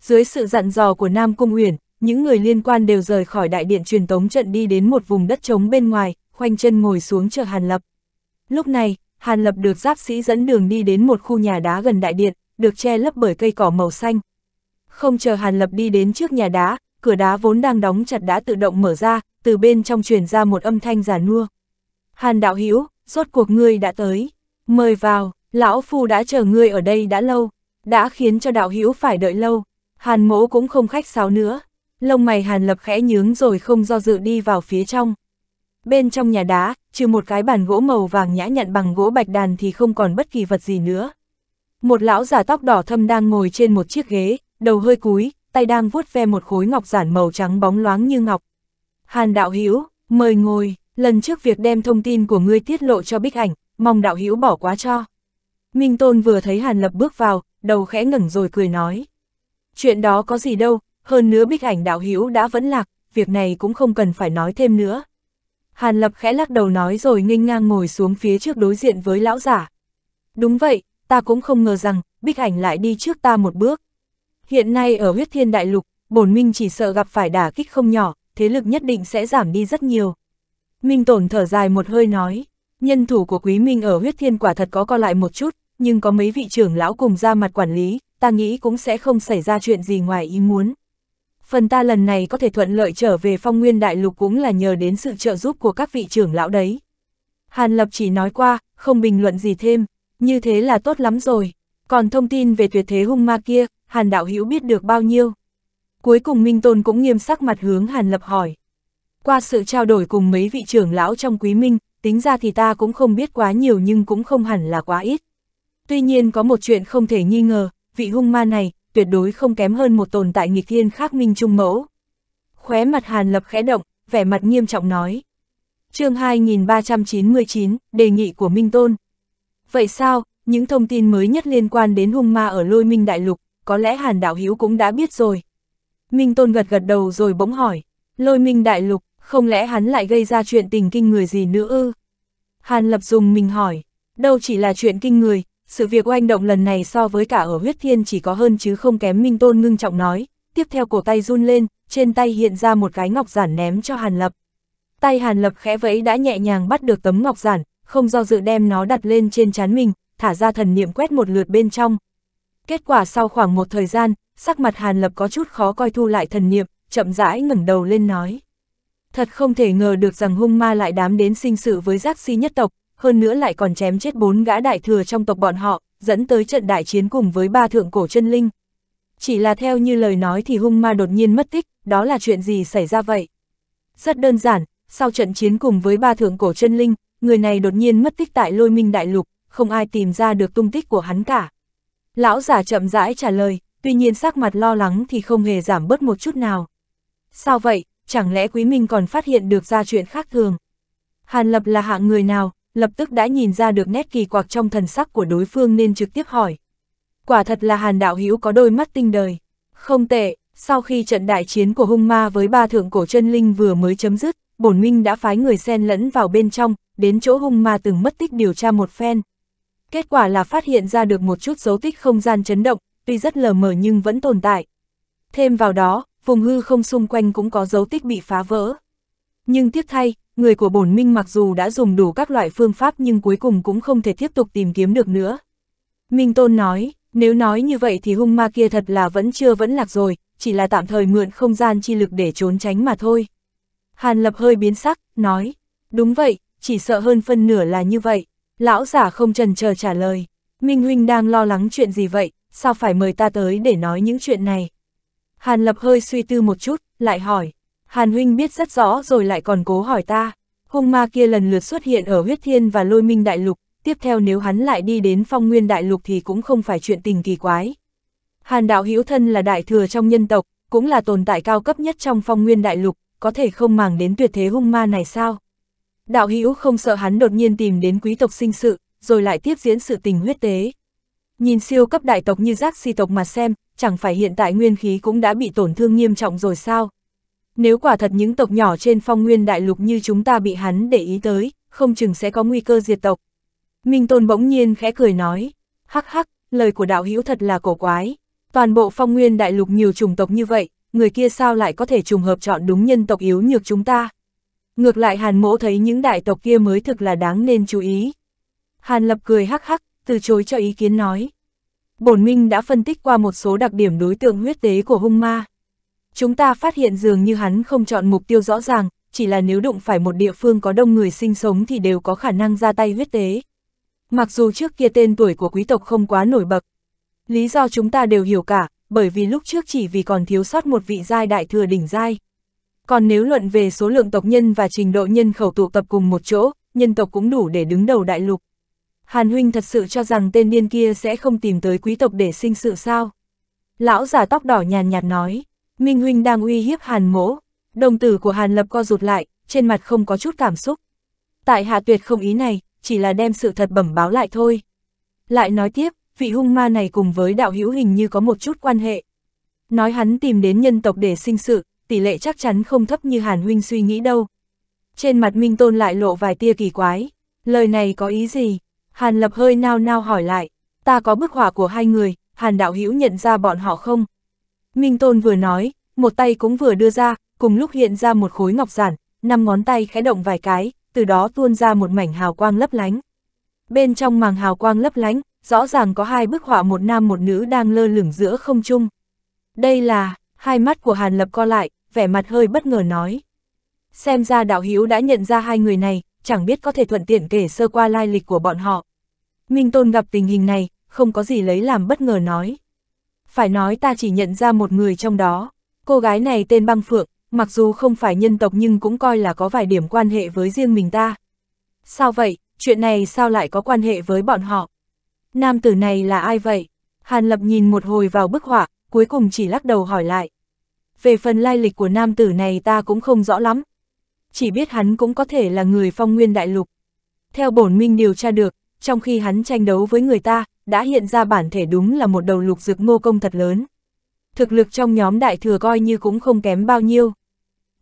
Dưới sự dặn dò của Nam Cung Uyển, những người liên quan đều rời khỏi đại điện truyền tống trận đi đến một vùng đất trống bên ngoài, khoanh chân ngồi xuống chờ Hàn Lập. Lúc này, Hàn Lập được giáp sĩ dẫn đường đi đến một khu nhà đá gần đại điện, được che lấp bởi cây cỏ màu xanh. Không chờ Hàn Lập đi đến trước nhà đá, cửa đá vốn đang đóng chặt đã tự động mở ra, từ bên trong truyền ra một âm thanh giả nua. Hàn đạo Hữu rốt cuộc ngươi đã tới. Mời vào, lão phu đã chờ ngươi ở đây đã lâu, đã khiến cho đạo Hữu phải đợi lâu. Hàn mỗ cũng không khách sáo nữa. Lông mày Hàn Lập khẽ nhướng rồi không do dự đi vào phía trong. Bên trong nhà đá, trừ một cái bàn gỗ màu vàng nhã nhặn bằng gỗ bạch đàn thì không còn bất kỳ vật gì nữa. Một lão giả tóc đỏ thâm đang ngồi trên một chiếc ghế, đầu hơi cúi, tay đang vuốt ve một khối ngọc giản màu trắng bóng loáng như ngọc. Hàn đạo Hữu mời ngồi, lần trước việc đem thông tin của ngươi tiết lộ cho bích ảnh, mong đạo Hữu bỏ quá cho. Minh Tôn vừa thấy Hàn Lập bước vào, đầu khẽ ngẩng rồi cười nói. Chuyện đó có gì đâu, hơn nữa bích ảnh đạo Hữu đã vẫn lạc, việc này cũng không cần phải nói thêm nữa. Hàn Lập khẽ lắc đầu nói rồi nghênh ngang ngồi xuống phía trước đối diện với lão giả. Đúng vậy, ta cũng không ngờ rằng, bích ảnh lại đi trước ta một bước. Hiện nay ở huyết thiên đại lục, bổn minh chỉ sợ gặp phải đả kích không nhỏ, thế lực nhất định sẽ giảm đi rất nhiều. Minh tổn thở dài một hơi nói, nhân thủ của quý minh ở huyết thiên quả thật có co lại một chút, nhưng có mấy vị trưởng lão cùng ra mặt quản lý, ta nghĩ cũng sẽ không xảy ra chuyện gì ngoài ý muốn. Phần ta lần này có thể thuận lợi trở về phong nguyên đại lục cũng là nhờ đến sự trợ giúp của các vị trưởng lão đấy. Hàn Lập chỉ nói qua, không bình luận gì thêm như thế là tốt lắm rồi. Còn thông tin về tuyệt thế hung ma kia, Hàn Đạo Hữu biết được bao nhiêu? Cuối cùng Minh Tôn cũng nghiêm sắc mặt hướng Hàn Lập hỏi. Qua sự trao đổi cùng mấy vị trưởng lão trong Quý Minh, tính ra thì ta cũng không biết quá nhiều nhưng cũng không hẳn là quá ít. Tuy nhiên có một chuyện không thể nghi ngờ, vị hung ma này tuyệt đối không kém hơn một tồn tại nghịch thiên khác Minh Trung Mẫu. Khóe mặt Hàn Lập khẽ động, vẻ mặt nghiêm trọng nói. chương 2399, đề nghị của Minh Tôn, Vậy sao, những thông tin mới nhất liên quan đến hung ma ở lôi minh đại lục, có lẽ Hàn Đạo Hiếu cũng đã biết rồi. Minh Tôn gật gật đầu rồi bỗng hỏi, lôi minh đại lục, không lẽ hắn lại gây ra chuyện tình kinh người gì nữa ư? Hàn Lập dùng mình hỏi, đâu chỉ là chuyện kinh người, sự việc oanh động lần này so với cả ở huyết thiên chỉ có hơn chứ không kém Minh Tôn ngưng trọng nói, tiếp theo cổ tay run lên, trên tay hiện ra một cái ngọc giản ném cho Hàn Lập. Tay Hàn Lập khẽ vẫy đã nhẹ nhàng bắt được tấm ngọc giản, không do dự đem nó đặt lên trên chán mình, thả ra thần niệm quét một lượt bên trong. Kết quả sau khoảng một thời gian, sắc mặt Hàn Lập có chút khó coi thu lại thần niệm, chậm rãi ngẩng đầu lên nói. Thật không thể ngờ được rằng hung ma lại đám đến sinh sự với giác si nhất tộc, hơn nữa lại còn chém chết bốn gã đại thừa trong tộc bọn họ, dẫn tới trận đại chiến cùng với ba thượng cổ chân linh. Chỉ là theo như lời nói thì hung ma đột nhiên mất tích, đó là chuyện gì xảy ra vậy? Rất đơn giản, sau trận chiến cùng với ba thượng cổ chân linh, người này đột nhiên mất tích tại lôi minh đại lục, không ai tìm ra được tung tích của hắn cả. Lão giả chậm rãi trả lời, tuy nhiên sắc mặt lo lắng thì không hề giảm bớt một chút nào. Sao vậy, chẳng lẽ Quý Minh còn phát hiện được ra chuyện khác thường? Hàn Lập là hạng người nào, lập tức đã nhìn ra được nét kỳ quặc trong thần sắc của đối phương nên trực tiếp hỏi. Quả thật là Hàn Đạo Hữu có đôi mắt tinh đời. Không tệ, sau khi trận đại chiến của hung ma với ba thượng cổ chân linh vừa mới chấm dứt, bổn minh đã phái người xen lẫn vào bên trong, đến chỗ hung ma từng mất tích điều tra một phen. Kết quả là phát hiện ra được một chút dấu tích không gian chấn động, tuy rất lờ mờ nhưng vẫn tồn tại. Thêm vào đó, vùng hư không xung quanh cũng có dấu tích bị phá vỡ. Nhưng tiếc thay, người của bổn minh mặc dù đã dùng đủ các loại phương pháp nhưng cuối cùng cũng không thể tiếp tục tìm kiếm được nữa. Minh Tôn nói, nếu nói như vậy thì hung ma kia thật là vẫn chưa vẫn lạc rồi, chỉ là tạm thời mượn không gian chi lực để trốn tránh mà thôi. Hàn Lập hơi biến sắc, nói, đúng vậy, chỉ sợ hơn phân nửa là như vậy. Lão giả không trần chờ trả lời, Minh Huynh đang lo lắng chuyện gì vậy, sao phải mời ta tới để nói những chuyện này? Hàn Lập hơi suy tư một chút, lại hỏi, Hàn Huynh biết rất rõ rồi lại còn cố hỏi ta, hung ma kia lần lượt xuất hiện ở huyết thiên và lôi minh đại lục, tiếp theo nếu hắn lại đi đến phong nguyên đại lục thì cũng không phải chuyện tình kỳ quái. Hàn đạo hữu thân là đại thừa trong nhân tộc, cũng là tồn tại cao cấp nhất trong phong nguyên đại lục, có thể không màng đến tuyệt thế hung ma này sao? đạo hữu không sợ hắn đột nhiên tìm đến quý tộc sinh sự, rồi lại tiếp diễn sự tình huyết tế. Nhìn siêu cấp đại tộc như giác si tộc mà xem, chẳng phải hiện tại nguyên khí cũng đã bị tổn thương nghiêm trọng rồi sao? Nếu quả thật những tộc nhỏ trên phong nguyên đại lục như chúng ta bị hắn để ý tới, không chừng sẽ có nguy cơ diệt tộc. Minh Tôn bỗng nhiên khẽ cười nói, hắc hắc, lời của đạo hữu thật là cổ quái. Toàn bộ phong nguyên đại lục nhiều chủng tộc như vậy, người kia sao lại có thể trùng hợp chọn đúng nhân tộc yếu nhược chúng ta? Ngược lại Hàn mỗ thấy những đại tộc kia mới thực là đáng nên chú ý. Hàn lập cười hắc hắc, từ chối cho ý kiến nói. Bổn Minh đã phân tích qua một số đặc điểm đối tượng huyết tế của hung ma. Chúng ta phát hiện dường như hắn không chọn mục tiêu rõ ràng, chỉ là nếu đụng phải một địa phương có đông người sinh sống thì đều có khả năng ra tay huyết tế. Mặc dù trước kia tên tuổi của quý tộc không quá nổi bật, lý do chúng ta đều hiểu cả, bởi vì lúc trước chỉ vì còn thiếu sót một vị giai đại thừa đỉnh giai, còn nếu luận về số lượng tộc nhân và trình độ nhân khẩu tụ tập cùng một chỗ, nhân tộc cũng đủ để đứng đầu đại lục. Hàn huynh thật sự cho rằng tên điên kia sẽ không tìm tới quý tộc để sinh sự sao? Lão giả tóc đỏ nhàn nhạt nói, Minh huynh đang uy hiếp Hàn mỗ. Đồng tử của Hàn lập co rụt lại, trên mặt không có chút cảm xúc. Tại hạ tuyệt không ý này, chỉ là đem sự thật bẩm báo lại thôi. Lại nói tiếp, vị hung ma này cùng với đạo hữu hình như có một chút quan hệ. Nói hắn tìm đến nhân tộc để sinh sự, tỷ lệ chắc chắn không thấp như Hàn Huynh suy nghĩ đâu. Trên mặt Minh Tôn lại lộ vài tia kỳ quái, lời này có ý gì? Hàn Lập hơi nao nao hỏi lại, ta có bức họa của hai người, Hàn Đạo Hữu nhận ra bọn họ không? Minh Tôn vừa nói, một tay cũng vừa đưa ra, cùng lúc hiện ra một khối ngọc giản, năm ngón tay khẽ động vài cái, từ đó tuôn ra một mảnh hào quang lấp lánh. Bên trong màng hào quang lấp lánh, rõ ràng có hai bức họa một nam một nữ đang lơ lửng giữa không trung. Đây là, hai mắt của Hàn Lập co lại, vẻ mặt hơi bất ngờ nói. Xem ra đạo hữu đã nhận ra hai người này, chẳng biết có thể thuận tiện kể sơ qua lai lịch của bọn họ. Minh Tôn gặp tình hình này, không có gì lấy làm bất ngờ nói. Phải nói ta chỉ nhận ra một người trong đó, cô gái này tên Băng Phượng, mặc dù không phải nhân tộc nhưng cũng coi là có vài điểm quan hệ với riêng mình ta. Sao vậy, chuyện này sao lại có quan hệ với bọn họ? Nam tử này là ai vậy? Hàn Lập nhìn một hồi vào bức họa, cuối cùng chỉ lắc đầu hỏi lại về phần lai lịch của nam tử này ta cũng không rõ lắm. Chỉ biết hắn cũng có thể là người phong nguyên đại lục. Theo bổn minh điều tra được, trong khi hắn tranh đấu với người ta, đã hiện ra bản thể đúng là một đầu lục dược ngô công thật lớn. Thực lực trong nhóm đại thừa coi như cũng không kém bao nhiêu.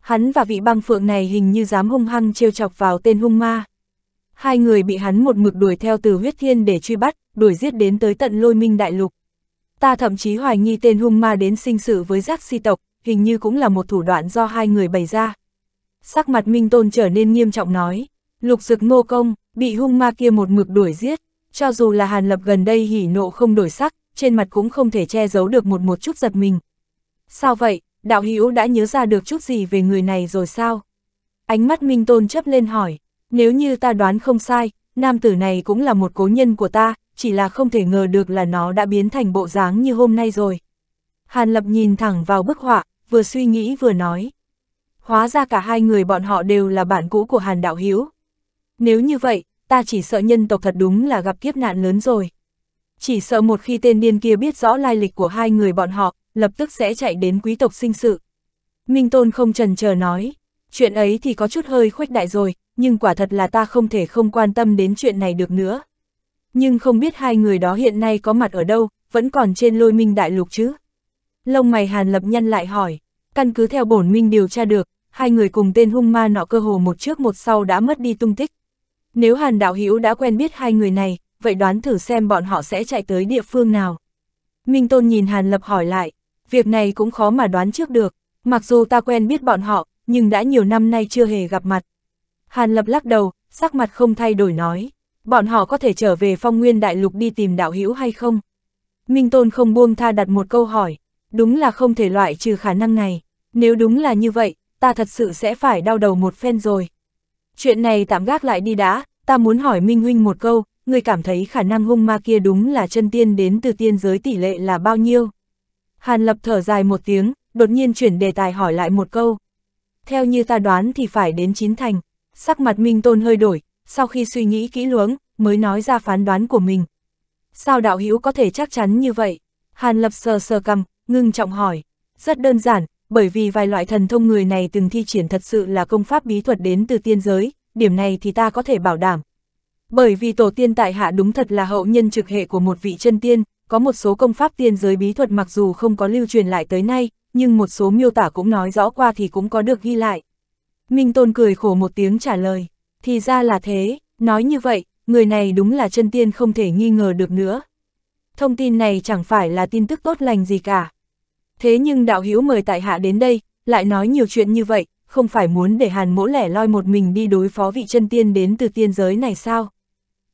Hắn và vị băng phượng này hình như dám hung hăng trêu chọc vào tên hung ma. Hai người bị hắn một mực đuổi theo từ huyết thiên để truy bắt, đuổi giết đến tới tận lôi minh đại lục. Ta thậm chí hoài nghi tên hung ma đến sinh sự với giác si tộc, hình như cũng là một thủ đoạn do hai người bày ra. Sắc mặt Minh Tôn trở nên nghiêm trọng nói, lục dực ngô công, bị hung ma kia một mực đuổi giết, cho dù là hàn lập gần đây hỉ nộ không đổi sắc, trên mặt cũng không thể che giấu được một một chút giật mình. Sao vậy, đạo hữu đã nhớ ra được chút gì về người này rồi sao? Ánh mắt Minh Tôn chấp lên hỏi, nếu như ta đoán không sai, nam tử này cũng là một cố nhân của ta, chỉ là không thể ngờ được là nó đã biến thành bộ dáng như hôm nay rồi. Hàn Lập nhìn thẳng vào bức họa, vừa suy nghĩ vừa nói. Hóa ra cả hai người bọn họ đều là bạn cũ của Hàn Đạo Hiếu. Nếu như vậy, ta chỉ sợ nhân tộc thật đúng là gặp kiếp nạn lớn rồi. Chỉ sợ một khi tên điên kia biết rõ lai lịch của hai người bọn họ, lập tức sẽ chạy đến quý tộc sinh sự. Minh Tôn không trần chờ nói, chuyện ấy thì có chút hơi khuếch đại rồi, nhưng quả thật là ta không thể không quan tâm đến chuyện này được nữa. Nhưng không biết hai người đó hiện nay có mặt ở đâu, vẫn còn trên lôi minh đại lục chứ. Lông mày Hàn Lập nhân lại hỏi, căn cứ theo bổn minh điều tra được, hai người cùng tên hung ma nọ cơ hồ một trước một sau đã mất đi tung tích. Nếu Hàn Đạo Hữu đã quen biết hai người này, vậy đoán thử xem bọn họ sẽ chạy tới địa phương nào. Minh Tôn nhìn Hàn Lập hỏi lại, việc này cũng khó mà đoán trước được, mặc dù ta quen biết bọn họ, nhưng đã nhiều năm nay chưa hề gặp mặt. Hàn Lập lắc đầu, sắc mặt không thay đổi nói, bọn họ có thể trở về phong nguyên đại lục đi tìm đạo hữu hay không? Minh Tôn không buông tha đặt một câu hỏi, đúng là không thể loại trừ khả năng này. Nếu đúng là như vậy, ta thật sự sẽ phải đau đầu một phen rồi. Chuyện này tạm gác lại đi đã, ta muốn hỏi Minh Huynh một câu, người cảm thấy khả năng hung ma kia đúng là chân tiên đến từ tiên giới tỷ lệ là bao nhiêu? Hàn Lập thở dài một tiếng, đột nhiên chuyển đề tài hỏi lại một câu. Theo như ta đoán thì phải đến chín thành, sắc mặt Minh Tôn hơi đổi, sau khi suy nghĩ kỹ lưỡng, mới nói ra phán đoán của mình. Sao đạo hữu có thể chắc chắn như vậy? Hàn Lập sờ sờ cầm, ngưng trọng hỏi. Rất đơn giản, bởi vì vài loại thần thông người này từng thi triển thật sự là công pháp bí thuật đến từ tiên giới, điểm này thì ta có thể bảo đảm. Bởi vì tổ tiên tại hạ đúng thật là hậu nhân trực hệ của một vị chân tiên, có một số công pháp tiên giới bí thuật mặc dù không có lưu truyền lại tới nay, nhưng một số miêu tả cũng nói rõ qua thì cũng có được ghi lại. Minh Tôn cười khổ một tiếng trả lời, thì ra là thế, nói như vậy, người này đúng là chân tiên không thể nghi ngờ được nữa. Thông tin này chẳng phải là tin tức tốt lành gì cả thế nhưng đạo hữu mời tại hạ đến đây, lại nói nhiều chuyện như vậy, không phải muốn để hàn mỗ lẻ loi một mình đi đối phó vị chân tiên đến từ tiên giới này sao?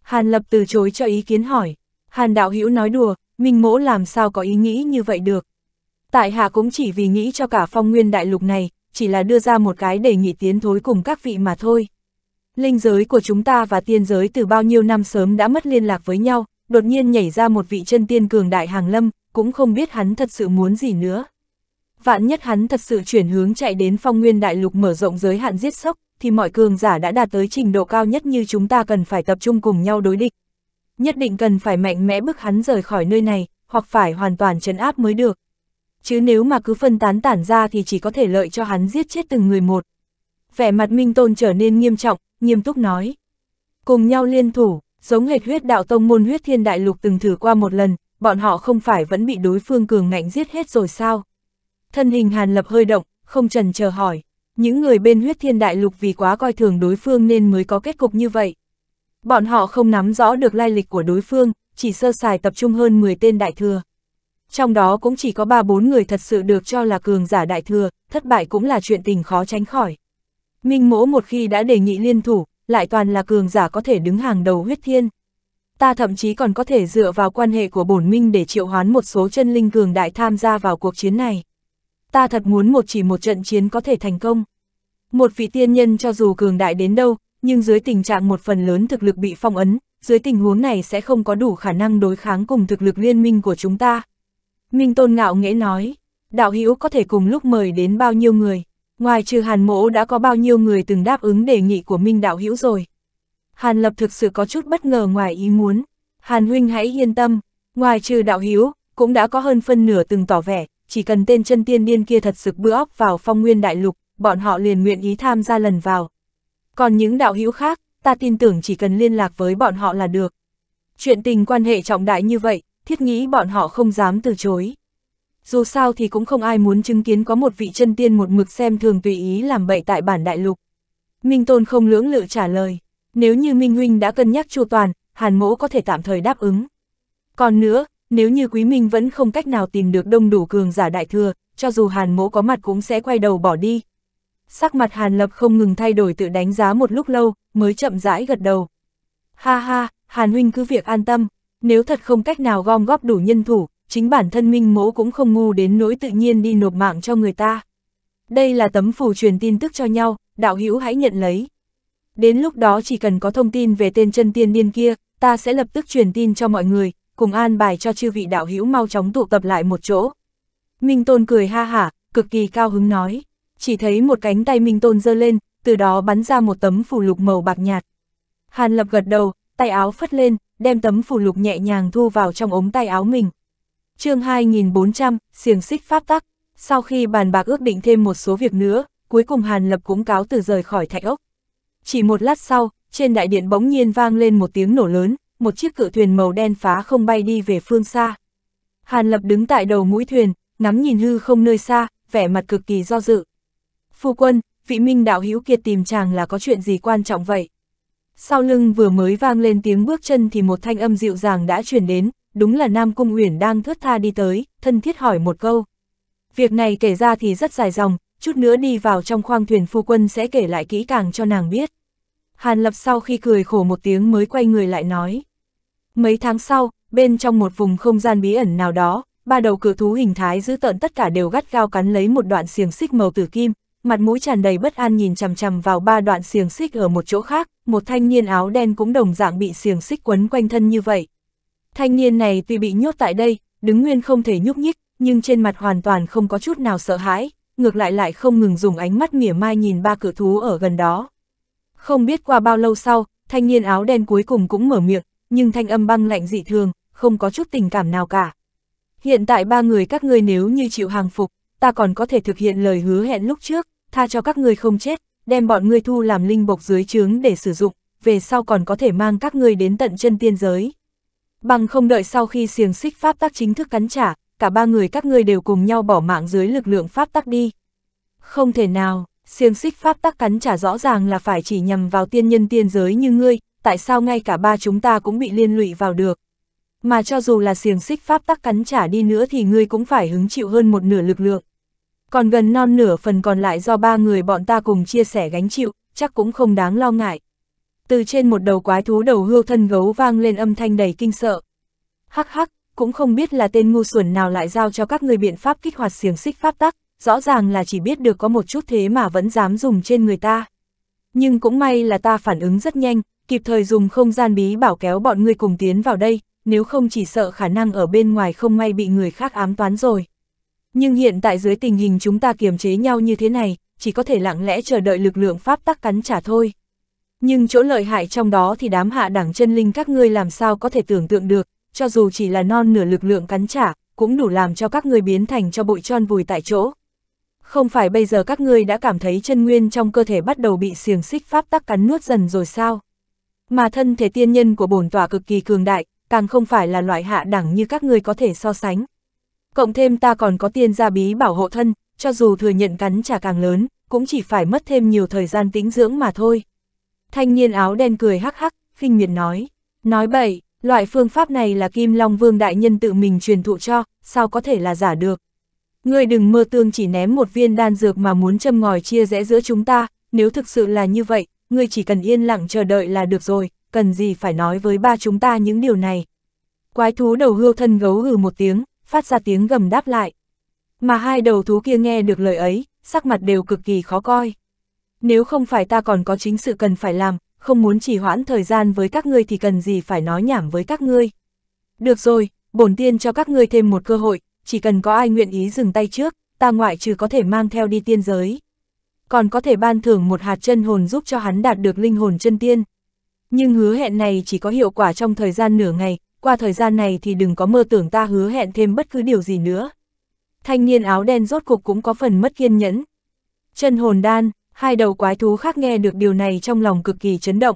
Hàn lập từ chối cho ý kiến hỏi, hàn đạo hữu nói đùa, minh mỗ làm sao có ý nghĩ như vậy được? Tại hạ cũng chỉ vì nghĩ cho cả phong nguyên đại lục này, chỉ là đưa ra một cái đề nghị tiến thối cùng các vị mà thôi. Linh giới của chúng ta và tiên giới từ bao nhiêu năm sớm đã mất liên lạc với nhau, đột nhiên nhảy ra một vị chân tiên cường đại hàng lâm, cũng không biết hắn thật sự muốn gì nữa. Vạn nhất hắn thật sự chuyển hướng chạy đến phong nguyên đại lục mở rộng giới hạn giết sốc, thì mọi cường giả đã đạt tới trình độ cao nhất như chúng ta cần phải tập trung cùng nhau đối địch. Nhất định cần phải mạnh mẽ bức hắn rời khỏi nơi này, hoặc phải hoàn toàn trấn áp mới được. Chứ nếu mà cứ phân tán tản ra thì chỉ có thể lợi cho hắn giết chết từng người một. Vẻ mặt Minh Tôn trở nên nghiêm trọng, nghiêm túc nói. Cùng nhau liên thủ, giống hệt huyết đạo tông môn huyết thiên đại lục từng thử qua một lần, bọn họ không phải vẫn bị đối phương cường ngạnh giết hết rồi sao? Thân hình Hàn Lập hơi động, không trần chờ hỏi, những người bên huyết thiên đại lục vì quá coi thường đối phương nên mới có kết cục như vậy. Bọn họ không nắm rõ được lai lịch của đối phương, chỉ sơ sài tập trung hơn 10 tên đại thừa. Trong đó cũng chỉ có 3-4 người thật sự được cho là cường giả đại thừa, thất bại cũng là chuyện tình khó tránh khỏi. Minh mỗ một khi đã đề nghị liên thủ, lại toàn là cường giả có thể đứng hàng đầu huyết thiên ta thậm chí còn có thể dựa vào quan hệ của bổn minh để triệu hoán một số chân linh cường đại tham gia vào cuộc chiến này. Ta thật muốn một chỉ một trận chiến có thể thành công. Một vị tiên nhân cho dù cường đại đến đâu, nhưng dưới tình trạng một phần lớn thực lực bị phong ấn, dưới tình huống này sẽ không có đủ khả năng đối kháng cùng thực lực liên minh của chúng ta. Minh Tôn Ngạo Nghễ nói, đạo hữu có thể cùng lúc mời đến bao nhiêu người, ngoài trừ hàn mỗ đã có bao nhiêu người từng đáp ứng đề nghị của Minh đạo hữu rồi. Hàn Lập thực sự có chút bất ngờ ngoài ý muốn. Hàn Huynh hãy yên tâm, ngoài trừ đạo hiếu, cũng đã có hơn phân nửa từng tỏ vẻ, chỉ cần tên chân tiên điên kia thật sự bữa óc vào phong nguyên đại lục, bọn họ liền nguyện ý tham gia lần vào. Còn những đạo hiếu khác, ta tin tưởng chỉ cần liên lạc với bọn họ là được. Chuyện tình quan hệ trọng đại như vậy, thiết nghĩ bọn họ không dám từ chối. Dù sao thì cũng không ai muốn chứng kiến có một vị chân tiên một mực xem thường tùy ý làm bậy tại bản đại lục. Minh Tôn không lưỡng lự trả lời nếu như Minh Huynh đã cân nhắc chu toàn, Hàn Mỗ có thể tạm thời đáp ứng. Còn nữa, nếu như Quý Minh vẫn không cách nào tìm được đông đủ cường giả đại thừa, cho dù Hàn Mỗ có mặt cũng sẽ quay đầu bỏ đi. Sắc mặt Hàn Lập không ngừng thay đổi tự đánh giá một lúc lâu, mới chậm rãi gật đầu. Ha ha, Hàn Huynh cứ việc an tâm, nếu thật không cách nào gom góp đủ nhân thủ, chính bản thân Minh Mỗ cũng không ngu đến nỗi tự nhiên đi nộp mạng cho người ta. Đây là tấm phù truyền tin tức cho nhau, đạo hữu hãy nhận lấy đến lúc đó chỉ cần có thông tin về tên chân tiên điên kia, ta sẽ lập tức truyền tin cho mọi người, cùng an bài cho chư vị đạo hữu mau chóng tụ tập lại một chỗ. Minh Tôn cười ha hả, cực kỳ cao hứng nói, chỉ thấy một cánh tay Minh Tôn giơ lên, từ đó bắn ra một tấm phù lục màu bạc nhạt. Hàn Lập gật đầu, tay áo phất lên, đem tấm phù lục nhẹ nhàng thu vào trong ống tay áo mình. chương 2400, xiềng xích pháp tắc. Sau khi bàn bạc ước định thêm một số việc nữa, cuối cùng Hàn Lập cũng cáo từ rời khỏi thạch ốc. Chỉ một lát sau, trên đại điện bỗng nhiên vang lên một tiếng nổ lớn, một chiếc cự thuyền màu đen phá không bay đi về phương xa. Hàn Lập đứng tại đầu mũi thuyền, ngắm nhìn hư không nơi xa, vẻ mặt cực kỳ do dự. Phu quân, vị minh đạo hữu kiệt tìm chàng là có chuyện gì quan trọng vậy? Sau lưng vừa mới vang lên tiếng bước chân thì một thanh âm dịu dàng đã truyền đến, đúng là Nam Cung Uyển đang thướt tha đi tới, thân thiết hỏi một câu. Việc này kể ra thì rất dài dòng, chút nữa đi vào trong khoang thuyền phu quân sẽ kể lại kỹ càng cho nàng biết. Hàn Lập sau khi cười khổ một tiếng mới quay người lại nói. Mấy tháng sau, bên trong một vùng không gian bí ẩn nào đó, ba đầu cửa thú hình thái giữ tợn tất cả đều gắt gao cắn lấy một đoạn xiềng xích màu tử kim, mặt mũi tràn đầy bất an nhìn chằm chằm vào ba đoạn xiềng xích ở một chỗ khác, một thanh niên áo đen cũng đồng dạng bị xiềng xích quấn quanh thân như vậy. Thanh niên này tuy bị nhốt tại đây, đứng nguyên không thể nhúc nhích, nhưng trên mặt hoàn toàn không có chút nào sợ hãi, ngược lại lại không ngừng dùng ánh mắt mỉa mai nhìn ba cự thú ở gần đó. Không biết qua bao lâu sau, thanh niên áo đen cuối cùng cũng mở miệng, nhưng thanh âm băng lạnh dị thường, không có chút tình cảm nào cả. Hiện tại ba người các ngươi nếu như chịu hàng phục, ta còn có thể thực hiện lời hứa hẹn lúc trước, tha cho các ngươi không chết, đem bọn ngươi thu làm linh bộc dưới trướng để sử dụng, về sau còn có thể mang các ngươi đến tận chân tiên giới. Bằng không đợi sau khi xiềng xích pháp tác chính thức cắn trả, cả ba người các ngươi đều cùng nhau bỏ mạng dưới lực lượng pháp tắc đi. Không thể nào, siêng xích pháp tắc cắn trả rõ ràng là phải chỉ nhằm vào tiên nhân tiên giới như ngươi, tại sao ngay cả ba chúng ta cũng bị liên lụy vào được. Mà cho dù là siềng xích pháp tắc cắn trả đi nữa thì ngươi cũng phải hứng chịu hơn một nửa lực lượng. Còn gần non nửa phần còn lại do ba người bọn ta cùng chia sẻ gánh chịu, chắc cũng không đáng lo ngại. Từ trên một đầu quái thú đầu hươu thân gấu vang lên âm thanh đầy kinh sợ. Hắc hắc, cũng không biết là tên ngu xuẩn nào lại giao cho các người biện pháp kích hoạt xiềng xích pháp tắc, rõ ràng là chỉ biết được có một chút thế mà vẫn dám dùng trên người ta. Nhưng cũng may là ta phản ứng rất nhanh, kịp thời dùng không gian bí bảo kéo bọn ngươi cùng tiến vào đây, nếu không chỉ sợ khả năng ở bên ngoài không may bị người khác ám toán rồi. Nhưng hiện tại dưới tình hình chúng ta kiềm chế nhau như thế này, chỉ có thể lặng lẽ chờ đợi lực lượng pháp tắc cắn trả thôi. Nhưng chỗ lợi hại trong đó thì đám hạ đẳng chân linh các ngươi làm sao có thể tưởng tượng được, cho dù chỉ là non nửa lực lượng cắn trả, cũng đủ làm cho các ngươi biến thành cho bụi tròn vùi tại chỗ. Không phải bây giờ các ngươi đã cảm thấy chân nguyên trong cơ thể bắt đầu bị xiềng xích pháp tắc cắn nuốt dần rồi sao? Mà thân thể tiên nhân của bổn tòa cực kỳ cường đại, càng không phải là loại hạ đẳng như các ngươi có thể so sánh. Cộng thêm ta còn có tiên gia bí bảo hộ thân, cho dù thừa nhận cắn trả càng lớn, cũng chỉ phải mất thêm nhiều thời gian tĩnh dưỡng mà thôi. Thanh niên áo đen cười hắc hắc, khinh miệt nói. Nói bậy, Loại phương pháp này là Kim Long Vương Đại Nhân tự mình truyền thụ cho, sao có thể là giả được. Ngươi đừng mơ tương chỉ ném một viên đan dược mà muốn châm ngòi chia rẽ giữa chúng ta, nếu thực sự là như vậy, ngươi chỉ cần yên lặng chờ đợi là được rồi, cần gì phải nói với ba chúng ta những điều này. Quái thú đầu hươu thân gấu gừ một tiếng, phát ra tiếng gầm đáp lại. Mà hai đầu thú kia nghe được lời ấy, sắc mặt đều cực kỳ khó coi. Nếu không phải ta còn có chính sự cần phải làm, không muốn trì hoãn thời gian với các ngươi thì cần gì phải nói nhảm với các ngươi. Được rồi, bổn tiên cho các ngươi thêm một cơ hội, chỉ cần có ai nguyện ý dừng tay trước, ta ngoại trừ có thể mang theo đi tiên giới. Còn có thể ban thưởng một hạt chân hồn giúp cho hắn đạt được linh hồn chân tiên. Nhưng hứa hẹn này chỉ có hiệu quả trong thời gian nửa ngày, qua thời gian này thì đừng có mơ tưởng ta hứa hẹn thêm bất cứ điều gì nữa. Thanh niên áo đen rốt cuộc cũng có phần mất kiên nhẫn. Chân hồn đan, hai đầu quái thú khác nghe được điều này trong lòng cực kỳ chấn động.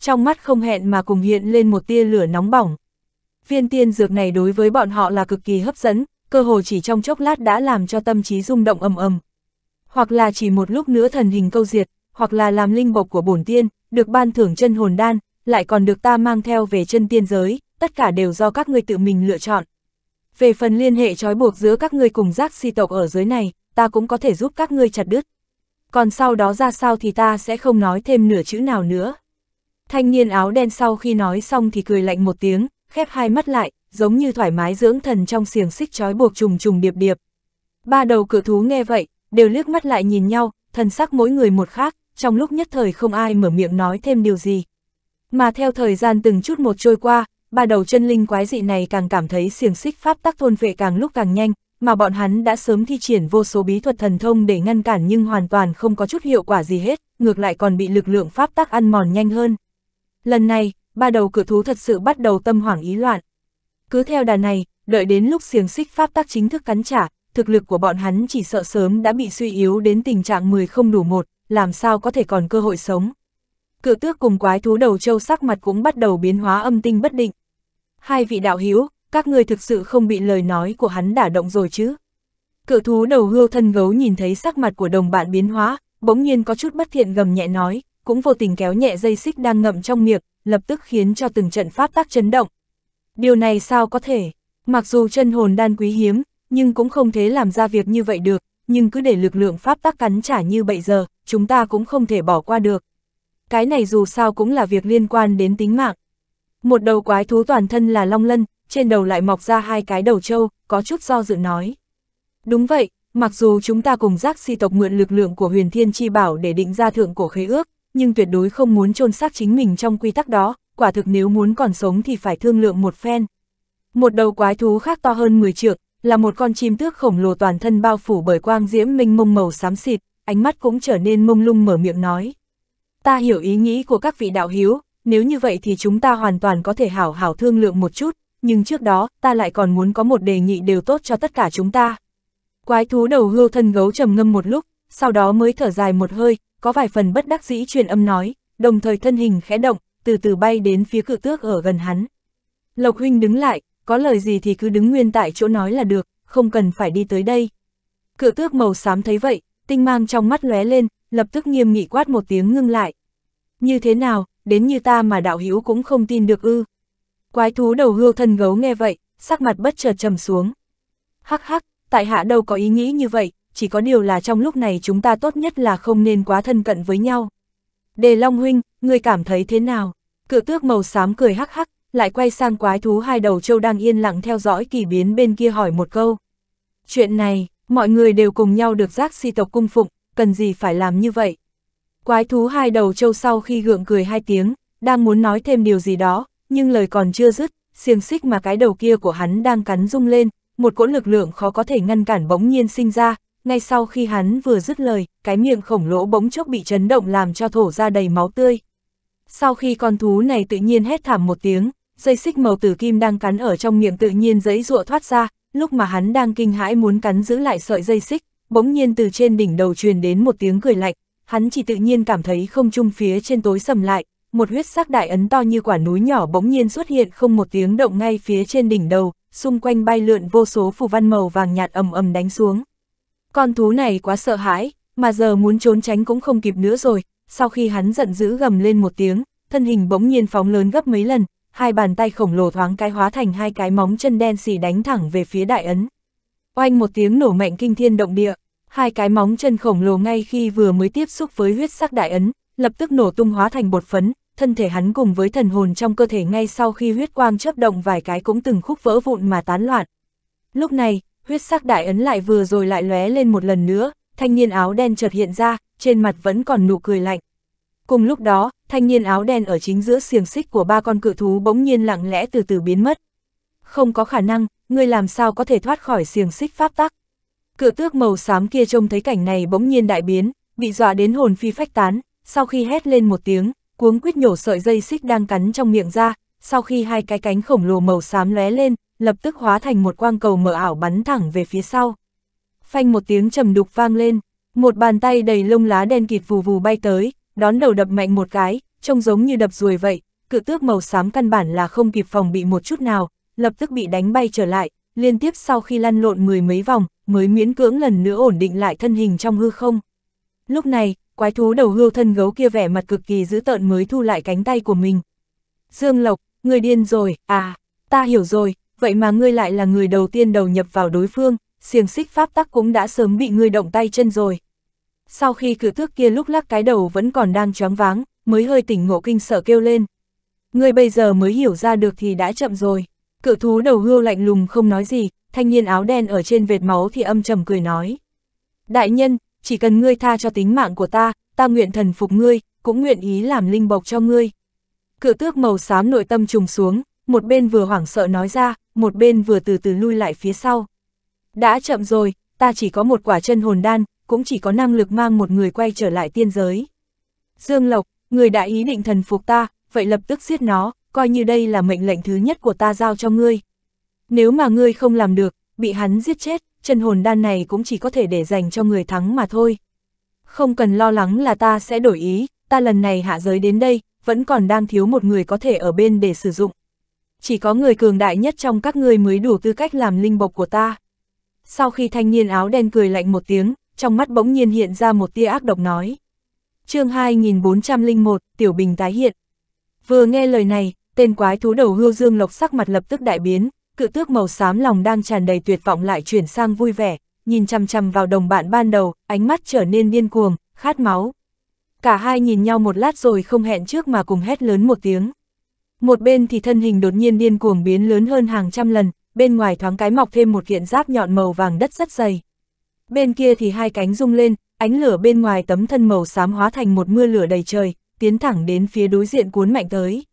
Trong mắt không hẹn mà cùng hiện lên một tia lửa nóng bỏng. Viên tiên dược này đối với bọn họ là cực kỳ hấp dẫn, cơ hồ chỉ trong chốc lát đã làm cho tâm trí rung động ầm ầm. Hoặc là chỉ một lúc nữa thần hình câu diệt, hoặc là làm linh bộc của bổn tiên, được ban thưởng chân hồn đan, lại còn được ta mang theo về chân tiên giới, tất cả đều do các ngươi tự mình lựa chọn. Về phần liên hệ trói buộc giữa các ngươi cùng giác si tộc ở dưới này, ta cũng có thể giúp các ngươi chặt đứt còn sau đó ra sao thì ta sẽ không nói thêm nửa chữ nào nữa. Thanh niên áo đen sau khi nói xong thì cười lạnh một tiếng, khép hai mắt lại, giống như thoải mái dưỡng thần trong xiềng xích trói buộc trùng trùng điệp điệp. Ba đầu cửa thú nghe vậy, đều liếc mắt lại nhìn nhau, thần sắc mỗi người một khác, trong lúc nhất thời không ai mở miệng nói thêm điều gì. Mà theo thời gian từng chút một trôi qua, ba đầu chân linh quái dị này càng cảm thấy xiềng xích pháp tắc thôn vệ càng lúc càng nhanh, mà bọn hắn đã sớm thi triển vô số bí thuật thần thông để ngăn cản nhưng hoàn toàn không có chút hiệu quả gì hết, ngược lại còn bị lực lượng pháp tắc ăn mòn nhanh hơn. Lần này, ba đầu cửa thú thật sự bắt đầu tâm hoảng ý loạn. Cứ theo đà này, đợi đến lúc xiềng xích pháp tắc chính thức cắn trả, thực lực của bọn hắn chỉ sợ sớm đã bị suy yếu đến tình trạng 10 không đủ một, làm sao có thể còn cơ hội sống. Cự tước cùng quái thú đầu châu sắc mặt cũng bắt đầu biến hóa âm tinh bất định. Hai vị đạo hiếu, các ngươi thực sự không bị lời nói của hắn đả động rồi chứ. Cự thú đầu hươu thân gấu nhìn thấy sắc mặt của đồng bạn biến hóa, bỗng nhiên có chút bất thiện gầm nhẹ nói, cũng vô tình kéo nhẹ dây xích đang ngậm trong miệng, lập tức khiến cho từng trận pháp tác chấn động. Điều này sao có thể? Mặc dù chân hồn đan quý hiếm, nhưng cũng không thể làm ra việc như vậy được, nhưng cứ để lực lượng pháp tác cắn trả như bây giờ, chúng ta cũng không thể bỏ qua được. Cái này dù sao cũng là việc liên quan đến tính mạng. Một đầu quái thú toàn thân là long lân, trên đầu lại mọc ra hai cái đầu trâu, có chút do dự nói. Đúng vậy, mặc dù chúng ta cùng giác si tộc mượn lực lượng của huyền thiên chi bảo để định ra thượng cổ khế ước, nhưng tuyệt đối không muốn chôn xác chính mình trong quy tắc đó, quả thực nếu muốn còn sống thì phải thương lượng một phen. Một đầu quái thú khác to hơn 10 trượng, là một con chim tước khổng lồ toàn thân bao phủ bởi quang diễm minh mông màu xám xịt, ánh mắt cũng trở nên mông lung mở miệng nói. Ta hiểu ý nghĩ của các vị đạo hiếu, nếu như vậy thì chúng ta hoàn toàn có thể hảo hảo thương lượng một chút, nhưng trước đó, ta lại còn muốn có một đề nghị đều tốt cho tất cả chúng ta. Quái thú đầu hươu thân gấu trầm ngâm một lúc, sau đó mới thở dài một hơi, có vài phần bất đắc dĩ truyền âm nói, đồng thời thân hình khẽ động, từ từ bay đến phía cự tước ở gần hắn. Lộc huynh đứng lại, có lời gì thì cứ đứng nguyên tại chỗ nói là được, không cần phải đi tới đây. Cự tước màu xám thấy vậy, tinh mang trong mắt lóe lên, lập tức nghiêm nghị quát một tiếng ngưng lại. Như thế nào, đến như ta mà đạo hữu cũng không tin được ư, Quái thú đầu hươu thân gấu nghe vậy, sắc mặt bất chợt trầm xuống. Hắc hắc, tại hạ đâu có ý nghĩ như vậy, chỉ có điều là trong lúc này chúng ta tốt nhất là không nên quá thân cận với nhau. Đề Long Huynh, ngươi cảm thấy thế nào? Cự tước màu xám cười hắc hắc, lại quay sang quái thú hai đầu châu đang yên lặng theo dõi kỳ biến bên kia hỏi một câu. Chuyện này, mọi người đều cùng nhau được giác si tộc cung phụng, cần gì phải làm như vậy? Quái thú hai đầu châu sau khi gượng cười hai tiếng, đang muốn nói thêm điều gì đó, nhưng lời còn chưa dứt, xiềng xích mà cái đầu kia của hắn đang cắn rung lên, một cỗ lực lượng khó có thể ngăn cản bỗng nhiên sinh ra, ngay sau khi hắn vừa dứt lời, cái miệng khổng lỗ bỗng chốc bị chấn động làm cho thổ ra đầy máu tươi. Sau khi con thú này tự nhiên hét thảm một tiếng, dây xích màu tử kim đang cắn ở trong miệng tự nhiên giấy rụa thoát ra, lúc mà hắn đang kinh hãi muốn cắn giữ lại sợi dây xích, bỗng nhiên từ trên đỉnh đầu truyền đến một tiếng cười lạnh, hắn chỉ tự nhiên cảm thấy không trung phía trên tối sầm lại, một huyết sắc đại ấn to như quả núi nhỏ bỗng nhiên xuất hiện không một tiếng động ngay phía trên đỉnh đầu, xung quanh bay lượn vô số phù văn màu vàng nhạt ầm ầm đánh xuống. Con thú này quá sợ hãi, mà giờ muốn trốn tránh cũng không kịp nữa rồi, sau khi hắn giận dữ gầm lên một tiếng, thân hình bỗng nhiên phóng lớn gấp mấy lần, hai bàn tay khổng lồ thoáng cái hóa thành hai cái móng chân đen xì đánh thẳng về phía đại ấn. Oanh một tiếng nổ mạnh kinh thiên động địa, hai cái móng chân khổng lồ ngay khi vừa mới tiếp xúc với huyết sắc đại ấn, lập tức nổ tung hóa thành bột phấn, thân thể hắn cùng với thần hồn trong cơ thể ngay sau khi huyết quang chớp động vài cái cũng từng khúc vỡ vụn mà tán loạn. Lúc này, huyết sắc đại ấn lại vừa rồi lại lóe lên một lần nữa, thanh niên áo đen chợt hiện ra, trên mặt vẫn còn nụ cười lạnh. Cùng lúc đó, thanh niên áo đen ở chính giữa xiềng xích của ba con cự thú bỗng nhiên lặng lẽ từ từ biến mất. Không có khả năng, ngươi làm sao có thể thoát khỏi xiềng xích pháp tắc. Cự tước màu xám kia trông thấy cảnh này bỗng nhiên đại biến, bị dọa đến hồn phi phách tán, sau khi hét lên một tiếng, cuống quyết nhổ sợi dây xích đang cắn trong miệng ra, sau khi hai cái cánh khổng lồ màu xám lóe lên, lập tức hóa thành một quang cầu mở ảo bắn thẳng về phía sau. Phanh một tiếng trầm đục vang lên, một bàn tay đầy lông lá đen kịt vù vù bay tới, đón đầu đập mạnh một cái, trông giống như đập ruồi vậy, cự tước màu xám căn bản là không kịp phòng bị một chút nào, lập tức bị đánh bay trở lại, liên tiếp sau khi lăn lộn mười mấy vòng, mới miễn cưỡng lần nữa ổn định lại thân hình trong hư không. Lúc này, quái thú đầu hươu thân gấu kia vẻ mặt cực kỳ dữ tợn mới thu lại cánh tay của mình. Dương Lộc, người điên rồi, à, ta hiểu rồi, vậy mà ngươi lại là người đầu tiên đầu nhập vào đối phương, xiềng xích pháp tắc cũng đã sớm bị ngươi động tay chân rồi. Sau khi cử thước kia lúc lắc cái đầu vẫn còn đang choáng váng, mới hơi tỉnh ngộ kinh sợ kêu lên. Ngươi bây giờ mới hiểu ra được thì đã chậm rồi. Cự thú đầu hươu lạnh lùng không nói gì, thanh niên áo đen ở trên vệt máu thì âm trầm cười nói. Đại nhân, chỉ cần ngươi tha cho tính mạng của ta, ta nguyện thần phục ngươi, cũng nguyện ý làm linh bộc cho ngươi. Cự tước màu xám nội tâm trùng xuống, một bên vừa hoảng sợ nói ra, một bên vừa từ từ lui lại phía sau. Đã chậm rồi, ta chỉ có một quả chân hồn đan, cũng chỉ có năng lực mang một người quay trở lại tiên giới. Dương Lộc, người đã ý định thần phục ta, vậy lập tức giết nó, coi như đây là mệnh lệnh thứ nhất của ta giao cho ngươi. Nếu mà ngươi không làm được, bị hắn giết chết, chân hồn đan này cũng chỉ có thể để dành cho người thắng mà thôi. Không cần lo lắng là ta sẽ đổi ý, ta lần này hạ giới đến đây, vẫn còn đang thiếu một người có thể ở bên để sử dụng. Chỉ có người cường đại nhất trong các ngươi mới đủ tư cách làm linh bộc của ta. Sau khi thanh niên áo đen cười lạnh một tiếng, trong mắt bỗng nhiên hiện ra một tia ác độc nói. chương 2401, Tiểu Bình tái hiện. Vừa nghe lời này, tên quái thú đầu hưu dương lộc sắc mặt lập tức đại biến, cự tước màu xám lòng đang tràn đầy tuyệt vọng lại chuyển sang vui vẻ, nhìn chăm chăm vào đồng bạn ban đầu, ánh mắt trở nên điên cuồng, khát máu. Cả hai nhìn nhau một lát rồi không hẹn trước mà cùng hét lớn một tiếng. Một bên thì thân hình đột nhiên điên cuồng biến lớn hơn hàng trăm lần, bên ngoài thoáng cái mọc thêm một kiện giáp nhọn màu vàng đất rất dày. Bên kia thì hai cánh rung lên, ánh lửa bên ngoài tấm thân màu xám hóa thành một mưa lửa đầy trời, tiến thẳng đến phía đối diện cuốn mạnh tới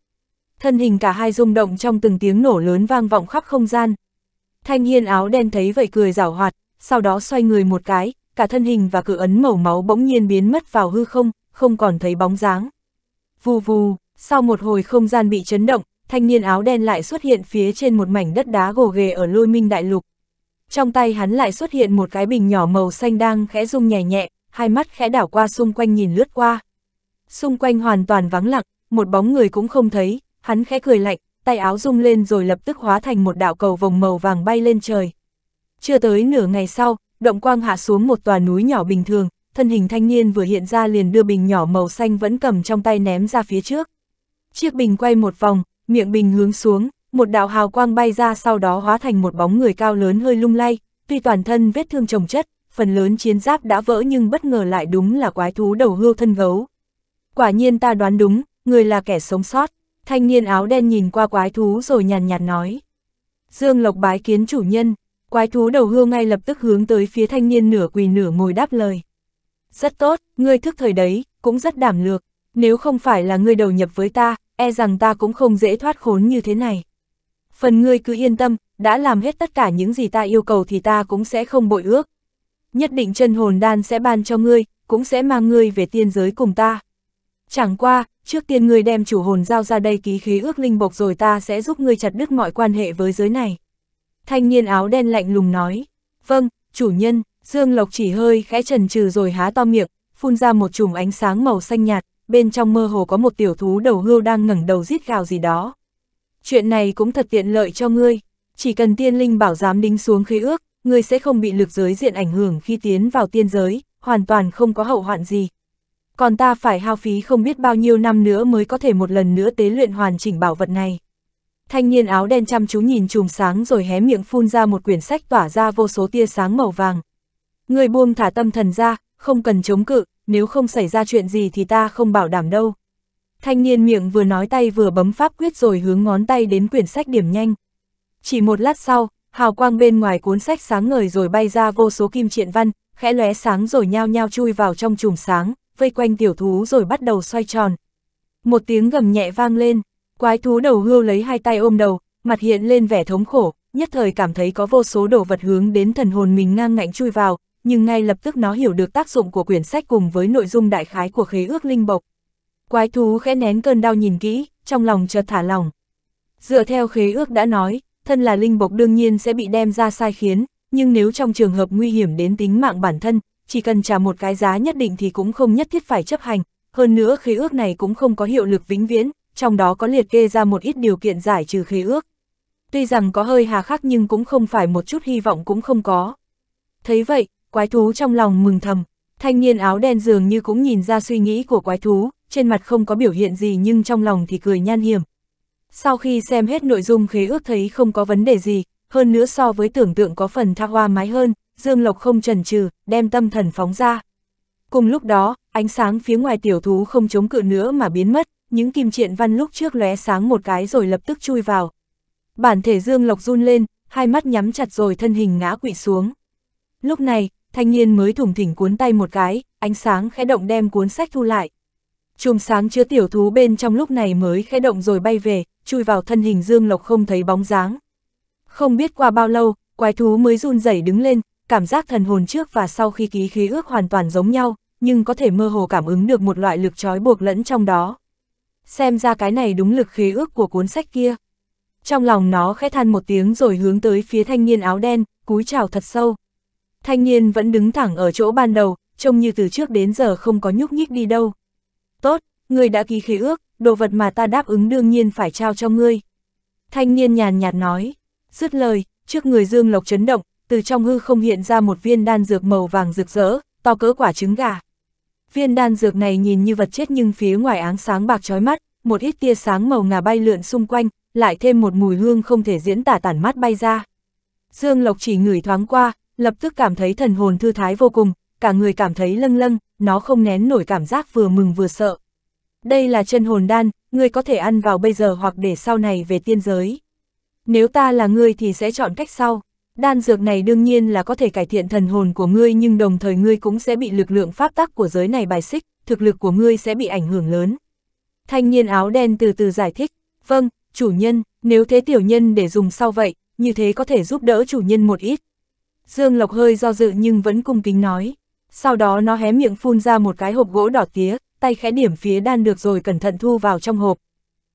thân hình cả hai rung động trong từng tiếng nổ lớn vang vọng khắp không gian. Thanh niên áo đen thấy vậy cười giảo hoạt, sau đó xoay người một cái, cả thân hình và cự ấn màu máu bỗng nhiên biến mất vào hư không, không còn thấy bóng dáng. Vù vù, sau một hồi không gian bị chấn động, thanh niên áo đen lại xuất hiện phía trên một mảnh đất đá gồ ghề ở lôi minh đại lục. Trong tay hắn lại xuất hiện một cái bình nhỏ màu xanh đang khẽ rung nhẹ nhẹ, hai mắt khẽ đảo qua xung quanh nhìn lướt qua. Xung quanh hoàn toàn vắng lặng, một bóng người cũng không thấy, hắn khẽ cười lạnh, tay áo rung lên rồi lập tức hóa thành một đạo cầu vòng màu vàng bay lên trời. Chưa tới nửa ngày sau, động quang hạ xuống một tòa núi nhỏ bình thường, thân hình thanh niên vừa hiện ra liền đưa bình nhỏ màu xanh vẫn cầm trong tay ném ra phía trước. Chiếc bình quay một vòng, miệng bình hướng xuống, một đạo hào quang bay ra sau đó hóa thành một bóng người cao lớn hơi lung lay, tuy toàn thân vết thương chồng chất, phần lớn chiến giáp đã vỡ nhưng bất ngờ lại đúng là quái thú đầu hươu thân gấu. Quả nhiên ta đoán đúng, người là kẻ sống sót. Thanh niên áo đen nhìn qua quái thú rồi nhàn nhạt nói. Dương Lộc bái kiến chủ nhân, quái thú đầu hương ngay lập tức hướng tới phía thanh niên nửa quỳ nửa ngồi đáp lời. Rất tốt, ngươi thức thời đấy, cũng rất đảm lược, nếu không phải là ngươi đầu nhập với ta, e rằng ta cũng không dễ thoát khốn như thế này. Phần ngươi cứ yên tâm, đã làm hết tất cả những gì ta yêu cầu thì ta cũng sẽ không bội ước. Nhất định chân hồn đan sẽ ban cho ngươi, cũng sẽ mang ngươi về tiên giới cùng ta. Chẳng qua, trước tiên ngươi đem chủ hồn giao ra đây ký khí ước linh bộc rồi ta sẽ giúp ngươi chặt đứt mọi quan hệ với giới này. Thanh niên áo đen lạnh lùng nói, vâng, chủ nhân, Dương Lộc chỉ hơi khẽ trần trừ rồi há to miệng, phun ra một chùm ánh sáng màu xanh nhạt, bên trong mơ hồ có một tiểu thú đầu hươu đang ngẩng đầu rít gào gì đó. Chuyện này cũng thật tiện lợi cho ngươi, chỉ cần tiên linh bảo dám đính xuống khí ước, ngươi sẽ không bị lực giới diện ảnh hưởng khi tiến vào tiên giới, hoàn toàn không có hậu hoạn gì, còn ta phải hao phí không biết bao nhiêu năm nữa mới có thể một lần nữa tế luyện hoàn chỉnh bảo vật này. Thanh niên áo đen chăm chú nhìn chùm sáng rồi hé miệng phun ra một quyển sách tỏa ra vô số tia sáng màu vàng. Người buông thả tâm thần ra, không cần chống cự, nếu không xảy ra chuyện gì thì ta không bảo đảm đâu. Thanh niên miệng vừa nói tay vừa bấm pháp quyết rồi hướng ngón tay đến quyển sách điểm nhanh. Chỉ một lát sau, hào quang bên ngoài cuốn sách sáng ngời rồi bay ra vô số kim triện văn, khẽ lóe sáng rồi nhao nhao chui vào trong chùm sáng, vây quanh tiểu thú rồi bắt đầu xoay tròn. Một tiếng gầm nhẹ vang lên, quái thú đầu hươu lấy hai tay ôm đầu, mặt hiện lên vẻ thống khổ, nhất thời cảm thấy có vô số đồ vật hướng đến thần hồn mình ngang ngạnh chui vào, nhưng ngay lập tức nó hiểu được tác dụng của quyển sách cùng với nội dung đại khái của khế ước linh bộc. Quái thú khẽ nén cơn đau nhìn kỹ, trong lòng chợt thả lòng. Dựa theo khế ước đã nói, thân là linh bộc đương nhiên sẽ bị đem ra sai khiến, nhưng nếu trong trường hợp nguy hiểm đến tính mạng bản thân, chỉ cần trả một cái giá nhất định thì cũng không nhất thiết phải chấp hành, hơn nữa khế ước này cũng không có hiệu lực vĩnh viễn, trong đó có liệt kê ra một ít điều kiện giải trừ khế ước. Tuy rằng có hơi hà khắc nhưng cũng không phải một chút hy vọng cũng không có. Thấy vậy, quái thú trong lòng mừng thầm, thanh niên áo đen dường như cũng nhìn ra suy nghĩ của quái thú, trên mặt không có biểu hiện gì nhưng trong lòng thì cười nhan hiểm. Sau khi xem hết nội dung khế ước thấy không có vấn đề gì, hơn nữa so với tưởng tượng có phần tha hoa mái hơn, Dương Lộc không chần chừ, đem tâm thần phóng ra. Cùng lúc đó, ánh sáng phía ngoài tiểu thú không chống cự nữa mà biến mất, những kim triện văn lúc trước lóe sáng một cái rồi lập tức chui vào. Bản thể Dương Lộc run lên, hai mắt nhắm chặt rồi thân hình ngã quỵ xuống. Lúc này, thanh niên mới thủng thỉnh cuốn tay một cái, ánh sáng khẽ động đem cuốn sách thu lại. Chùm sáng chứa tiểu thú bên trong lúc này mới khẽ động rồi bay về, chui vào thân hình Dương Lộc không thấy bóng dáng. Không biết qua bao lâu, quái thú mới run rẩy đứng lên, cảm giác thần hồn trước và sau khi ký khí ước hoàn toàn giống nhau, nhưng có thể mơ hồ cảm ứng được một loại lực trói buộc lẫn trong đó. Xem ra cái này đúng lực khí ước của cuốn sách kia. Trong lòng nó khẽ than một tiếng rồi hướng tới phía thanh niên áo đen, cúi chào thật sâu. Thanh niên vẫn đứng thẳng ở chỗ ban đầu, trông như từ trước đến giờ không có nhúc nhích đi đâu. Tốt, người đã ký khí ước, đồ vật mà ta đáp ứng đương nhiên phải trao cho ngươi. Thanh niên nhàn nhạt nói, dứt lời, trước người Dương Lộc chấn động, từ trong hư không hiện ra một viên đan dược màu vàng rực rỡ, to cỡ quả trứng gà. Viên đan dược này nhìn như vật chết nhưng phía ngoài áng sáng bạc chói mắt, một ít tia sáng màu ngà bay lượn xung quanh, lại thêm một mùi hương không thể diễn tả tản mát bay ra. Dương Lộc chỉ ngửi thoáng qua, lập tức cảm thấy thần hồn thư thái vô cùng, cả người cảm thấy lâng lâng, nó không nén nổi cảm giác vừa mừng vừa sợ. Đây là chân hồn đan, ngươi có thể ăn vào bây giờ hoặc để sau này về tiên giới. Nếu ta là ngươi thì sẽ chọn cách sau đan dược này đương nhiên là có thể cải thiện thần hồn của ngươi nhưng đồng thời ngươi cũng sẽ bị lực lượng pháp tắc của giới này bài xích, thực lực của ngươi sẽ bị ảnh hưởng lớn. Thanh niên áo đen từ từ giải thích, vâng, chủ nhân, nếu thế tiểu nhân để dùng sau vậy, như thế có thể giúp đỡ chủ nhân một ít. Dương Lộc hơi do dự nhưng vẫn cung kính nói, sau đó nó hé miệng phun ra một cái hộp gỗ đỏ tía, tay khẽ điểm phía đan được rồi cẩn thận thu vào trong hộp.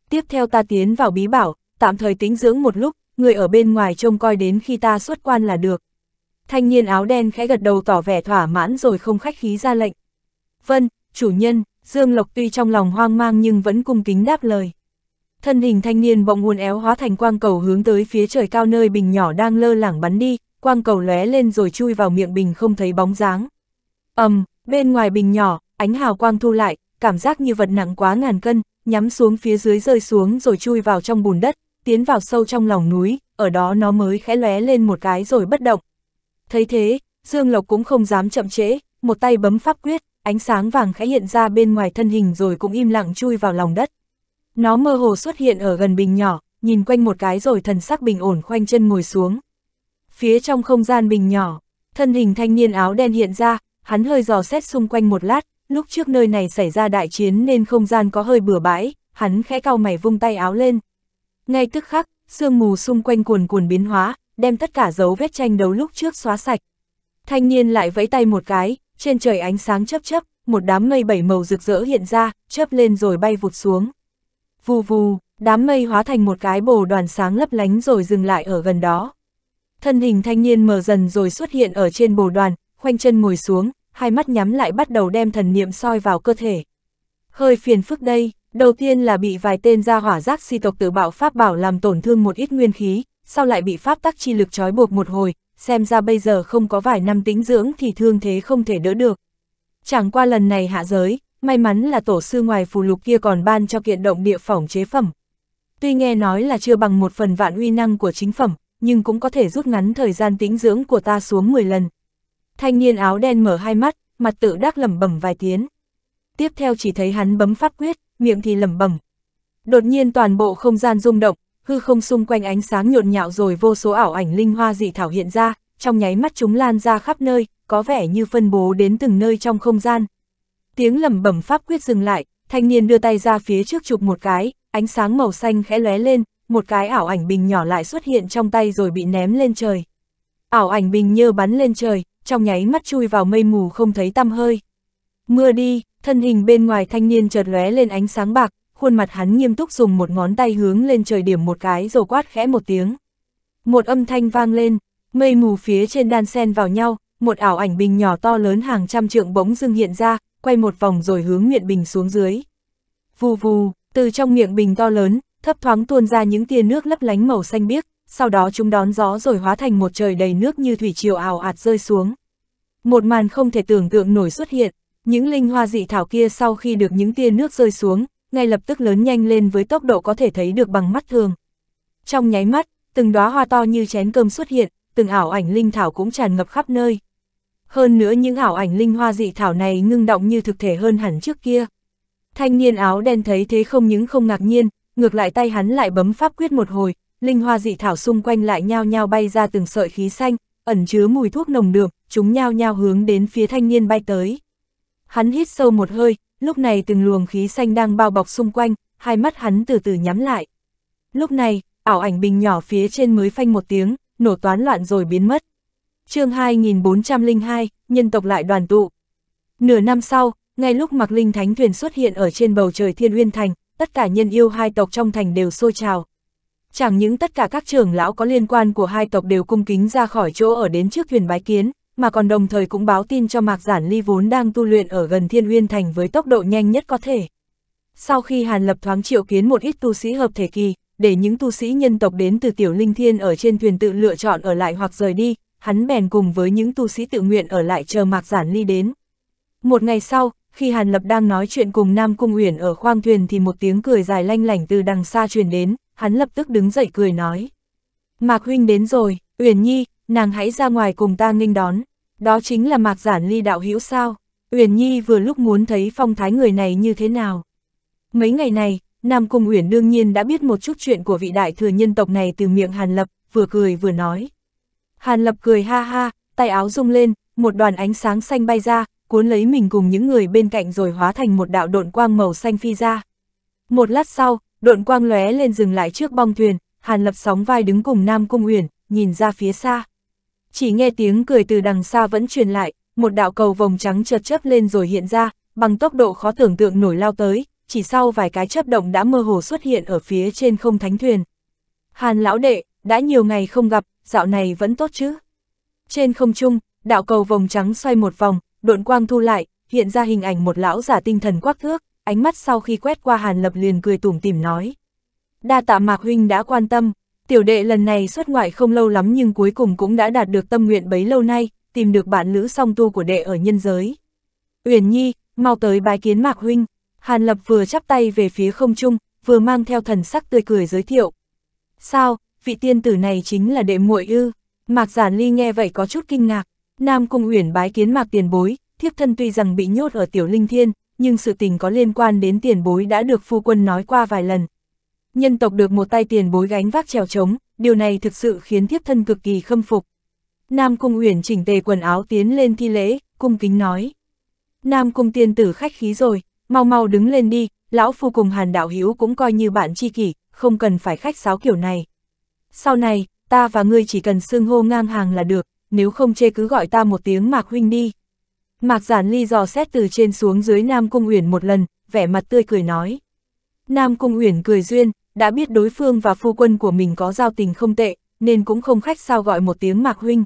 Tiếp theo ta tiến vào bí bảo, tạm thời tính dưỡng một lúc, người ở bên ngoài trông coi đến khi ta xuất quan là được. Thanh niên áo đen khẽ gật đầu tỏ vẻ thỏa mãn rồi không khách khí ra lệnh. Vâng, chủ nhân, Dương Lộc tuy trong lòng hoang mang nhưng vẫn cung kính đáp lời. Thân hình thanh niên bỗng uốn éo hóa thành quang cầu hướng tới phía trời cao nơi bình nhỏ đang lơ lảng bắn đi, quang cầu lóe lên rồi chui vào miệng bình không thấy bóng dáng. ầm, bên ngoài bình nhỏ, ánh hào quang thu lại, cảm giác như vật nặng quá ngàn cân, nhắm xuống phía dưới rơi xuống rồi chui vào trong bùn đất, tiến vào sâu trong lòng núi, ở đó nó mới khẽ lóe lên một cái rồi bất động. Thấy thế, Dương Lộc cũng không dám chậm trễ, một tay bấm pháp quyết, ánh sáng vàng khẽ hiện ra bên ngoài thân hình rồi cũng im lặng chui vào lòng đất. Nó mơ hồ xuất hiện ở gần bình nhỏ, nhìn quanh một cái rồi thần sắc bình ổn khoanh chân ngồi xuống. Phía trong không gian bình nhỏ, thân hình thanh niên áo đen hiện ra, hắn hơi dò xét xung quanh một lát, lúc trước nơi này xảy ra đại chiến nên không gian có hơi bừa bãi, hắn khẽ cau mày vung tay áo lên, ngay tức khắc, sương mù xung quanh cuồn cuồn biến hóa, đem tất cả dấu vết tranh đấu lúc trước xóa sạch. Thanh niên lại vẫy tay một cái, trên trời ánh sáng chớp chớp, một đám mây bảy màu rực rỡ hiện ra, chớp lên rồi bay vụt xuống. Vù vù, đám mây hóa thành một cái bồ đoàn sáng lấp lánh rồi dừng lại ở gần đó. Thân hình thanh niên mờ dần rồi xuất hiện ở trên bồ đoàn, khoanh chân ngồi xuống, hai mắt nhắm lại bắt đầu đem thần niệm soi vào cơ thể. Hơi phiền phức đây, Đầu tiên là bị vài tên gia hỏa giác si tộc tự bạo pháp bảo làm tổn thương một ít nguyên khí, sau lại bị pháp tắc chi lực trói buộc một hồi, xem ra bây giờ không có vài năm tĩnh dưỡng thì thương thế không thể đỡ được. Chẳng qua lần này hạ giới, may mắn là tổ sư ngoài phù lục kia còn ban cho kiện động địa phỏng chế phẩm. Tuy nghe nói là chưa bằng một phần vạn uy năng của chính phẩm, nhưng cũng có thể rút ngắn thời gian tĩnh dưỡng của ta xuống 10 lần. Thanh niên áo đen mở hai mắt, mặt tự đắc lẩm bẩm vài tiếng. Tiếp theo chỉ thấy hắn bấm pháp quyết, miệng thì lẩm bẩm. Đột nhiên toàn bộ không gian rung động, hư không xung quanh ánh sáng nhộn nhạo rồi vô số ảo ảnh linh hoa dị thảo hiện ra, trong nháy mắt chúng lan ra khắp nơi, có vẻ như phân bố đến từng nơi trong không gian. Tiếng lẩm bẩm pháp quyết dừng lại, thanh niên đưa tay ra phía trước chụp một cái, ánh sáng màu xanh khẽ lóe lên, một cái ảo ảnh bình nhỏ lại xuất hiện trong tay rồi bị ném lên trời. Ảo ảnh bình nhơ bắn lên trời, trong nháy mắt chui vào mây mù không thấy tăm hơi. Mưa đi, thân hình bên ngoài thanh niên chợt lóe lên ánh sáng bạc, khuôn mặt hắn nghiêm túc dùng một ngón tay hướng lên trời điểm một cái rồi quát khẽ một tiếng. Một âm thanh vang lên, mây mù phía trên đan sen vào nhau, một ảo ảnh bình nhỏ to lớn hàng trăm trượng bỗng dưng hiện ra, quay một vòng rồi hướng miệng bình xuống dưới. Vù vù, từ trong miệng bình to lớn, thấp thoáng tuôn ra những tia nước lấp lánh màu xanh biếc, sau đó chúng đón gió rồi hóa thành một trời đầy nước như thủy triều ảo ạt rơi xuống. Một màn không thể tưởng tượng nổi xuất hiện, những linh hoa dị thảo kia sau khi được những tia nước rơi xuống, ngay lập tức lớn nhanh lên với tốc độ có thể thấy được bằng mắt thường. Trong nháy mắt, từng đóa hoa to như chén cơm xuất hiện, từng ảo ảnh linh thảo cũng tràn ngập khắp nơi. Hơn nữa những ảo ảnh linh hoa dị thảo này ngưng động như thực thể hơn hẳn trước kia. Thanh niên áo đen thấy thế không những không ngạc nhiên, ngược lại tay hắn lại bấm pháp quyết một hồi, linh hoa dị thảo xung quanh lại nhao nhao bay ra từng sợi khí xanh, ẩn chứa mùi thuốc nồng đường, chúng nhao nhao hướng đến phía thanh niên bay tới. Hắn hít sâu một hơi, lúc này từng luồng khí xanh đang bao bọc xung quanh, hai mắt hắn từ từ nhắm lại. Lúc này, ảo ảnh bình nhỏ phía trên mới phanh một tiếng, nổ toán loạn rồi biến mất. chương 2402, nhân tộc lại đoàn tụ. Nửa năm sau, ngay lúc mặc Linh Thánh Thuyền xuất hiện ở trên bầu trời Thiên Uyên Thành, tất cả nhân yêu hai tộc trong thành đều xôi trào. Chẳng những tất cả các trưởng lão có liên quan của hai tộc đều cung kính ra khỏi chỗ ở đến trước thuyền bái kiến, mà còn đồng thời cũng báo tin cho Mạc Giản Ly vốn đang tu luyện ở gần Thiên Uyên Thành với tốc độ nhanh nhất có thể. Sau khi Hàn Lập thoáng triệu kiến một ít tu sĩ hợp thể kỳ, để những tu sĩ nhân tộc đến từ Tiểu Linh Thiên ở trên thuyền tự lựa chọn ở lại hoặc rời đi, hắn bèn cùng với những tu sĩ tự nguyện ở lại chờ Mạc Giản Ly đến. Một ngày sau, khi Hàn Lập đang nói chuyện cùng Nam Cung Uyển ở khoang thuyền thì một tiếng cười dài lanh lảnh từ đằng xa truyền đến, hắn lập tức đứng dậy cười nói. Mạc Huynh đến rồi, Uyển Nhi, nàng hãy ra ngoài cùng ta nghênh đón, đó chính là mạc giản ly đạo hữu sao, Uyển Nhi vừa lúc muốn thấy phong thái người này như thế nào. Mấy ngày này, Nam Cung Uyển đương nhiên đã biết một chút chuyện của vị đại thừa nhân tộc này từ miệng Hàn Lập, vừa cười vừa nói. Hàn Lập cười ha ha, tay áo rung lên, một đoàn ánh sáng xanh bay ra, cuốn lấy mình cùng những người bên cạnh rồi hóa thành một đạo độn quang màu xanh phi ra. Một lát sau, độn quang lóe lên dừng lại trước bong thuyền, Hàn Lập sóng vai đứng cùng Nam Cung Uyển, nhìn ra phía xa chỉ nghe tiếng cười từ đằng xa vẫn truyền lại, một đạo cầu vòng trắng chợt chớp lên rồi hiện ra, bằng tốc độ khó tưởng tượng nổi lao tới, chỉ sau vài cái chớp động đã mơ hồ xuất hiện ở phía trên không thánh thuyền. Hàn lão đệ, đã nhiều ngày không gặp, dạo này vẫn tốt chứ? Trên không trung, đạo cầu vòng trắng xoay một vòng, độn quang thu lại, hiện ra hình ảnh một lão giả tinh thần quắc thước, ánh mắt sau khi quét qua Hàn Lập liền cười tủm tỉm nói. Đa tạ Mạc Huynh đã quan tâm, Tiểu đệ lần này xuất ngoại không lâu lắm nhưng cuối cùng cũng đã đạt được tâm nguyện bấy lâu nay, tìm được bạn lữ song tu của đệ ở nhân giới. Uyển Nhi, mau tới bái kiến Mạc Huynh. Hàn Lập vừa chắp tay về phía không trung, vừa mang theo thần sắc tươi cười giới thiệu. Sao, vị tiên tử này chính là đệ muội ư? Mạc Giản Ly nghe vậy có chút kinh ngạc. Nam Cung Uyển bái kiến Mạc tiền bối, thiếp thân tuy rằng bị nhốt ở tiểu linh thiên, nhưng sự tình có liên quan đến tiền bối đã được phu quân nói qua vài lần, nhân tộc được một tay tiền bối gánh vác trèo trống, điều này thực sự khiến thiếp thân cực kỳ khâm phục. Nam Cung Uyển chỉnh tề quần áo tiến lên thi lễ, cung kính nói. Nam Cung tiên tử khách khí rồi, mau mau đứng lên đi, lão phu cùng hàn đạo hữu cũng coi như bạn tri kỷ, không cần phải khách sáo kiểu này. Sau này, ta và ngươi chỉ cần xương hô ngang hàng là được, nếu không chê cứ gọi ta một tiếng Mạc Huynh đi. Mạc Giản Ly dò xét từ trên xuống dưới Nam Cung Uyển một lần, vẻ mặt tươi cười nói. Nam Cung Uyển cười duyên, đã biết đối phương và phu quân của mình có giao tình không tệ, nên cũng không khách sao gọi một tiếng Mạc Huynh.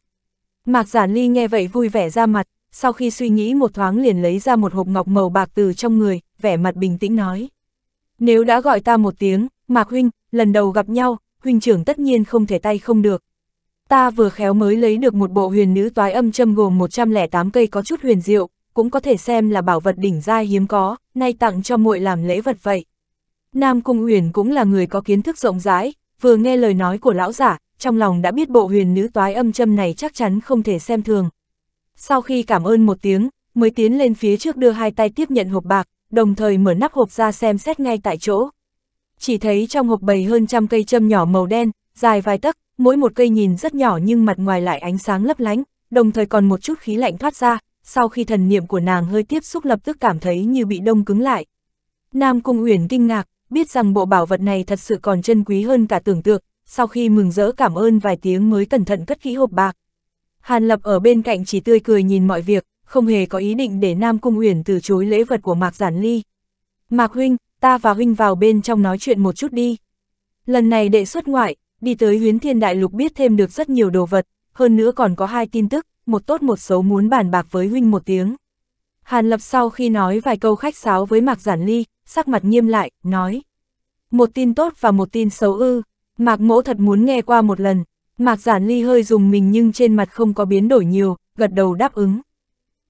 Mạc Giản Ly nghe vậy vui vẻ ra mặt, sau khi suy nghĩ một thoáng liền lấy ra một hộp ngọc màu bạc từ trong người, vẻ mặt bình tĩnh nói. Nếu đã gọi ta một tiếng, Mạc Huynh, lần đầu gặp nhau, Huynh trưởng tất nhiên không thể tay không được. Ta vừa khéo mới lấy được một bộ huyền nữ toái âm châm gồm 108 cây có chút huyền diệu, cũng có thể xem là bảo vật đỉnh giai hiếm có, nay tặng cho muội làm lễ vật vậy. Nam Cung Uyển cũng là người có kiến thức rộng rãi, vừa nghe lời nói của lão giả, trong lòng đã biết bộ huyền nữ toái âm châm này chắc chắn không thể xem thường. Sau khi cảm ơn một tiếng, mới tiến lên phía trước đưa hai tay tiếp nhận hộp bạc, đồng thời mở nắp hộp ra xem xét ngay tại chỗ. Chỉ thấy trong hộp bầy hơn trăm cây châm nhỏ màu đen, dài vài tấc, mỗi một cây nhìn rất nhỏ nhưng mặt ngoài lại ánh sáng lấp lánh, đồng thời còn một chút khí lạnh thoát ra, sau khi thần niệm của nàng hơi tiếp xúc lập tức cảm thấy như bị đông cứng lại. Nam Cung Uyển kinh ngạc, biết rằng bộ bảo vật này thật sự còn chân quý hơn cả tưởng tượng, sau khi mừng rỡ cảm ơn vài tiếng mới cẩn thận cất kỹ hộp bạc. Hàn Lập ở bên cạnh chỉ tươi cười nhìn mọi việc, không hề có ý định để Nam Cung Uyển từ chối lễ vật của Mạc Giản Ly. Mạc Huynh, ta và Huynh vào bên trong nói chuyện một chút đi. Lần này đệ xuất ngoại, đi tới huyến thiên đại lục biết thêm được rất nhiều đồ vật, hơn nữa còn có hai tin tức, một tốt một xấu muốn bàn bạc với Huynh một tiếng. Hàn Lập sau khi nói vài câu khách sáo với Mạc Giản Ly, sắc mặt nghiêm lại, nói. Một tin tốt và một tin xấu ư, Mạc Mỗ thật muốn nghe qua một lần. Mạc Giản Ly hơi dùng mình nhưng trên mặt không có biến đổi nhiều, gật đầu đáp ứng.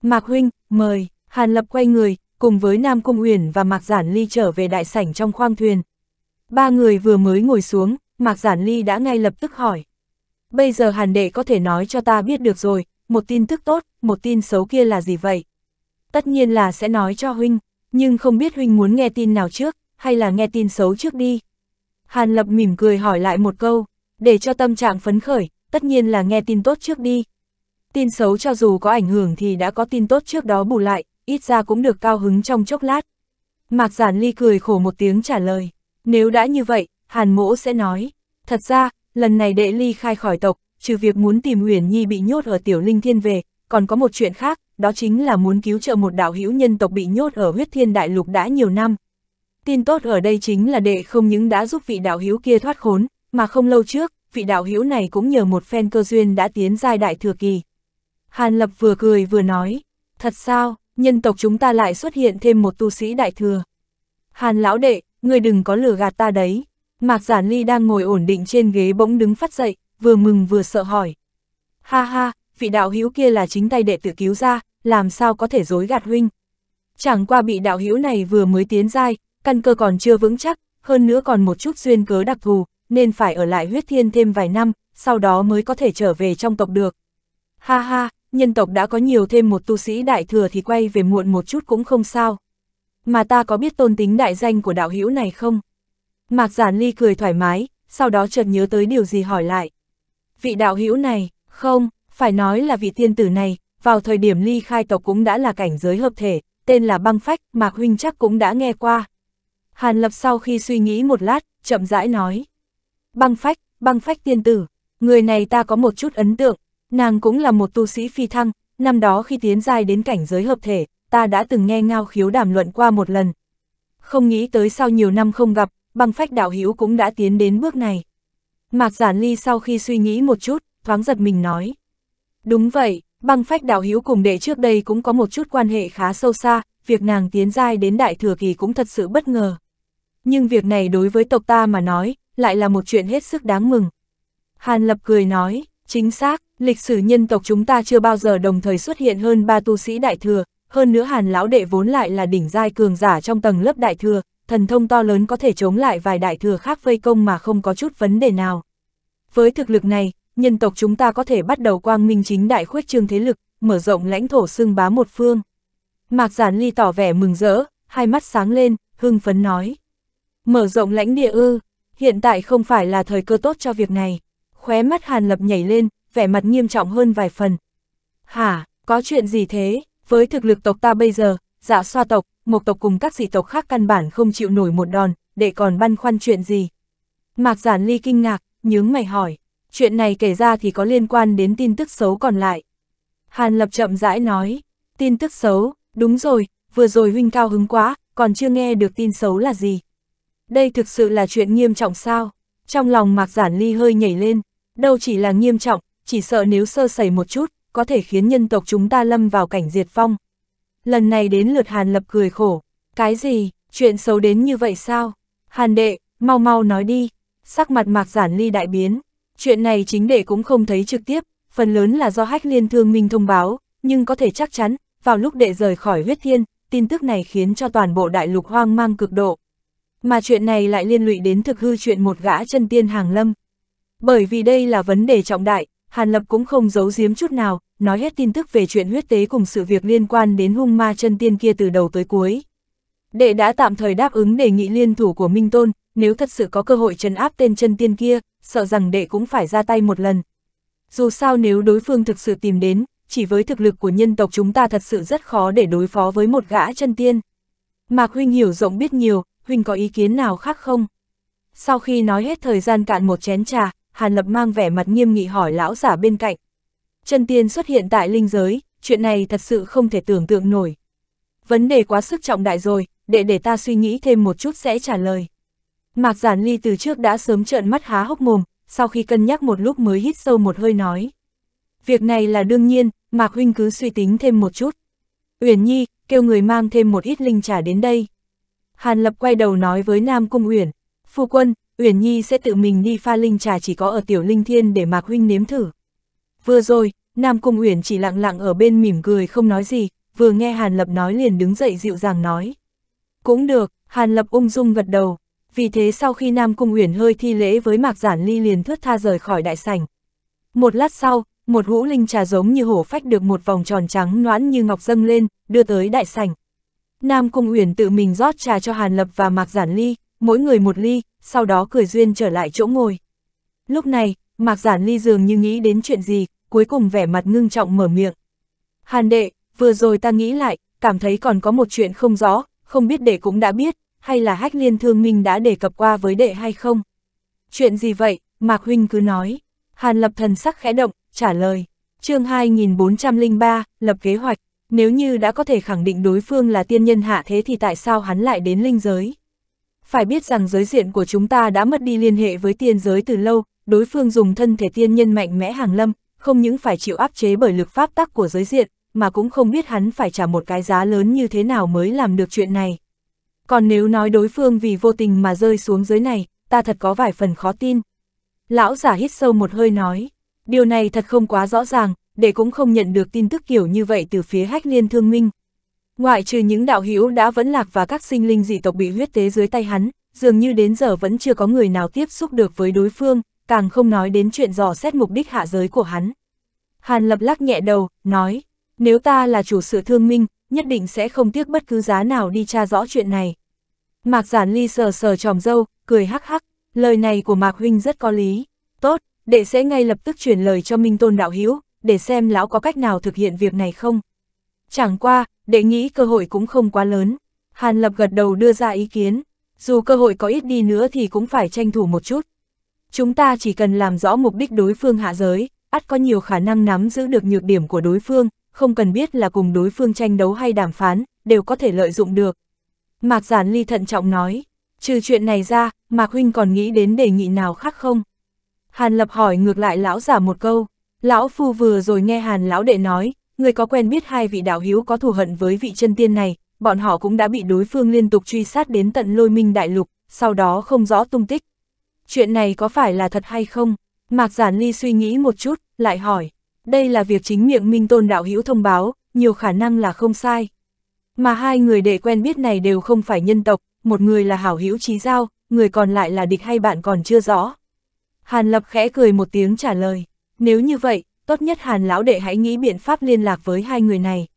Mạc Huynh, mời, Hàn Lập quay người, cùng với Nam Cung Uyển và Mạc Giản Ly trở về đại sảnh trong khoang thuyền. Ba người vừa mới ngồi xuống, Mạc Giản Ly đã ngay lập tức hỏi. Bây giờ Hàn Đệ có thể nói cho ta biết được rồi, một tin tức tốt, một tin xấu kia là gì vậy? tất nhiên là sẽ nói cho huynh, nhưng không biết huynh muốn nghe tin nào trước, hay là nghe tin xấu trước đi. Hàn Lập mỉm cười hỏi lại một câu, để cho tâm trạng phấn khởi, tất nhiên là nghe tin tốt trước đi. Tin xấu cho dù có ảnh hưởng thì đã có tin tốt trước đó bù lại, ít ra cũng được cao hứng trong chốc lát. Mạc Giản Ly cười khổ một tiếng trả lời, nếu đã như vậy, Hàn Mỗ sẽ nói, thật ra, lần này đệ ly khai khỏi tộc, trừ việc muốn tìm Huyền Nhi bị nhốt ở Tiểu Linh Thiên về, còn có một chuyện khác, đó chính là muốn cứu trợ một đạo hữu nhân tộc bị nhốt ở huyết thiên đại lục đã nhiều năm. Tin tốt ở đây chính là đệ không những đã giúp vị đạo hữu kia thoát khốn, mà không lâu trước, vị đạo hữu này cũng nhờ một phen cơ duyên đã tiến giai đại thừa kỳ. Hàn Lập vừa cười vừa nói, thật sao, nhân tộc chúng ta lại xuất hiện thêm một tu sĩ đại thừa. Hàn lão đệ, ngươi đừng có lừa gạt ta đấy. Mạc Giản Ly đang ngồi ổn định trên ghế bỗng đứng phát dậy, vừa mừng vừa sợ hỏi. Ha ha, vị đạo hữu kia là chính tay đệ tử cứu ra, làm sao có thể dối gạt huynh. Chẳng qua bị đạo hữu này vừa mới tiến giai, căn cơ còn chưa vững chắc, hơn nữa còn một chút duyên cớ đặc thù, nên phải ở lại huyết thiên thêm vài năm, sau đó mới có thể trở về trong tộc được. Ha ha, nhân tộc đã có nhiều thêm một tu sĩ đại thừa thì quay về muộn một chút cũng không sao. Mà ta có biết tôn tính đại danh của đạo hữu này không? Mạc Giản Ly cười thoải mái, sau đó chợt nhớ tới điều gì hỏi lại. Vị đạo hữu này, không, phải nói là vị tiên tử này, vào thời điểm ly khai tộc cũng đã là cảnh giới hợp thể, tên là băng phách, Mạc Huynh chắc cũng đã nghe qua. Hàn Lập sau khi suy nghĩ một lát, chậm rãi nói. Băng phách, băng phách tiên tử, người này ta có một chút ấn tượng, nàng cũng là một tu sĩ phi thăng, năm đó khi tiến dài đến cảnh giới hợp thể, ta đã từng nghe ngao khiếu đàm luận qua một lần. Không nghĩ tới sau nhiều năm không gặp, băng phách đạo hữu cũng đã tiến đến bước này. Mạc Giản Ly sau khi suy nghĩ một chút, thoáng giật mình nói. Đúng vậy, băng phách đào hiếu cùng đệ trước đây cũng có một chút quan hệ khá sâu xa, việc nàng tiến giai đến đại thừa kỳ cũng thật sự bất ngờ. Nhưng việc này đối với tộc ta mà nói, lại là một chuyện hết sức đáng mừng. Hàn Lập cười nói, chính xác, lịch sử nhân tộc chúng ta chưa bao giờ đồng thời xuất hiện hơn ba tu sĩ đại thừa, hơn nữa Hàn Lão Đệ vốn lại là đỉnh giai cường giả trong tầng lớp đại thừa, thần thông to lớn có thể chống lại vài đại thừa khác vây công mà không có chút vấn đề nào. Với thực lực này, nhân tộc chúng ta có thể bắt đầu quang minh chính đại khuếch trương thế lực, mở rộng lãnh thổ xương bá một phương. Mạc Giản Ly tỏ vẻ mừng rỡ, hai mắt sáng lên, hưng phấn nói. Mở rộng lãnh địa ư, hiện tại không phải là thời cơ tốt cho việc này. Khóe mắt Hàn Lập nhảy lên, vẻ mặt nghiêm trọng hơn vài phần. Hả, có chuyện gì thế, với thực lực tộc ta bây giờ, dạ xoa tộc, một tộc cùng các dị tộc khác căn bản không chịu nổi một đòn, để còn băn khoăn chuyện gì. Mạc Giản Ly kinh ngạc, nhướng mày hỏi chuyện này kể ra thì có liên quan đến tin tức xấu còn lại. Hàn Lập chậm rãi nói, tin tức xấu, đúng rồi, vừa rồi huynh cao hứng quá, còn chưa nghe được tin xấu là gì. Đây thực sự là chuyện nghiêm trọng sao? Trong lòng Mạc Giản Ly hơi nhảy lên, đâu chỉ là nghiêm trọng, chỉ sợ nếu sơ sẩy một chút, có thể khiến nhân tộc chúng ta lâm vào cảnh diệt vong. Lần này đến lượt Hàn Lập cười khổ, cái gì, chuyện xấu đến như vậy sao? Hàn đệ, mau mau nói đi, sắc mặt Mạc Giản Ly đại biến, Chuyện này chính đệ cũng không thấy trực tiếp, phần lớn là do hách liên thương minh thông báo, nhưng có thể chắc chắn, vào lúc đệ rời khỏi huyết thiên, tin tức này khiến cho toàn bộ đại lục hoang mang cực độ. Mà chuyện này lại liên lụy đến thực hư chuyện một gã chân tiên hàng lâm. Bởi vì đây là vấn đề trọng đại, Hàn Lập cũng không giấu giếm chút nào, nói hết tin tức về chuyện huyết tế cùng sự việc liên quan đến hung ma chân tiên kia từ đầu tới cuối. Đệ đã tạm thời đáp ứng đề nghị liên thủ của Minh Tôn, nếu thật sự có cơ hội trấn áp tên chân tiên kia, sợ rằng đệ cũng phải ra tay một lần. Dù sao nếu đối phương thực sự tìm đến, chỉ với thực lực của nhân tộc chúng ta thật sự rất khó để đối phó với một gã chân tiên. Mạc Huynh hiểu rộng biết nhiều, Huynh có ý kiến nào khác không? Sau khi nói hết thời gian cạn một chén trà, Hàn Lập mang vẻ mặt nghiêm nghị hỏi lão giả bên cạnh. Chân tiên xuất hiện tại linh giới, chuyện này thật sự không thể tưởng tượng nổi. Vấn đề quá sức trọng đại rồi, để để ta suy nghĩ thêm một chút sẽ trả lời. Mạc Giản Ly từ trước đã sớm trợn mắt há hốc mồm, sau khi cân nhắc một lúc mới hít sâu một hơi nói. Việc này là đương nhiên, Mạc Huynh cứ suy tính thêm một chút. Uyển Nhi, kêu người mang thêm một ít linh trà đến đây. Hàn Lập quay đầu nói với Nam Cung Uyển, Phu Quân, Uyển Nhi sẽ tự mình đi pha linh trà chỉ có ở Tiểu Linh Thiên để Mạc Huynh nếm thử. Vừa rồi, Nam Cung Uyển chỉ lặng lặng ở bên mỉm cười không nói gì, vừa nghe Hàn Lập nói liền đứng dậy dịu dàng nói. Cũng được, Hàn Lập ung dung gật đầu vì thế sau khi Nam Cung Uyển hơi thi lễ với Mạc Giản Ly liền thướt tha rời khỏi đại sảnh. Một lát sau, một hũ linh trà giống như hổ phách được một vòng tròn trắng noãn như ngọc dâng lên, đưa tới đại sảnh. Nam Cung Uyển tự mình rót trà cho Hàn Lập và Mạc Giản Ly, mỗi người một ly, sau đó cười duyên trở lại chỗ ngồi. Lúc này, Mạc Giản Ly dường như nghĩ đến chuyện gì, cuối cùng vẻ mặt ngưng trọng mở miệng. Hàn đệ, vừa rồi ta nghĩ lại, cảm thấy còn có một chuyện không rõ, không biết đệ cũng đã biết, hay là hách liên thương minh đã đề cập qua với đệ hay không? Chuyện gì vậy? Mạc Huynh cứ nói. Hàn lập thần sắc khẽ động, trả lời. chương 2403, lập kế hoạch. Nếu như đã có thể khẳng định đối phương là tiên nhân hạ thế thì tại sao hắn lại đến linh giới? Phải biết rằng giới diện của chúng ta đã mất đi liên hệ với tiên giới từ lâu, đối phương dùng thân thể tiên nhân mạnh mẽ hàng lâm, không những phải chịu áp chế bởi lực pháp tắc của giới diện, mà cũng không biết hắn phải trả một cái giá lớn như thế nào mới làm được chuyện này. Còn nếu nói đối phương vì vô tình mà rơi xuống dưới này, ta thật có vài phần khó tin. Lão giả hít sâu một hơi nói, điều này thật không quá rõ ràng, để cũng không nhận được tin tức kiểu như vậy từ phía hách liên thương minh. Ngoại trừ những đạo hữu đã vẫn lạc và các sinh linh dị tộc bị huyết tế dưới tay hắn, dường như đến giờ vẫn chưa có người nào tiếp xúc được với đối phương, càng không nói đến chuyện dò xét mục đích hạ giới của hắn. Hàn lập lắc nhẹ đầu, nói, nếu ta là chủ sự thương minh, nhất định sẽ không tiếc bất cứ giá nào đi tra rõ chuyện này. Mạc Giản Ly sờ sờ tròm dâu, cười hắc hắc, lời này của Mạc Huynh rất có lý. Tốt, đệ sẽ ngay lập tức chuyển lời cho Minh Tôn Đạo Hiếu, để xem lão có cách nào thực hiện việc này không. Chẳng qua, đệ nghĩ cơ hội cũng không quá lớn. Hàn Lập gật đầu đưa ra ý kiến, dù cơ hội có ít đi nữa thì cũng phải tranh thủ một chút. Chúng ta chỉ cần làm rõ mục đích đối phương hạ giới, ắt có nhiều khả năng nắm giữ được nhược điểm của đối phương, không cần biết là cùng đối phương tranh đấu hay đàm phán, đều có thể lợi dụng được. Mạc Giản Ly thận trọng nói, trừ chuyện này ra, Mạc Huynh còn nghĩ đến đề nghị nào khác không? Hàn Lập hỏi ngược lại lão giả một câu, lão phu vừa rồi nghe Hàn lão đệ nói, người có quen biết hai vị đạo hiếu có thù hận với vị chân tiên này, bọn họ cũng đã bị đối phương liên tục truy sát đến tận lôi minh đại lục, sau đó không rõ tung tích. Chuyện này có phải là thật hay không? Mạc Giản Ly suy nghĩ một chút, lại hỏi đây là việc chính miệng Minh Tôn Đạo Hữu thông báo, nhiều khả năng là không sai. Mà hai người đệ quen biết này đều không phải nhân tộc, một người là hảo hữu Chí giao, người còn lại là địch hay bạn còn chưa rõ. Hàn Lập khẽ cười một tiếng trả lời, nếu như vậy, tốt nhất Hàn Lão Đệ hãy nghĩ biện pháp liên lạc với hai người này.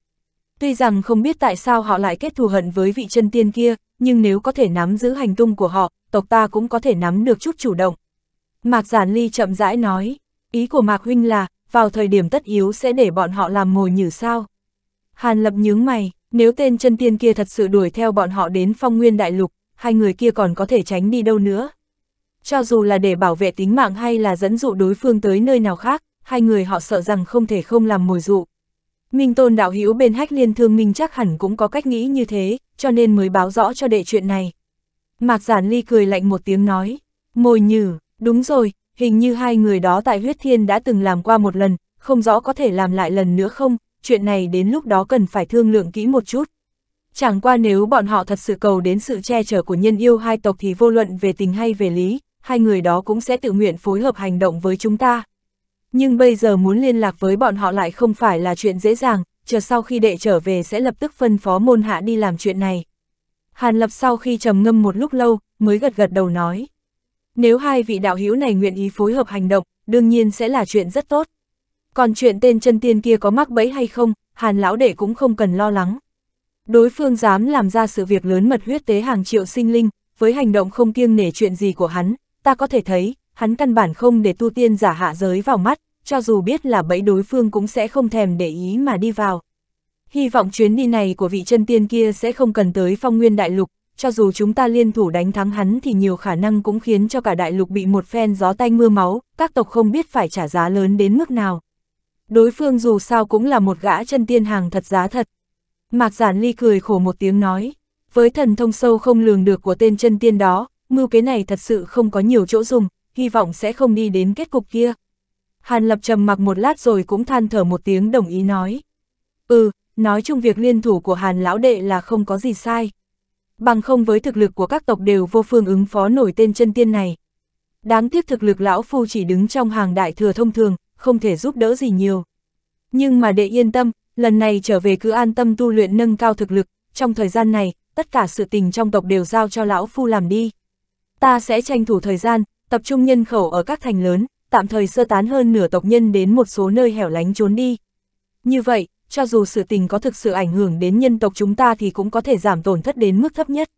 Tuy rằng không biết tại sao họ lại kết thù hận với vị chân tiên kia, nhưng nếu có thể nắm giữ hành tung của họ, tộc ta cũng có thể nắm được chút chủ động. Mạc Giản Ly chậm rãi nói, ý của Mạc Huynh là, vào thời điểm tất yếu sẽ để bọn họ làm mồi nhử sao. Hàn Lập nhướng mày, nếu tên chân tiên kia thật sự đuổi theo bọn họ đến phong nguyên đại lục, hai người kia còn có thể tránh đi đâu nữa. Cho dù là để bảo vệ tính mạng hay là dẫn dụ đối phương tới nơi nào khác, hai người họ sợ rằng không thể không làm mồi dụ. Minh Tôn đạo hữu bên hách liên thương minh chắc hẳn cũng có cách nghĩ như thế, cho nên mới báo rõ cho đệ chuyện này. Mạc Giản Ly cười lạnh một tiếng nói, mồi nhử, đúng rồi, hình như hai người đó tại huyết thiên đã từng làm qua một lần, không rõ có thể làm lại lần nữa không, chuyện này đến lúc đó cần phải thương lượng kỹ một chút. Chẳng qua nếu bọn họ thật sự cầu đến sự che chở của nhân yêu hai tộc thì vô luận về tình hay về lý, hai người đó cũng sẽ tự nguyện phối hợp hành động với chúng ta. Nhưng bây giờ muốn liên lạc với bọn họ lại không phải là chuyện dễ dàng, chờ sau khi đệ trở về sẽ lập tức phân phó môn hạ đi làm chuyện này. Hàn Lập sau khi trầm ngâm một lúc lâu, mới gật gật đầu nói. Nếu hai vị đạo hữu này nguyện ý phối hợp hành động, đương nhiên sẽ là chuyện rất tốt. Còn chuyện tên chân tiên kia có mắc bẫy hay không, hàn lão đệ cũng không cần lo lắng. Đối phương dám làm ra sự việc lớn mật huyết tế hàng triệu sinh linh, với hành động không kiêng nể chuyện gì của hắn, ta có thể thấy, hắn căn bản không để tu tiên giả hạ giới vào mắt, cho dù biết là bẫy đối phương cũng sẽ không thèm để ý mà đi vào. Hy vọng chuyến đi này của vị chân tiên kia sẽ không cần tới phong nguyên đại lục, cho dù chúng ta liên thủ đánh thắng hắn thì nhiều khả năng cũng khiến cho cả đại lục bị một phen gió tanh mưa máu, các tộc không biết phải trả giá lớn đến mức nào. Đối phương dù sao cũng là một gã chân tiên hàng thật giá thật. Mạc Giản Ly cười khổ một tiếng nói, với thần thông sâu không lường được của tên chân tiên đó, mưu kế này thật sự không có nhiều chỗ dùng, hy vọng sẽ không đi đến kết cục kia. Hàn Lập trầm mặc một lát rồi cũng than thở một tiếng đồng ý nói. Ừ, nói chung việc liên thủ của Hàn lão đệ là không có gì sai bằng không với thực lực của các tộc đều vô phương ứng phó nổi tên chân tiên này. Đáng tiếc thực lực lão phu chỉ đứng trong hàng đại thừa thông thường, không thể giúp đỡ gì nhiều. Nhưng mà đệ yên tâm, lần này trở về cứ an tâm tu luyện nâng cao thực lực, trong thời gian này, tất cả sự tình trong tộc đều giao cho lão phu làm đi. Ta sẽ tranh thủ thời gian, tập trung nhân khẩu ở các thành lớn, tạm thời sơ tán hơn nửa tộc nhân đến một số nơi hẻo lánh trốn đi. Như vậy, cho dù sự tình có thực sự ảnh hưởng đến nhân tộc chúng ta thì cũng có thể giảm tổn thất đến mức thấp nhất.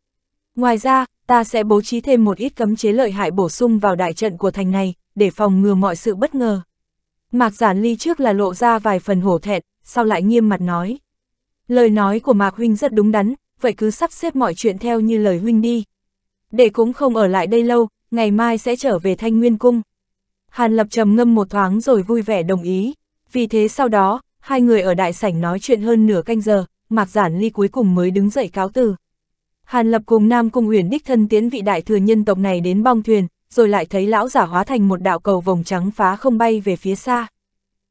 Ngoài ra, ta sẽ bố trí thêm một ít cấm chế lợi hại bổ sung vào đại trận của thành này, để phòng ngừa mọi sự bất ngờ. Mạc Giản Ly trước là lộ ra vài phần hổ thẹn, sau lại nghiêm mặt nói. Lời nói của Mạc Huynh rất đúng đắn, vậy cứ sắp xếp mọi chuyện theo như lời Huynh đi. Để cũng không ở lại đây lâu, ngày mai sẽ trở về Thanh Nguyên Cung. Hàn Lập trầm ngâm một thoáng rồi vui vẻ đồng ý. Vì thế sau đó, Hai người ở đại sảnh nói chuyện hơn nửa canh giờ, Mạc Giản Ly cuối cùng mới đứng dậy cáo từ. Hàn Lập cùng Nam Cung Uyển đích thân tiến vị đại thừa nhân tộc này đến bong thuyền, rồi lại thấy lão giả hóa thành một đạo cầu vòng trắng phá không bay về phía xa.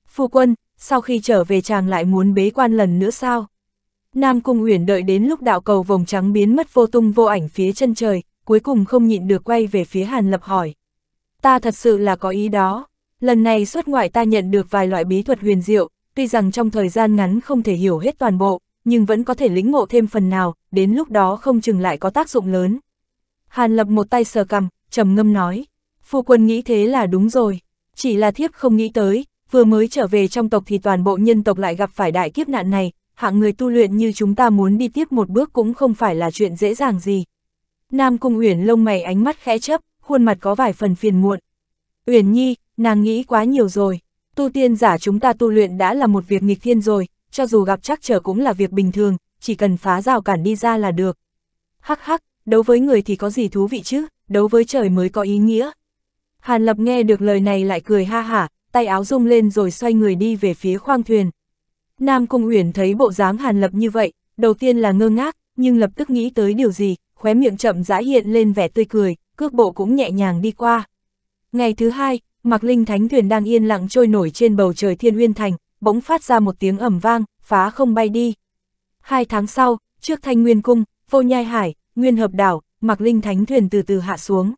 Phu quân, sau khi trở về chàng lại muốn bế quan lần nữa sao? Nam Cung Uyển đợi đến lúc đạo cầu vòng trắng biến mất vô tung vô ảnh phía chân trời, cuối cùng không nhịn được quay về phía Hàn Lập hỏi. Ta thật sự là có ý đó, lần này xuất ngoại ta nhận được vài loại bí thuật huyền diệu, tuy rằng trong thời gian ngắn không thể hiểu hết toàn bộ, nhưng vẫn có thể lĩnh ngộ thêm phần nào, đến lúc đó không chừng lại có tác dụng lớn. Hàn lập một tay sờ cằm, trầm ngâm nói, phu quân nghĩ thế là đúng rồi, chỉ là thiếp không nghĩ tới, vừa mới trở về trong tộc thì toàn bộ nhân tộc lại gặp phải đại kiếp nạn này, hạng người tu luyện như chúng ta muốn đi tiếp một bước cũng không phải là chuyện dễ dàng gì. Nam Cung Uyển lông mày ánh mắt khẽ chấp, khuôn mặt có vài phần phiền muộn. Uyển Nhi, nàng nghĩ quá nhiều rồi, Tu tiên giả chúng ta tu luyện đã là một việc nghịch thiên rồi, cho dù gặp trắc trở cũng là việc bình thường, chỉ cần phá rào cản đi ra là được. Hắc hắc, đấu với người thì có gì thú vị chứ, đấu với trời mới có ý nghĩa. Hàn Lập nghe được lời này lại cười ha hả, tay áo rung lên rồi xoay người đi về phía khoang thuyền. Nam Cung Uyển thấy bộ dáng Hàn Lập như vậy, đầu tiên là ngơ ngác, nhưng lập tức nghĩ tới điều gì, khóe miệng chậm rãi hiện lên vẻ tươi cười, cước bộ cũng nhẹ nhàng đi qua. Ngày thứ hai, Mạc Linh Thánh Thuyền đang yên lặng trôi nổi trên bầu trời Thiên Uyên Thành, bỗng phát ra một tiếng ẩm vang, phá không bay đi. Hai tháng sau, trước Thanh Nguyên Cung, Vô Nhai Hải, Nguyên Hợp Đảo, Mạc Linh Thánh Thuyền từ từ hạ xuống.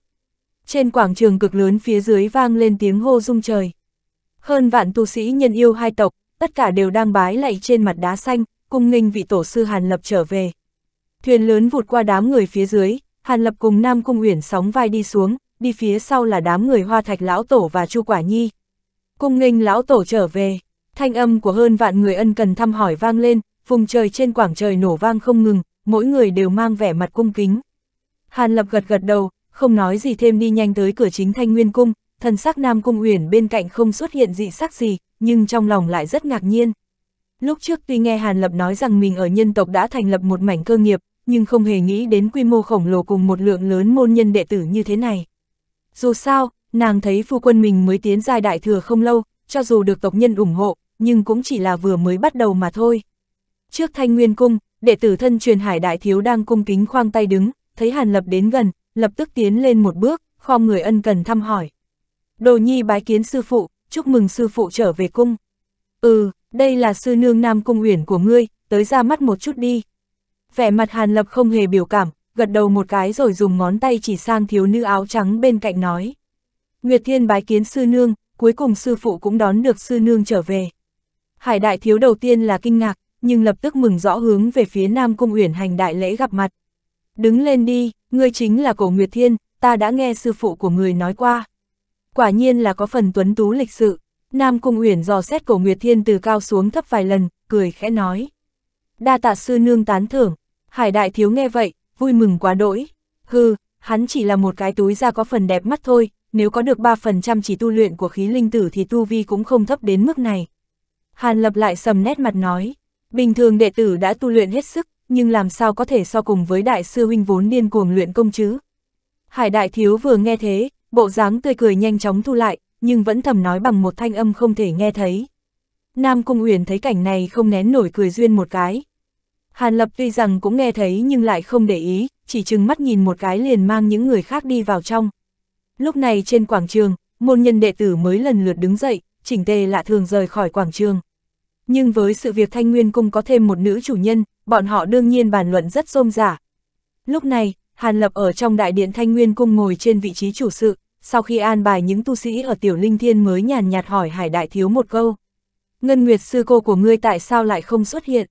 Trên quảng trường cực lớn phía dưới vang lên tiếng hô rung trời. Hơn vạn tu sĩ nhân yêu hai tộc, tất cả đều đang bái lạy trên mặt đá xanh, cung nghênh vị tổ sư Hàn Lập trở về. Thuyền lớn vụt qua đám người phía dưới, Hàn Lập cùng Nam Cung Uyển sóng vai đi xuống, đi phía sau là đám người hoa thạch lão tổ và chu quả nhi. Cung nghênh lão tổ trở về, thanh âm của hơn vạn người ân cần thăm hỏi vang lên, vùng trời trên quảng trời nổ vang không ngừng, mỗi người đều mang vẻ mặt cung kính. Hàn Lập gật gật đầu, không nói gì thêm đi nhanh tới cửa chính Thanh Nguyên Cung, thần sắc Nam Cung Uyển bên cạnh không xuất hiện dị sắc gì, nhưng trong lòng lại rất ngạc nhiên. Lúc trước tuy nghe Hàn Lập nói rằng mình ở nhân tộc đã thành lập một mảnh cơ nghiệp, nhưng không hề nghĩ đến quy mô khổng lồ cùng một lượng lớn môn nhân đệ tử như thế này. Dù sao, nàng thấy phu quân mình mới tiến giai đại thừa không lâu, cho dù được tộc nhân ủng hộ, nhưng cũng chỉ là vừa mới bắt đầu mà thôi. Trước thanh nguyên cung, đệ tử thân truyền hải đại thiếu đang cung kính khoang tay đứng, thấy Hàn Lập đến gần, lập tức tiến lên một bước, khom người ân cần thăm hỏi. Đồ nhi bái kiến sư phụ, chúc mừng sư phụ trở về cung. Ừ, đây là sư nương nam cung uyển của ngươi, tới ra mắt một chút đi. Vẻ mặt Hàn Lập không hề biểu cảm, gật đầu một cái rồi dùng ngón tay chỉ sang thiếu nữ áo trắng bên cạnh nói. Nguyệt Thiên bái kiến sư nương, cuối cùng sư phụ cũng đón được sư nương trở về. Hải đại thiếu đầu tiên là kinh ngạc, nhưng lập tức mừng rõ hướng về phía Nam Cung Uyển hành đại lễ gặp mặt. Đứng lên đi, ngươi chính là cổ Nguyệt Thiên, ta đã nghe sư phụ của người nói qua. Quả nhiên là có phần tuấn tú lịch sự, Nam Cung Uyển dò xét cổ Nguyệt Thiên từ cao xuống thấp vài lần, cười khẽ nói. Đa tạ sư nương tán thưởng, hải đại thiếu nghe vậy, vui mừng quá đỗi. Hừ, hắn chỉ là một cái túi da có phần đẹp mắt thôi, nếu có được 3% chỉ tu luyện của khí linh tử thì tu vi cũng không thấp đến mức này. Hàn lập lại sầm nét mặt nói, bình thường đệ tử đã tu luyện hết sức, nhưng làm sao có thể so cùng với đại sư huynh vốn điên cuồng luyện công chứ. Hải đại thiếu vừa nghe thế, bộ dáng tươi cười nhanh chóng thu lại, nhưng vẫn thầm nói bằng một thanh âm không thể nghe thấy. Nam Cung Uyển thấy cảnh này không nén nổi cười duyên một cái. Hàn Lập tuy rằng cũng nghe thấy nhưng lại không để ý, chỉ chừng mắt nhìn một cái liền mang những người khác đi vào trong. Lúc này trên quảng trường, môn nhân đệ tử mới lần lượt đứng dậy, chỉnh tề lạ thường rời khỏi quảng trường. Nhưng với sự việc Thanh Nguyên Cung có thêm một nữ chủ nhân, bọn họ đương nhiên bàn luận rất rôm rả. Lúc này, Hàn Lập ở trong đại điện Thanh Nguyên Cung ngồi trên vị trí chủ sự, sau khi an bài những tu sĩ ở Tiểu Linh Thiên mới nhàn nhạt hỏi Hải Đại Thiếu một câu. Ngân Nguyệt sư cô của ngươi tại sao lại không xuất hiện?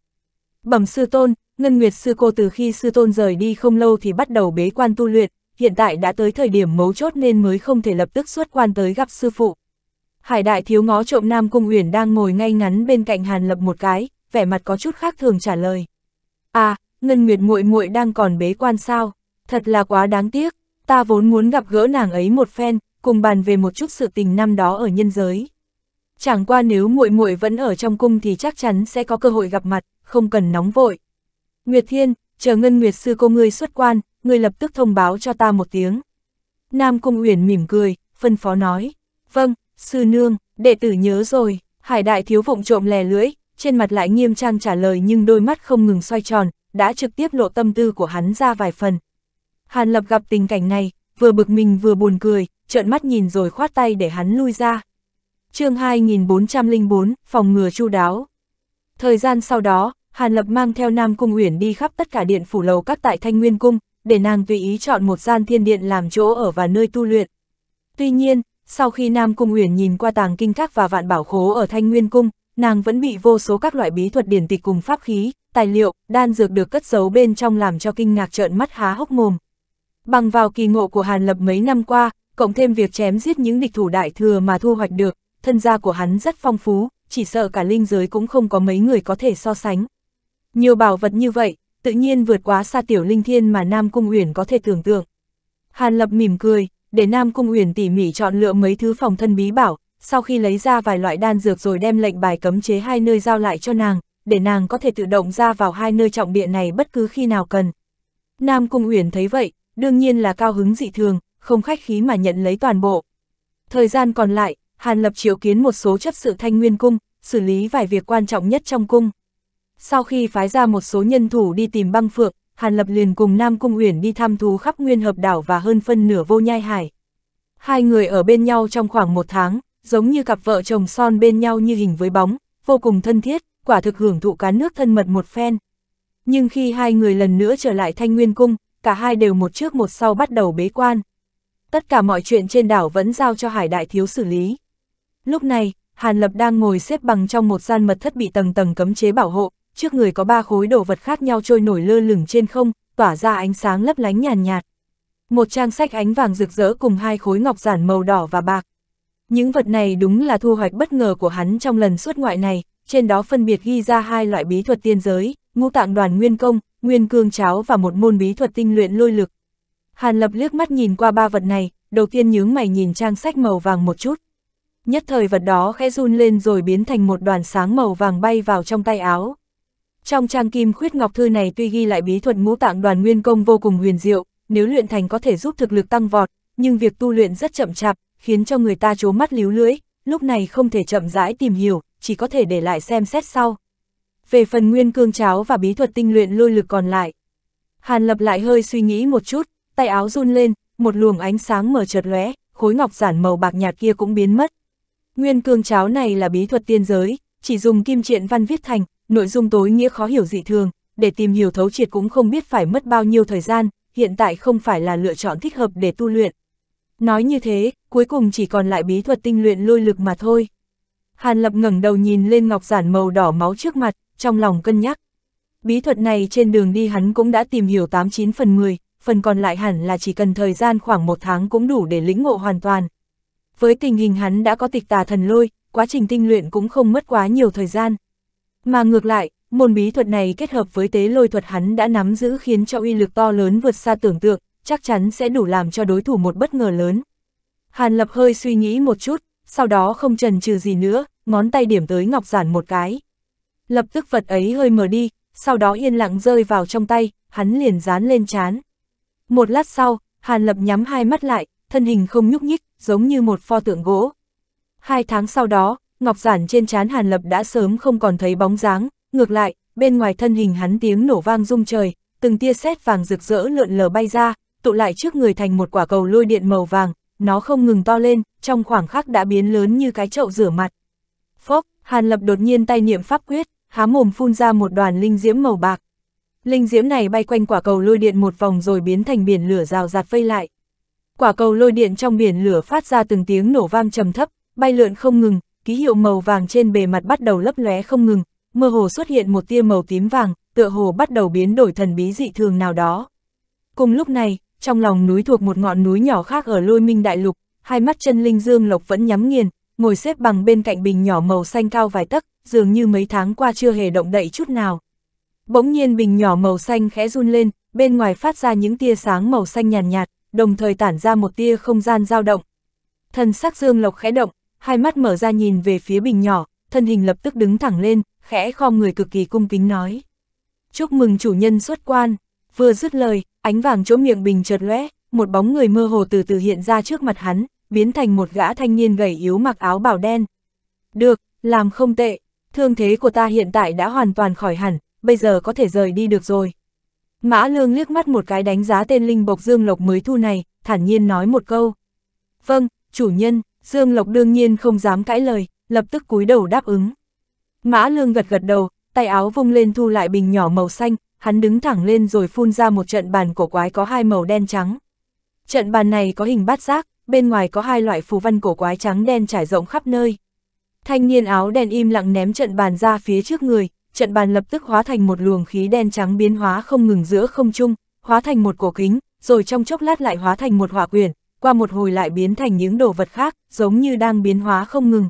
Bẩm sư tôn, Ngân Nguyệt sư cô từ khi sư tôn rời đi không lâu thì bắt đầu bế quan tu luyện, hiện tại đã tới thời điểm mấu chốt nên mới không thể lập tức xuất quan tới gặp sư phụ. Hải đại thiếu ngó trộm Nam Cung Uyển đang ngồi ngay ngắn bên cạnh Hàn Lập một cái, vẻ mặt có chút khác thường trả lời. À, Ngân Nguyệt muội muội đang còn bế quan sao? Thật là quá đáng tiếc, ta vốn muốn gặp gỡ nàng ấy một phen, cùng bàn về một chút sự tình năm đó ở nhân giới. Chẳng qua nếu muội muội vẫn ở trong cung thì chắc chắn sẽ có cơ hội gặp mặt không cần nóng vội. Nguyệt Thiên, chờ Ngân Nguyệt sư cô ngươi xuất quan, ngươi lập tức thông báo cho ta một tiếng. Nam Cung Uyển mỉm cười, phân phó nói, vâng, sư nương, đệ tử nhớ rồi, hải đại thiếu vụng trộm lè lưỡi, trên mặt lại nghiêm trang trả lời nhưng đôi mắt không ngừng xoay tròn, đã trực tiếp lộ tâm tư của hắn ra vài phần. Hàn Lập gặp tình cảnh này, vừa bực mình vừa buồn cười, trợn mắt nhìn rồi khoát tay để hắn lui ra. chương 2404, phòng ngừa chu đáo. Thời gian sau đó, Hàn Lập mang theo Nam Cung Uyển đi khắp tất cả điện phủ lầu các tại Thanh Nguyên Cung, để nàng tùy ý chọn một gian thiên điện làm chỗ ở và nơi tu luyện. Tuy nhiên, sau khi Nam Cung Uyển nhìn qua tàng kinh các và vạn bảo khố ở Thanh Nguyên Cung, nàng vẫn bị vô số các loại bí thuật điển tịch cùng pháp khí, tài liệu, đan dược được cất giấu bên trong làm cho kinh ngạc trợn mắt há hốc mồm. Bằng vào kỳ ngộ của Hàn Lập mấy năm qua, cộng thêm việc chém giết những địch thủ đại thừa mà thu hoạch được, thân gia của hắn rất phong phú, chỉ sợ cả linh giới cũng không có mấy người có thể so sánh. Nhiều bảo vật như vậy, tự nhiên vượt quá xa tiểu linh thiên mà Nam Cung Uyển có thể tưởng tượng. Hàn Lập mỉm cười, để Nam Cung Uyển tỉ mỉ chọn lựa mấy thứ phòng thân bí bảo, sau khi lấy ra vài loại đan dược rồi đem lệnh bài cấm chế hai nơi giao lại cho nàng, để nàng có thể tự động ra vào hai nơi trọng địa này bất cứ khi nào cần. Nam Cung Uyển thấy vậy, đương nhiên là cao hứng dị thường, không khách khí mà nhận lấy toàn bộ. Thời gian còn lại, Hàn Lập triệu kiến một số chấp sự thanh nguyên cung, xử lý vài việc quan trọng nhất trong cung. Sau khi phái ra một số nhân thủ đi tìm băng phượng, Hàn Lập liền cùng Nam Cung Uyển đi thăm thú khắp nguyên hợp đảo và hơn phân nửa vô nhai hải. Hai người ở bên nhau trong khoảng một tháng, giống như cặp vợ chồng son bên nhau như hình với bóng, vô cùng thân thiết, quả thực hưởng thụ cá nước thân mật một phen. Nhưng khi hai người lần nữa trở lại Thanh Nguyên Cung, cả hai đều một trước một sau bắt đầu bế quan. Tất cả mọi chuyện trên đảo vẫn giao cho Hải Đại Thiếu xử lý. Lúc này, Hàn Lập đang ngồi xếp bằng trong một gian mật thất bị tầng tầng cấm chế bảo hộ, trước người có ba khối đồ vật khác nhau trôi nổi lơ lửng trên không, tỏa ra ánh sáng lấp lánh nhàn nhạt, nhạt. Một trang sách ánh vàng rực rỡ cùng hai khối ngọc giản màu đỏ và bạc. Những vật này đúng là thu hoạch bất ngờ của hắn trong lần xuất ngoại này, trên đó phân biệt ghi ra hai loại bí thuật tiên giới, ngũ tạng đoàn nguyên công, nguyên cương cháo và một môn bí thuật tinh luyện lôi lực. Hàn Lập liếc mắt nhìn qua ba vật này, đầu tiên nhướng mày nhìn trang sách màu vàng một chút, Nhất thời vật đó khẽ run lên rồi biến thành một đoàn sáng màu vàng bay vào trong tay áo. Trong trang kim khuyết ngọc thư này tuy ghi lại bí thuật ngũ tạng đoàn nguyên công vô cùng huyền diệu, nếu luyện thành có thể giúp thực lực tăng vọt, nhưng việc tu luyện rất chậm chạp, khiến cho người ta chố mắt líu lưỡi, lúc này không thể chậm rãi tìm hiểu, chỉ có thể để lại xem xét sau. Về phần nguyên cương cháo và bí thuật tinh luyện lôi lực còn lại, Hàn Lập lại hơi suy nghĩ một chút, tay áo run lên, một luồng ánh sáng mở chợt lóe, khối ngọc giản màu bạc nhạt kia cũng biến mất. Nguyên cương cháo này là bí thuật tiên giới, chỉ dùng kim truyện văn viết thành, nội dung tối nghĩa khó hiểu dị thường, để tìm hiểu thấu triệt cũng không biết phải mất bao nhiêu thời gian, hiện tại không phải là lựa chọn thích hợp để tu luyện. Nói như thế, cuối cùng chỉ còn lại bí thuật tinh luyện lôi lực mà thôi. Hàn Lập ngẩng đầu nhìn lên ngọc giản màu đỏ máu trước mặt, trong lòng cân nhắc. Bí thuật này trên đường đi hắn cũng đã tìm hiểu 89 phần 10, phần còn lại hẳn là chỉ cần thời gian khoảng một tháng cũng đủ để lĩnh ngộ hoàn toàn, với tình hình hắn đã có tịch tà thần lôi, quá trình tinh luyện cũng không mất quá nhiều thời gian. Mà ngược lại, môn bí thuật này kết hợp với tế lôi thuật hắn đã nắm giữ khiến cho uy lực to lớn vượt xa tưởng tượng, chắc chắn sẽ đủ làm cho đối thủ một bất ngờ lớn. Hàn Lập hơi suy nghĩ một chút, sau đó không trần trừ gì nữa, ngón tay điểm tới ngọc giản một cái. Lập tức vật ấy hơi mở đi, sau đó yên lặng rơi vào trong tay, hắn liền dán lên chán. Một lát sau, Hàn Lập nhắm hai mắt lại, thân hình không nhúc nhích, giống như một pho tượng gỗ. Hai tháng sau đó, ngọc giản trên trán Hàn Lập đã sớm không còn thấy bóng dáng, ngược lại, bên ngoài thân hình hắn tiếng nổ vang rung trời, từng tia sét vàng rực rỡ lượn lờ bay ra, tụ lại trước người thành một quả cầu lôi điện màu vàng, nó không ngừng to lên, trong khoảng khắc đã biến lớn như cái chậu rửa mặt. Phốc, Hàn Lập đột nhiên tay niệm pháp quyết, há mồm phun ra một đoàn linh diễm màu bạc. Linh diễm này bay quanh quả cầu lôi điện một vòng rồi biến thành biển lửa rào rạt vây lại quả cầu lôi điện trong biển lửa phát ra từng tiếng nổ vang trầm thấp, bay lượn không ngừng, ký hiệu màu vàng trên bề mặt bắt đầu lấp lóe không ngừng, mơ hồ xuất hiện một tia màu tím vàng, tựa hồ bắt đầu biến đổi thần bí dị thường nào đó. Cùng lúc này, trong lòng núi thuộc một ngọn núi nhỏ khác ở lôi minh đại lục, hai mắt chân linh dương lộc vẫn nhắm nghiền, ngồi xếp bằng bên cạnh bình nhỏ màu xanh cao vài tấc, dường như mấy tháng qua chưa hề động đậy chút nào. Bỗng nhiên bình nhỏ màu xanh khẽ run lên, bên ngoài phát ra những tia sáng màu xanh nhàn nhạt, nhạt, đồng thời tản ra một tia không gian dao động. Thần sắc Dương Lộc khẽ động, hai mắt mở ra nhìn về phía bình nhỏ, thân hình lập tức đứng thẳng lên, khẽ khom người cực kỳ cung kính nói. Chúc mừng chủ nhân xuất quan, vừa dứt lời, ánh vàng chỗ miệng bình chợt lóe, một bóng người mơ hồ từ từ hiện ra trước mặt hắn, biến thành một gã thanh niên gầy yếu mặc áo bảo đen. Được, làm không tệ, thương thế của ta hiện tại đã hoàn toàn khỏi hẳn, bây giờ có thể rời đi được rồi. Mã Lương liếc mắt một cái đánh giá tên Linh Bộc Dương Lộc mới thu này, thản nhiên nói một câu. Vâng, chủ nhân, Dương Lộc đương nhiên không dám cãi lời, lập tức cúi đầu đáp ứng. Mã Lương gật gật đầu, tay áo vung lên thu lại bình nhỏ màu xanh, hắn đứng thẳng lên rồi phun ra một trận bàn cổ quái có hai màu đen trắng. Trận bàn này có hình bát giác, bên ngoài có hai loại phù văn cổ quái trắng đen trải rộng khắp nơi. Thanh niên áo đen im lặng ném trận bàn ra phía trước người, trận bàn lập tức hóa thành một luồng khí đen trắng biến hóa không ngừng giữa không trung, hóa thành một cổ kính, rồi trong chốc lát lại hóa thành một hỏa quyển, qua một hồi lại biến thành những đồ vật khác, giống như đang biến hóa không ngừng.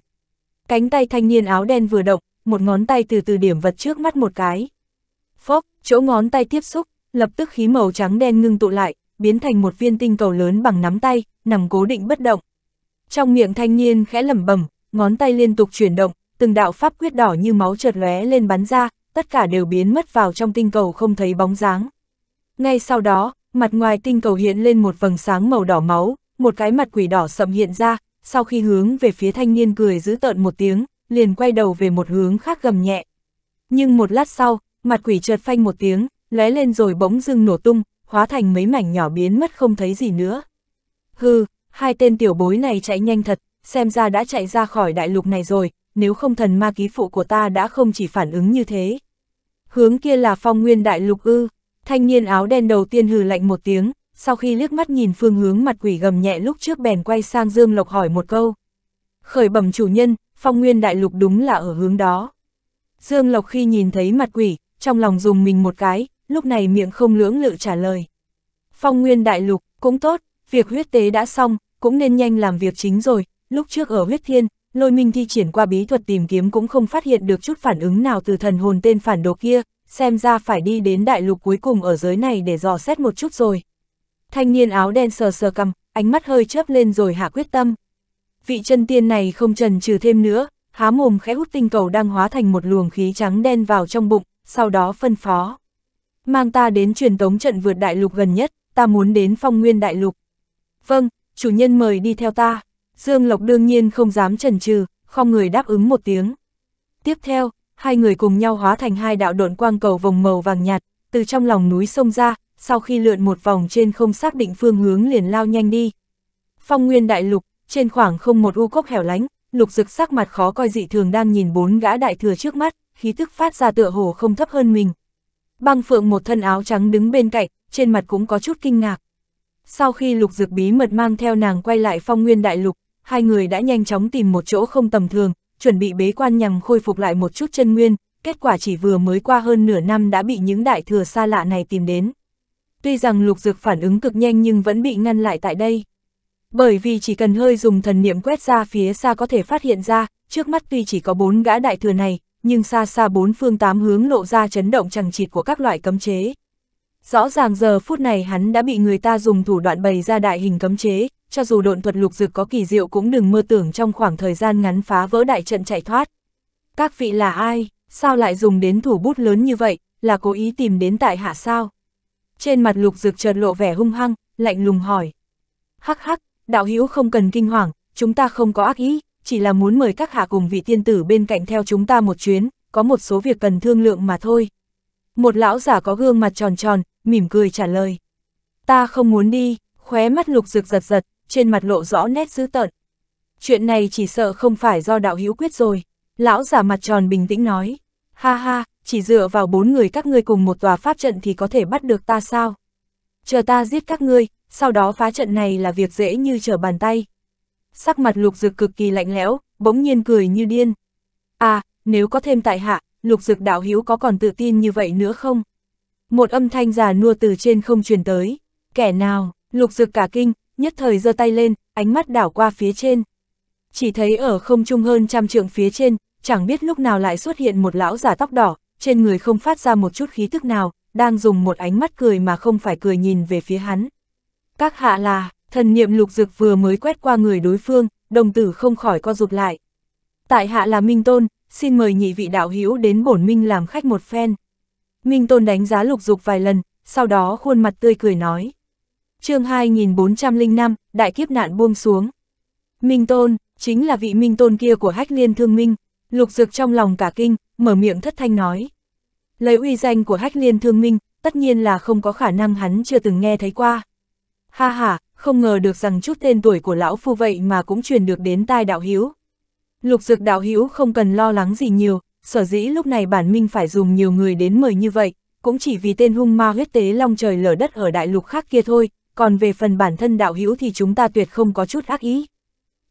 Cánh tay thanh niên áo đen vừa động, một ngón tay từ từ điểm vật trước mắt một cái. Phốc, chỗ ngón tay tiếp xúc, lập tức khí màu trắng đen ngưng tụ lại, biến thành một viên tinh cầu lớn bằng nắm tay, nằm cố định bất động. Trong miệng thanh niên khẽ lẩm bẩm, ngón tay liên tục chuyển động, từng đạo pháp quyết đỏ như máu chợt lóe lên bắn ra, tất cả đều biến mất vào trong tinh cầu không thấy bóng dáng. Ngay sau đó, mặt ngoài tinh cầu hiện lên một vầng sáng màu đỏ máu, một cái mặt quỷ đỏ sậm hiện ra, sau khi hướng về phía thanh niên cười giữ tợn một tiếng, liền quay đầu về một hướng khác gầm nhẹ. Nhưng một lát sau, mặt quỷ chợt phanh một tiếng, lóe lên rồi bỗng dưng nổ tung, hóa thành mấy mảnh nhỏ biến mất không thấy gì nữa. Hừ, hai tên tiểu bối này chạy nhanh thật, xem ra đã chạy ra khỏi đại lục này rồi, nếu không thần ma ký phụ của ta đã không chỉ phản ứng như thế. Hướng kia là phong nguyên đại lục ư, thanh niên áo đen đầu tiên hừ lạnh một tiếng, sau khi liếc mắt nhìn phương hướng mặt quỷ gầm nhẹ lúc trước bèn quay sang Dương Lộc hỏi một câu. Khởi bẩm chủ nhân, phong nguyên đại lục đúng là ở hướng đó. Dương Lộc khi nhìn thấy mặt quỷ, trong lòng dùng mình một cái, lúc này miệng không lưỡng lự trả lời. Phong nguyên đại lục, cũng tốt, việc huyết tế đã xong, cũng nên nhanh làm việc chính rồi, lúc trước ở huyết thiên, lôi minh thi triển qua bí thuật tìm kiếm cũng không phát hiện được chút phản ứng nào từ thần hồn tên phản đồ kia, xem ra phải đi đến đại lục cuối cùng ở giới này để dò xét một chút rồi. Thanh niên áo đen sờ sờ cầm, ánh mắt hơi chớp lên rồi hạ quyết tâm. Vị chân tiên này không trần trừ thêm nữa, há mồm khẽ hút tinh cầu đang hóa thành một luồng khí trắng đen vào trong bụng, sau đó phân phó. Mang ta đến truyền tống trận vượt đại lục gần nhất, ta muốn đến phong nguyên đại lục. Vâng, chủ nhân mời đi theo ta. Dương Lộc đương nhiên không dám chần chừ, không người đáp ứng một tiếng. Tiếp theo, hai người cùng nhau hóa thành hai đạo độn quang cầu vòng màu vàng nhạt, từ trong lòng núi sông ra, sau khi lượn một vòng trên không xác định phương hướng liền lao nhanh đi. Phong nguyên đại lục, trên khoảng không một u cốc hẻo lánh, lục rực sắc mặt khó coi dị thường đang nhìn bốn gã đại thừa trước mắt, khí tức phát ra tựa hồ không thấp hơn mình. Băng phượng một thân áo trắng đứng bên cạnh, trên mặt cũng có chút kinh ngạc. Sau khi lục dực bí mật mang theo nàng quay lại phong nguyên đại lục, hai người đã nhanh chóng tìm một chỗ không tầm thường, chuẩn bị bế quan nhằm khôi phục lại một chút chân nguyên, kết quả chỉ vừa mới qua hơn nửa năm đã bị những đại thừa xa lạ này tìm đến. Tuy rằng lục dược phản ứng cực nhanh nhưng vẫn bị ngăn lại tại đây. Bởi vì chỉ cần hơi dùng thần niệm quét ra phía xa có thể phát hiện ra, trước mắt tuy chỉ có bốn gã đại thừa này, nhưng xa xa bốn phương tám hướng lộ ra chấn động chẳng chịt của các loại cấm chế. Rõ ràng giờ phút này hắn đã bị người ta dùng thủ đoạn bày ra đại hình cấm chế, cho dù độn thuật lục dực có kỳ diệu cũng đừng mơ tưởng trong khoảng thời gian ngắn phá vỡ đại trận chạy thoát. Các vị là ai? Sao lại dùng đến thủ bút lớn như vậy? Là cố ý tìm đến tại hạ sao? Trên mặt lục dực chợt lộ vẻ hung hăng, lạnh lùng hỏi. Hắc hắc, đạo hữu không cần kinh hoàng, chúng ta không có ác ý, chỉ là muốn mời các hạ cùng vị tiên tử bên cạnh theo chúng ta một chuyến, có một số việc cần thương lượng mà thôi. Một lão giả có gương mặt tròn tròn, mỉm cười trả lời. Ta không muốn đi, khóe mắt lục rực giật giật, trên mặt lộ rõ nét dữ tợn. Chuyện này chỉ sợ không phải do đạo hữu quyết rồi. Lão giả mặt tròn bình tĩnh nói. Ha ha, chỉ dựa vào bốn người các ngươi cùng một tòa pháp trận thì có thể bắt được ta sao? Chờ ta giết các ngươi, sau đó phá trận này là việc dễ như trở bàn tay. Sắc mặt lục dực cực kỳ lạnh lẽo, bỗng nhiên cười như điên. À, nếu có thêm tại hạ, lục dực đạo hữu có còn tự tin như vậy nữa không? một âm thanh già nua từ trên không truyền tới. Kẻ nào, lục dực cả kinh, nhất thời giơ tay lên, ánh mắt đảo qua phía trên. Chỉ thấy ở không trung hơn trăm trượng phía trên, chẳng biết lúc nào lại xuất hiện một lão giả tóc đỏ, trên người không phát ra một chút khí thức nào, đang dùng một ánh mắt cười mà không phải cười nhìn về phía hắn. Các hạ là, thần niệm lục dực vừa mới quét qua người đối phương, đồng tử không khỏi co rụt lại. Tại hạ là Minh Tôn, xin mời nhị vị đạo hữu đến bổn minh làm khách một phen. Minh Tôn đánh giá lục dục vài lần, sau đó khuôn mặt tươi cười nói. chương 2405, đại kiếp nạn buông xuống. Minh Tôn, chính là vị Minh Tôn kia của hách liên thương minh, lục Dược trong lòng cả kinh, mở miệng thất thanh nói. Lấy uy danh của hách liên thương minh, tất nhiên là không có khả năng hắn chưa từng nghe thấy qua. Ha ha, không ngờ được rằng chút tên tuổi của lão phu vậy mà cũng truyền được đến tai đạo hiếu. Lục Dược đạo hiếu không cần lo lắng gì nhiều, sở dĩ lúc này bản minh phải dùng nhiều người đến mời như vậy, cũng chỉ vì tên hung ma huyết tế long trời lở đất ở đại lục khác kia thôi, còn về phần bản thân đạo hữu thì chúng ta tuyệt không có chút ác ý.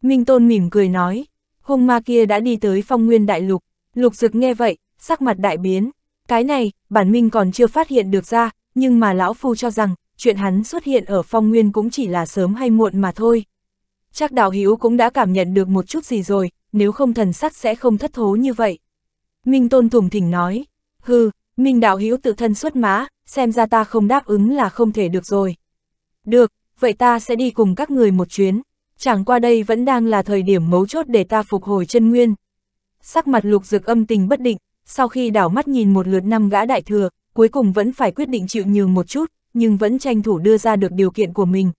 Minh Tôn mỉm cười nói, hung ma kia đã đi tới phong nguyên đại lục, lục dực nghe vậy, sắc mặt đại biến, cái này, bản minh còn chưa phát hiện được ra, nhưng mà lão phu cho rằng, chuyện hắn xuất hiện ở phong nguyên cũng chỉ là sớm hay muộn mà thôi. Chắc đạo hữu cũng đã cảm nhận được một chút gì rồi, nếu không thần sắc sẽ không thất thố như vậy. Minh Tôn thủng thỉnh nói, hừ, Minh Đạo hiếu tự thân xuất mã, xem ra ta không đáp ứng là không thể được rồi. Được, vậy ta sẽ đi cùng các người một chuyến, chẳng qua đây vẫn đang là thời điểm mấu chốt để ta phục hồi chân nguyên. Sắc mặt lục dược âm tình bất định, sau khi đảo mắt nhìn một lượt năm gã đại thừa, cuối cùng vẫn phải quyết định chịu nhường một chút, nhưng vẫn tranh thủ đưa ra được điều kiện của mình.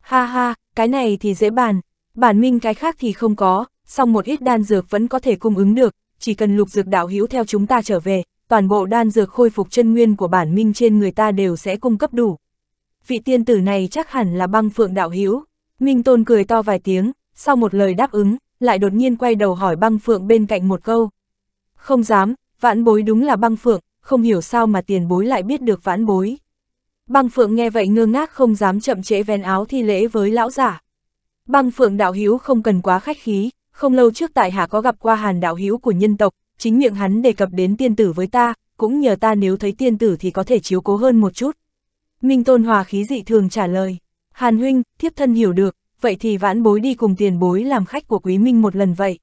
Ha ha, cái này thì dễ bàn, bản minh cái khác thì không có, song một ít đan dược vẫn có thể cung ứng được, chỉ cần lục dược đạo hữu theo chúng ta trở về, toàn bộ đan dược khôi phục chân nguyên của bản minh trên người ta đều sẽ cung cấp đủ. Vị tiên tử này chắc hẳn là băng phượng đạo hữu Minh Tôn cười to vài tiếng, sau một lời đáp ứng, lại đột nhiên quay đầu hỏi băng phượng bên cạnh một câu. Không dám, vãn bối đúng là băng phượng, không hiểu sao mà tiền bối lại biết được vãn bối. Băng phượng nghe vậy ngơ ngác không dám chậm trễ vén áo thi lễ với lão giả. Băng phượng đạo hữu không cần quá khách khí, không lâu trước tại hạ có gặp qua hàn đạo hữu của nhân tộc, chính miệng hắn đề cập đến tiên tử với ta, cũng nhờ ta nếu thấy tiên tử thì có thể chiếu cố hơn một chút. Minh Tôn Hòa khí dị thường trả lời, Hàn huynh, thiếp thân hiểu được, vậy thì vãn bối đi cùng tiền bối làm khách của quý minh một lần vậy.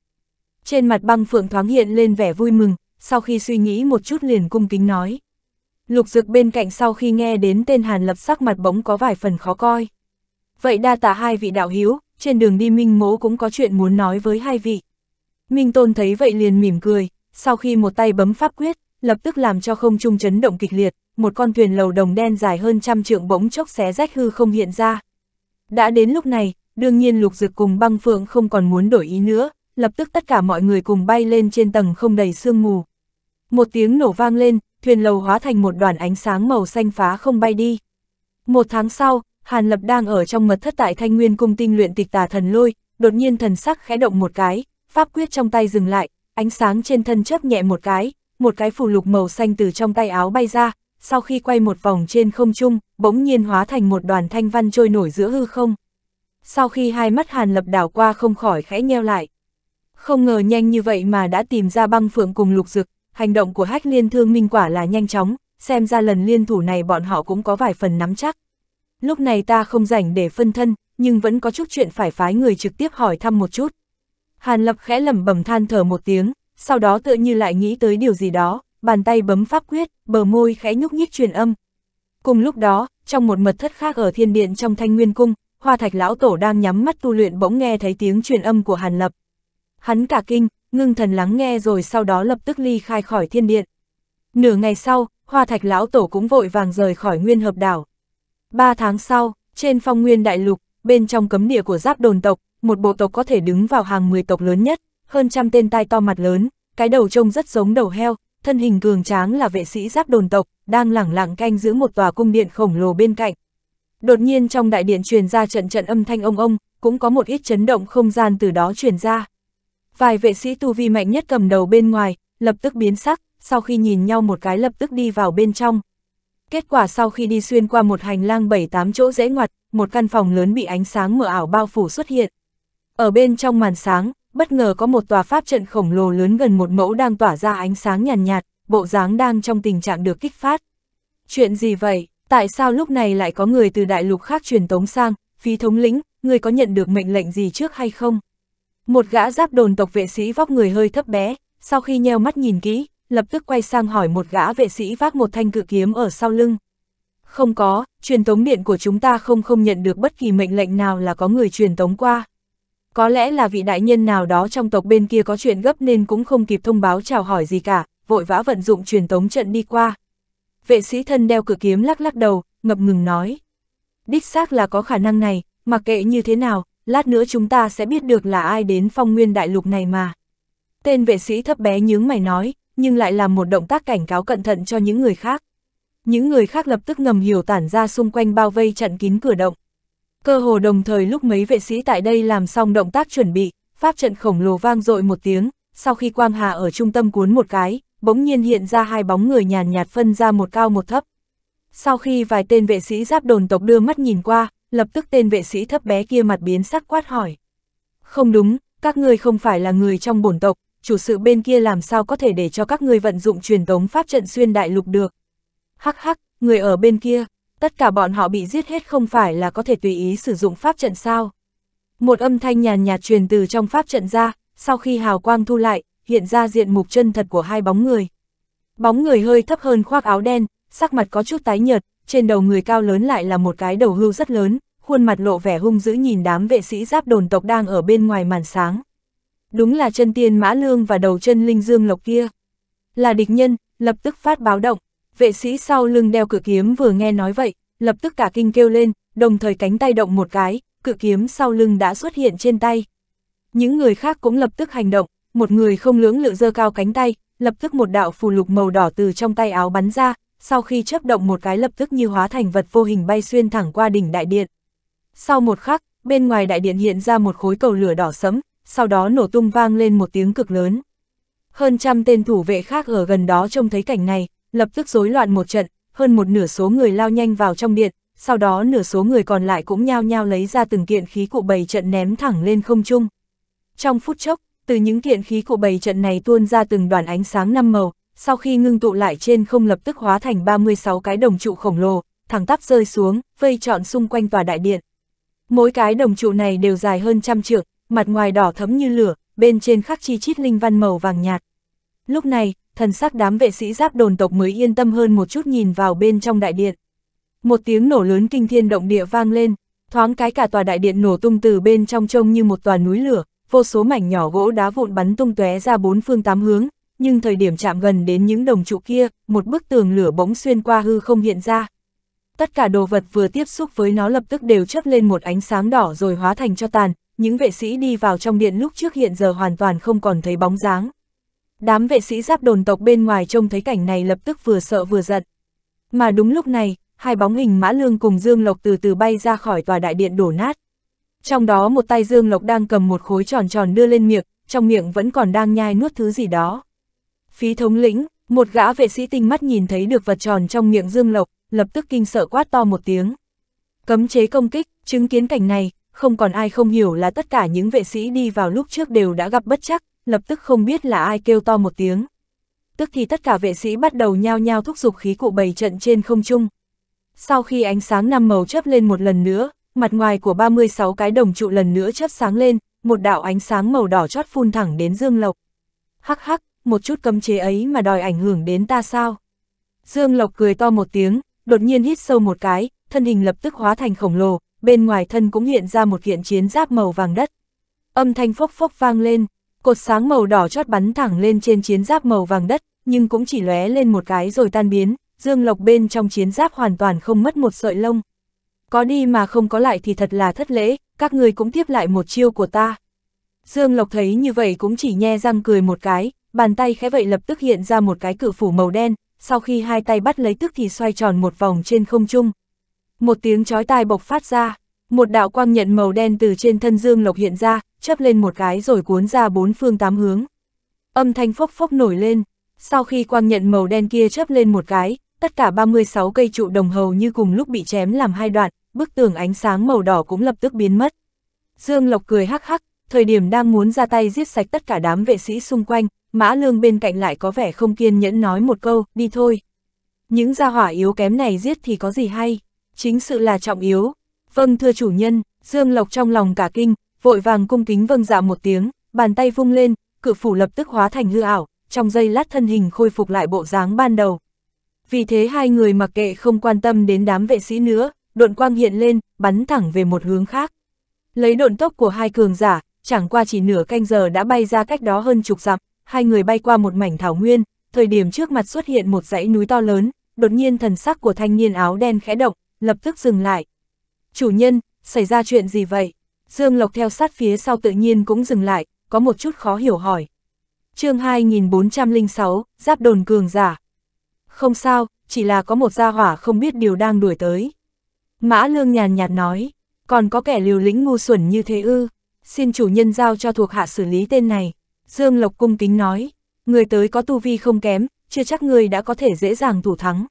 Trên mặt băng phượng thoáng hiện lên vẻ vui mừng, sau khi suy nghĩ một chút liền cung kính nói. Lục Dược bên cạnh sau khi nghe đến tên Hàn lập sắc mặt bỗng có vài phần khó coi. Vậy đa tạ hai vị đạo hiếu, trên đường đi Minh Mỗ cũng có chuyện muốn nói với hai vị. Minh Tôn thấy vậy liền mỉm cười, sau khi một tay bấm pháp quyết, lập tức làm cho không trung chấn động kịch liệt, một con thuyền lầu đồng đen dài hơn trăm trượng bỗng chốc xé rách hư không hiện ra. Đã đến lúc này, đương nhiên lục dực cùng băng phượng không còn muốn đổi ý nữa, lập tức tất cả mọi người cùng bay lên trên tầng không đầy sương mù. Một tiếng nổ vang lên, thuyền lầu hóa thành một đoàn ánh sáng màu xanh phá không bay đi. Một tháng sau, Hàn Lập đang ở trong mật thất tại Thanh Nguyên cung tinh luyện tịch tà thần lôi, đột nhiên thần sắc khẽ động một cái, pháp quyết trong tay dừng lại, ánh sáng trên thân chớp nhẹ một cái, một cái phù lục màu xanh từ trong tay áo bay ra, sau khi quay một vòng trên không trung, bỗng nhiên hóa thành một đoàn thanh văn trôi nổi giữa hư không. Sau khi hai mắt Hàn Lập đảo qua không khỏi khẽ nheo lại. Không ngờ nhanh như vậy mà đã tìm ra băng phượng cùng lục dực, hành động của hách liên thương minh quả là nhanh chóng, xem ra lần liên thủ này bọn họ cũng có vài phần nắm chắc lúc này ta không rảnh để phân thân, nhưng vẫn có chút chuyện phải phái người trực tiếp hỏi thăm một chút. Hàn Lập khẽ lẩm bẩm than thở một tiếng, sau đó tựa như lại nghĩ tới điều gì đó, bàn tay bấm pháp quyết, bờ môi khẽ nhúc nhích truyền âm. Cùng lúc đó, trong một mật thất khác ở thiên điện trong thanh nguyên cung, hoa thạch lão tổ đang nhắm mắt tu luyện bỗng nghe thấy tiếng truyền âm của Hàn Lập. Hắn cả kinh, ngưng thần lắng nghe rồi sau đó lập tức ly khai khỏi thiên điện. Nửa ngày sau, hoa thạch lão tổ cũng vội vàng rời khỏi nguyên hợp đảo. Ba tháng sau, trên phong nguyên đại lục, bên trong cấm địa của giáp đồn tộc, một bộ tộc có thể đứng vào hàng 10 tộc lớn nhất, hơn trăm tên tai to mặt lớn, cái đầu trông rất giống đầu heo, thân hình cường tráng là vệ sĩ giáp đồn tộc, đang lẳng lặng canh giữ một tòa cung điện khổng lồ bên cạnh. Đột nhiên trong đại điện truyền ra trận trận âm thanh ông ông, cũng có một ít chấn động không gian từ đó truyền ra. Vài vệ sĩ tu vi mạnh nhất cầm đầu bên ngoài, lập tức biến sắc, sau khi nhìn nhau một cái lập tức đi vào bên trong. Kết quả sau khi đi xuyên qua một hành lang 7-8 chỗ dễ ngoặt, một căn phòng lớn bị ánh sáng mờ ảo bao phủ xuất hiện. Ở bên trong màn sáng, bất ngờ có một tòa pháp trận khổng lồ lớn gần một mẫu đang tỏa ra ánh sáng nhàn nhạt, nhạt, bộ dáng đang trong tình trạng được kích phát. Chuyện gì vậy? Tại sao lúc này lại có người từ đại lục khác truyền tống sang? phi thống lĩnh, người có nhận được mệnh lệnh gì trước hay không? Một gã giáp đồn tộc vệ sĩ vóc người hơi thấp bé, sau khi nheo mắt nhìn kỹ, lập tức quay sang hỏi một gã vệ sĩ vác một thanh cự kiếm ở sau lưng. Không có, truyền tống điện của chúng ta không không nhận được bất kỳ mệnh lệnh nào là có người truyền tống qua. Có lẽ là vị đại nhân nào đó trong tộc bên kia có chuyện gấp nên cũng không kịp thông báo chào hỏi gì cả, vội vã vận dụng truyền tống trận đi qua. Vệ sĩ thân đeo cử kiếm lắc lắc đầu, ngập ngừng nói. Đích xác là có khả năng này, mặc kệ như thế nào, lát nữa chúng ta sẽ biết được là ai đến phong nguyên đại lục này mà. Tên vệ sĩ thấp bé nhướng mày nói, nhưng lại làm một động tác cảnh cáo cẩn thận cho những người khác. Những người khác lập tức ngầm hiểu tản ra xung quanh bao vây chặn kín cửa động. Cơ hồ đồng thời lúc mấy vệ sĩ tại đây làm xong động tác chuẩn bị, pháp trận khổng lồ vang dội một tiếng, sau khi quang hà ở trung tâm cuốn một cái, bỗng nhiên hiện ra hai bóng người nhàn nhạt phân ra một cao một thấp. Sau khi vài tên vệ sĩ giáp đồn tộc đưa mắt nhìn qua, lập tức tên vệ sĩ thấp bé kia mặt biến sắc quát hỏi. Không đúng, các ngươi không phải là người trong bổn tộc, chủ sự bên kia làm sao có thể để cho các ngươi vận dụng truyền tống pháp trận xuyên đại lục được. Hắc hắc, người ở bên kia, tất cả bọn họ bị giết hết không phải là có thể tùy ý sử dụng pháp trận sao. Một âm thanh nhàn nhạt truyền từ trong pháp trận ra, sau khi hào quang thu lại, hiện ra diện mục chân thật của hai bóng người. Bóng người hơi thấp hơn khoác áo đen, sắc mặt có chút tái nhợt, trên đầu người cao lớn lại là một cái đầu hưu rất lớn, khuôn mặt lộ vẻ hung dữ nhìn đám vệ sĩ giáp đồn tộc đang ở bên ngoài màn sáng đúng là chân tiên mã lương và đầu chân linh dương lộc kia. Là địch nhân, lập tức phát báo động, vệ sĩ sau lưng đeo cự kiếm vừa nghe nói vậy, lập tức cả kinh kêu lên, đồng thời cánh tay động một cái, cự kiếm sau lưng đã xuất hiện trên tay. Những người khác cũng lập tức hành động, một người không lưỡng lự dơ cao cánh tay, lập tức một đạo phù lục màu đỏ từ trong tay áo bắn ra, sau khi chớp động một cái lập tức như hóa thành vật vô hình bay xuyên thẳng qua đỉnh đại điện. Sau một khắc, bên ngoài đại điện hiện ra một khối cầu lửa đỏ sẫm, sau đó nổ tung vang lên một tiếng cực lớn. Hơn trăm tên thủ vệ khác ở gần đó trông thấy cảnh này, lập tức rối loạn một trận, hơn một nửa số người lao nhanh vào trong điện, sau đó nửa số người còn lại cũng nhao nhao lấy ra từng kiện khí cụ bày trận ném thẳng lên không trung. Trong phút chốc, từ những kiện khí cụ bày trận này tuôn ra từng đoàn ánh sáng năm màu, sau khi ngưng tụ lại trên không lập tức hóa thành 36 cái đồng trụ khổng lồ, thẳng tắp rơi xuống, vây trọn xung quanh tòa đại điện. Mỗi cái đồng trụ này đều dài hơn trăm trượng, mặt ngoài đỏ thấm như lửa, bên trên khắc chi chít linh văn màu vàng nhạt. Lúc này, thần sắc đám vệ sĩ giáp đồn tộc mới yên tâm hơn một chút nhìn vào bên trong đại điện. Một tiếng nổ lớn kinh thiên động địa vang lên, thoáng cái cả tòa đại điện nổ tung từ bên trong trông như một tòa núi lửa, vô số mảnh nhỏ gỗ đá vụn bắn tung tóe ra bốn phương tám hướng, nhưng thời điểm chạm gần đến những đồng trụ kia, một bức tường lửa bỗng xuyên qua hư không hiện ra. Tất cả đồ vật vừa tiếp xúc với nó lập tức đều chớp lên một ánh sáng đỏ rồi hóa thành cho tàn, những vệ sĩ đi vào trong điện lúc trước hiện giờ hoàn toàn không còn thấy bóng dáng. Đám vệ sĩ giáp đồn tộc bên ngoài trông thấy cảnh này lập tức vừa sợ vừa giận. Mà đúng lúc này, hai bóng hình Mã Lương cùng Dương Lộc từ từ bay ra khỏi tòa đại điện đổ nát. Trong đó một tay Dương Lộc đang cầm một khối tròn tròn đưa lên miệng, trong miệng vẫn còn đang nhai nuốt thứ gì đó. Phí thống lĩnh, một gã vệ sĩ tinh mắt nhìn thấy được vật tròn trong miệng Dương Lộc, lập tức kinh sợ quát to một tiếng. Cấm chế công kích, chứng kiến cảnh này, không còn ai không hiểu là tất cả những vệ sĩ đi vào lúc trước đều đã gặp bất chắc, lập tức không biết là ai kêu to một tiếng. Tức thì tất cả vệ sĩ bắt đầu nhao nhao thúc giục khí cụ bày trận trên không trung. Sau khi ánh sáng năm màu chớp lên một lần nữa, mặt ngoài của 36 cái đồng trụ lần nữa chớp sáng lên, một đạo ánh sáng màu đỏ chót phun thẳng đến Dương Lộc. Hắc hắc, một chút cấm chế ấy mà đòi ảnh hưởng đến ta sao? Dương Lộc cười to một tiếng, đột nhiên hít sâu một cái, thân hình lập tức hóa thành khổng lồ, bên ngoài thân cũng hiện ra một kiện chiến giáp màu vàng đất. Âm thanh phốc phốc vang lên, cột sáng màu đỏ chót bắn thẳng lên trên chiến giáp màu vàng đất, nhưng cũng chỉ lóe lên một cái rồi tan biến, Dương Lộc bên trong chiến giáp hoàn toàn không mất một sợi lông. Có đi mà không có lại thì thật là thất lễ, các người cũng tiếp lại một chiêu của ta. Dương Lộc thấy như vậy cũng chỉ nhe răng cười một cái, bàn tay khẽ vậy lập tức hiện ra một cái cự phủ màu đen, sau khi hai tay bắt lấy tức thì xoay tròn một vòng trên không trung, một tiếng chói tai bộc phát ra, một đạo quang nhận màu đen từ trên thân dương lộc hiện ra, chớp lên một cái rồi cuốn ra bốn phương tám hướng. Âm thanh phốc phốc nổi lên, sau khi quang nhận màu đen kia chớp lên một cái, tất cả 36 cây trụ đồng hầu như cùng lúc bị chém làm hai đoạn, bức tường ánh sáng màu đỏ cũng lập tức biến mất. Dương Lộc cười hắc hắc, thời điểm đang muốn ra tay giết sạch tất cả đám vệ sĩ xung quanh, Mã Lương bên cạnh lại có vẻ không kiên nhẫn nói một câu, đi thôi. Những gia hỏa yếu kém này giết thì có gì hay chính sự là trọng yếu. Vâng thưa chủ nhân, Dương Lộc trong lòng cả kinh, vội vàng cung kính vâng dạ một tiếng, bàn tay vung lên, cự phủ lập tức hóa thành hư ảo, trong giây lát thân hình khôi phục lại bộ dáng ban đầu. Vì thế hai người mặc kệ không quan tâm đến đám vệ sĩ nữa, độn quang hiện lên, bắn thẳng về một hướng khác. Lấy độn tốc của hai cường giả, chẳng qua chỉ nửa canh giờ đã bay ra cách đó hơn chục dặm, hai người bay qua một mảnh thảo nguyên, thời điểm trước mặt xuất hiện một dãy núi to lớn, đột nhiên thần sắc của thanh niên áo đen khẽ động, lập tức dừng lại. Chủ nhân, xảy ra chuyện gì vậy? Dương Lộc theo sát phía sau tự nhiên cũng dừng lại, có một chút khó hiểu hỏi. chương 2406, giáp đồn cường giả. Không sao, chỉ là có một gia hỏa không biết điều đang đuổi tới. Mã Lương nhàn nhạt nói, còn có kẻ liều lĩnh ngu xuẩn như thế ư, xin chủ nhân giao cho thuộc hạ xử lý tên này. Dương Lộc cung kính nói, người tới có tu vi không kém, chưa chắc người đã có thể dễ dàng thủ thắng.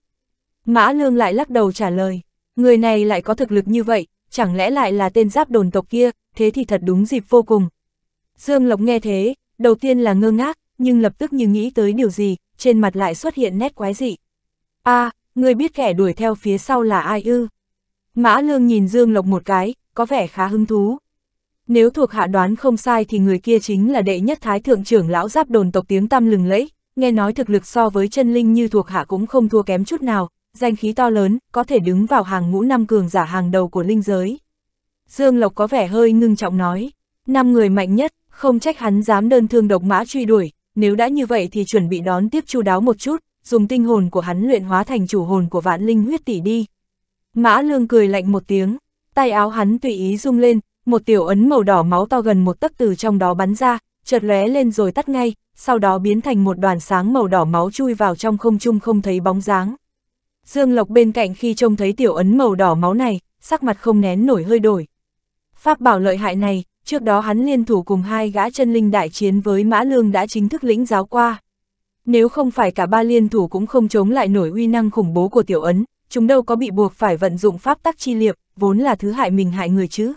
Mã Lương lại lắc đầu trả lời, Người này lại có thực lực như vậy, chẳng lẽ lại là tên giáp đồn tộc kia, thế thì thật đúng dịp vô cùng. Dương Lộc nghe thế, đầu tiên là ngơ ngác, nhưng lập tức như nghĩ tới điều gì, trên mặt lại xuất hiện nét quái dị. a à, người biết kẻ đuổi theo phía sau là ai ư? Mã Lương nhìn Dương Lộc một cái, có vẻ khá hứng thú. Nếu thuộc hạ đoán không sai thì người kia chính là đệ nhất thái thượng trưởng lão giáp đồn tộc tiếng tăm lừng lẫy, nghe nói thực lực so với chân linh như thuộc hạ cũng không thua kém chút nào, danh khí to lớn, có thể đứng vào hàng ngũ năm cường giả hàng đầu của linh giới. Dương Lộc có vẻ hơi ngưng trọng nói, năm người mạnh nhất, không trách hắn dám đơn thương độc mã truy đuổi, nếu đã như vậy thì chuẩn bị đón tiếp chu đáo một chút, dùng tinh hồn của hắn luyện hóa thành chủ hồn của vạn linh huyết tỷ đi. Mã Lương cười lạnh một tiếng, tay áo hắn tùy ý rung lên, một tiểu ấn màu đỏ máu to gần một tấc từ trong đó bắn ra, chợt lóe lên rồi tắt ngay, sau đó biến thành một đoàn sáng màu đỏ máu chui vào trong không trung không thấy bóng dáng. Dương Lộc bên cạnh khi trông thấy tiểu ấn màu đỏ máu này, sắc mặt không nén nổi hơi đổi. Pháp bảo lợi hại này, trước đó hắn liên thủ cùng hai gã chân linh đại chiến với Mã Lương đã chính thức lĩnh giáo qua. Nếu không phải cả ba liên thủ cũng không chống lại nổi uy năng khủng bố của tiểu ấn, chúng đâu có bị buộc phải vận dụng pháp tắc chi liệp, vốn là thứ hại mình hại người chứ.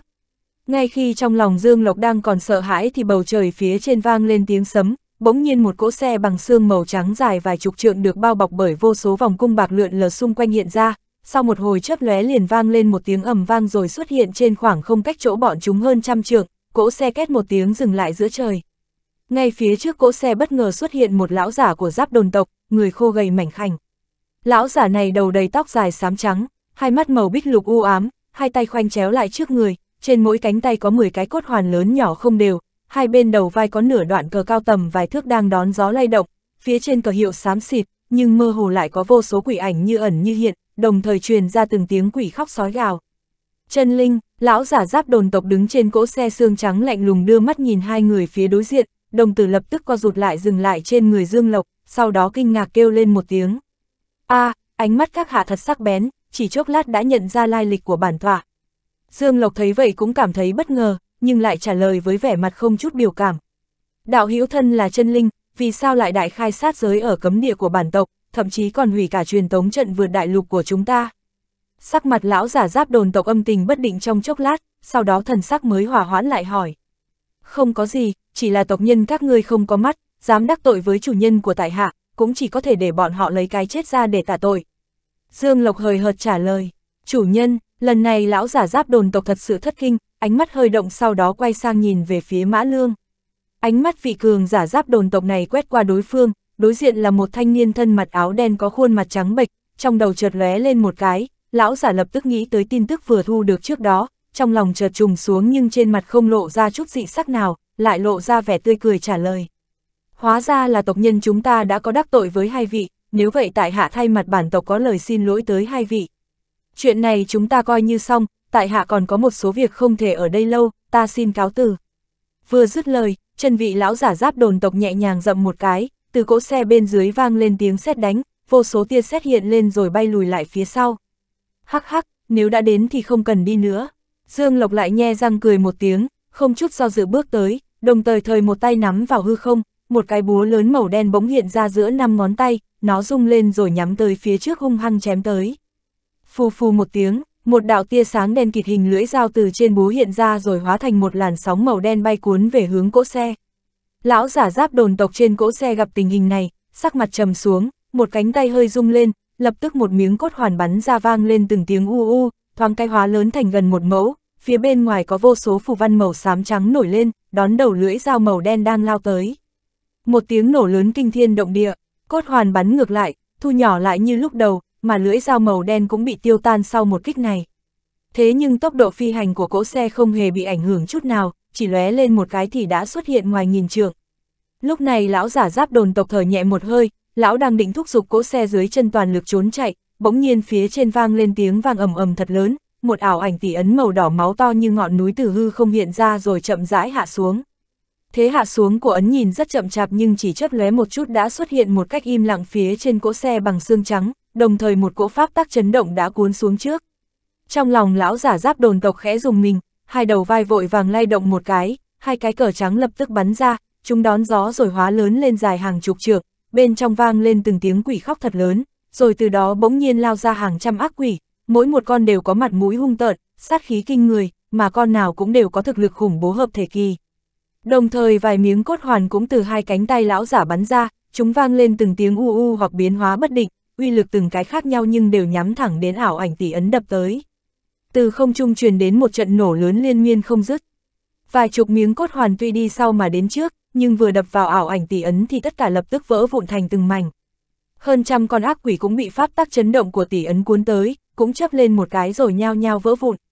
Ngay khi trong lòng Dương Lộc đang còn sợ hãi thì bầu trời phía trên vang lên tiếng sấm, bỗng nhiên một cỗ xe bằng xương màu trắng dài vài chục trượng được bao bọc bởi vô số vòng cung bạc lượn lờ xung quanh hiện ra, sau một hồi chớp lóe liền vang lên một tiếng ầm vang rồi xuất hiện trên khoảng không cách chỗ bọn chúng hơn trăm trượng, cỗ xe két một tiếng dừng lại giữa trời. Ngay phía trước cỗ xe bất ngờ xuất hiện một lão giả của giáp đồn tộc, người khô gầy mảnh khảnh. Lão giả này đầu đầy tóc dài xám trắng, hai mắt màu bích lục u ám, hai tay khoanh chéo lại trước người, trên mỗi cánh tay có 10 cái cốt hoàn lớn nhỏ không đều, hai bên đầu vai có nửa đoạn cờ cao tầm vài thước đang đón gió lay động, phía trên cờ hiệu xám xịt, nhưng mơ hồ lại có vô số quỷ ảnh như ẩn như hiện, đồng thời truyền ra từng tiếng quỷ khóc sói gào. chân Linh, lão giả giáp đồn tộc đứng trên cỗ xe xương trắng lạnh lùng đưa mắt nhìn hai người phía đối diện, đồng tử lập tức co rụt lại dừng lại trên người Dương Lộc, sau đó kinh ngạc kêu lên một tiếng. a à, ánh mắt các hạ thật sắc bén, chỉ chốc lát đã nhận ra lai lịch của bản tọa. Dương Lộc thấy vậy cũng cảm thấy bất ngờ, nhưng lại trả lời với vẻ mặt không chút biểu cảm. Đạo hữu thân là chân linh, vì sao lại đại khai sát giới ở cấm địa của bản tộc, thậm chí còn hủy cả truyền tống trận vượt đại lục của chúng ta? Sắc mặt lão giả giáp đồn tộc âm tình bất định trong chốc lát, sau đó thần sắc mới hòa hoãn lại hỏi. Không có gì, chỉ là tộc nhân các ngươi không có mắt, dám đắc tội với chủ nhân của tại hạ, cũng chỉ có thể để bọn họ lấy cái chết ra để tả tội. Dương Lộc hời hợt trả lời, chủ nhân, lần này lão giả giáp đồn tộc thật sự thất kinh, ánh mắt hơi động sau đó quay sang nhìn về phía Mã Lương. Ánh mắt vị cường giả giáp đồn tộc này quét qua đối phương, đối diện là một thanh niên thân mặt áo đen có khuôn mặt trắng bệch, trong đầu chợt lóe lên một cái, lão giả lập tức nghĩ tới tin tức vừa thu được trước đó, trong lòng chợt trùng xuống nhưng trên mặt không lộ ra chút dị sắc nào, lại lộ ra vẻ tươi cười trả lời. Hóa ra là tộc nhân chúng ta đã có đắc tội với hai vị, nếu vậy tại hạ thay mặt bản tộc có lời xin lỗi tới hai vị. Chuyện này chúng ta coi như xong, tại hạ còn có một số việc không thể ở đây lâu, ta xin cáo từ. Vừa dứt lời, chân vị lão giả giáp đồn tộc nhẹ nhàng rậm một cái, từ cỗ xe bên dưới vang lên tiếng sét đánh, vô số tia sét hiện lên rồi bay lùi lại phía sau. Hắc hắc, nếu đã đến thì không cần đi nữa. Dương Lộc lại nhe răng cười một tiếng, không chút do dự bước tới, đồng thời thời một tay nắm vào hư không, một cái búa lớn màu đen bỗng hiện ra giữa năm ngón tay, nó rung lên rồi nhắm tới phía trước hung hăng chém tới. Phù phù một tiếng, một đạo tia sáng đen kịt hình lưỡi dao từ trên búa hiện ra rồi hóa thành một làn sóng màu đen bay cuốn về hướng cỗ xe. Lão giả giáp đồn tộc trên cỗ xe gặp tình hình này, sắc mặt trầm xuống, một cánh tay hơi rung lên, lập tức một miếng cốt hoàn bắn ra vang lên từng tiếng u u, thoáng cái hóa lớn thành gần một mẫu, phía bên ngoài có vô số phù văn màu xám trắng nổi lên, đón đầu lưỡi dao màu đen đang lao tới. Một tiếng nổ lớn kinh thiên động địa, cốt hoàn bắn ngược lại, thu nhỏ lại như lúc đầu, mà lưỡi dao màu đen cũng bị tiêu tan sau một kích này. Thế nhưng tốc độ phi hành của cỗ xe không hề bị ảnh hưởng chút nào, chỉ lóe lên một cái thì đã xuất hiện ngoài nghìn trượng. Lúc này lão giả giáp đồn tộc thở nhẹ một hơi, lão đang định thúc giục cỗ xe dưới chân toàn lực trốn chạy, bỗng nhiên phía trên vang lên tiếng vang ầm ầm thật lớn, một ảo ảnh tỷ ấn màu đỏ máu to như ngọn núi từ hư không hiện ra rồi chậm rãi hạ xuống. Thế hạ xuống của ấn nhìn rất chậm chạp nhưng chỉ chớp lóe một chút đã xuất hiện một cách im lặng phía trên cỗ xe bằng xương trắng, đồng thời một cỗ pháp tắc chấn động đã cuốn xuống trước. Trong lòng lão giả giáp đồn tộc khẽ dùng mình, hai đầu vai vội vàng lay động một cái, hai cái cờ trắng lập tức bắn ra, chúng đón gió rồi hóa lớn lên dài hàng chục trượng, bên trong vang lên từng tiếng quỷ khóc thật lớn, rồi từ đó bỗng nhiên lao ra hàng trăm ác quỷ, mỗi một con đều có mặt mũi hung tợn, sát khí kinh người, mà con nào cũng đều có thực lực khủng bố hợp thể kỳ. Đồng thời vài miếng cốt hoàn cũng từ hai cánh tay lão giả bắn ra, chúng vang lên từng tiếng u u hoặc biến hóa bất định, uy lực từng cái khác nhau nhưng đều nhắm thẳng đến ảo ảnh tỷ ấn đập tới. Từ không trung truyền đến một trận nổ lớn liên miên không dứt. Vài chục miếng cốt hoàn tuy đi sau mà đến trước, nhưng vừa đập vào ảo ảnh tỷ ấn thì tất cả lập tức vỡ vụn thành từng mảnh. Hơn trăm con ác quỷ cũng bị pháp tác chấn động của tỷ ấn cuốn tới, cũng chấp lên một cái rồi nhao nhao vỡ vụn.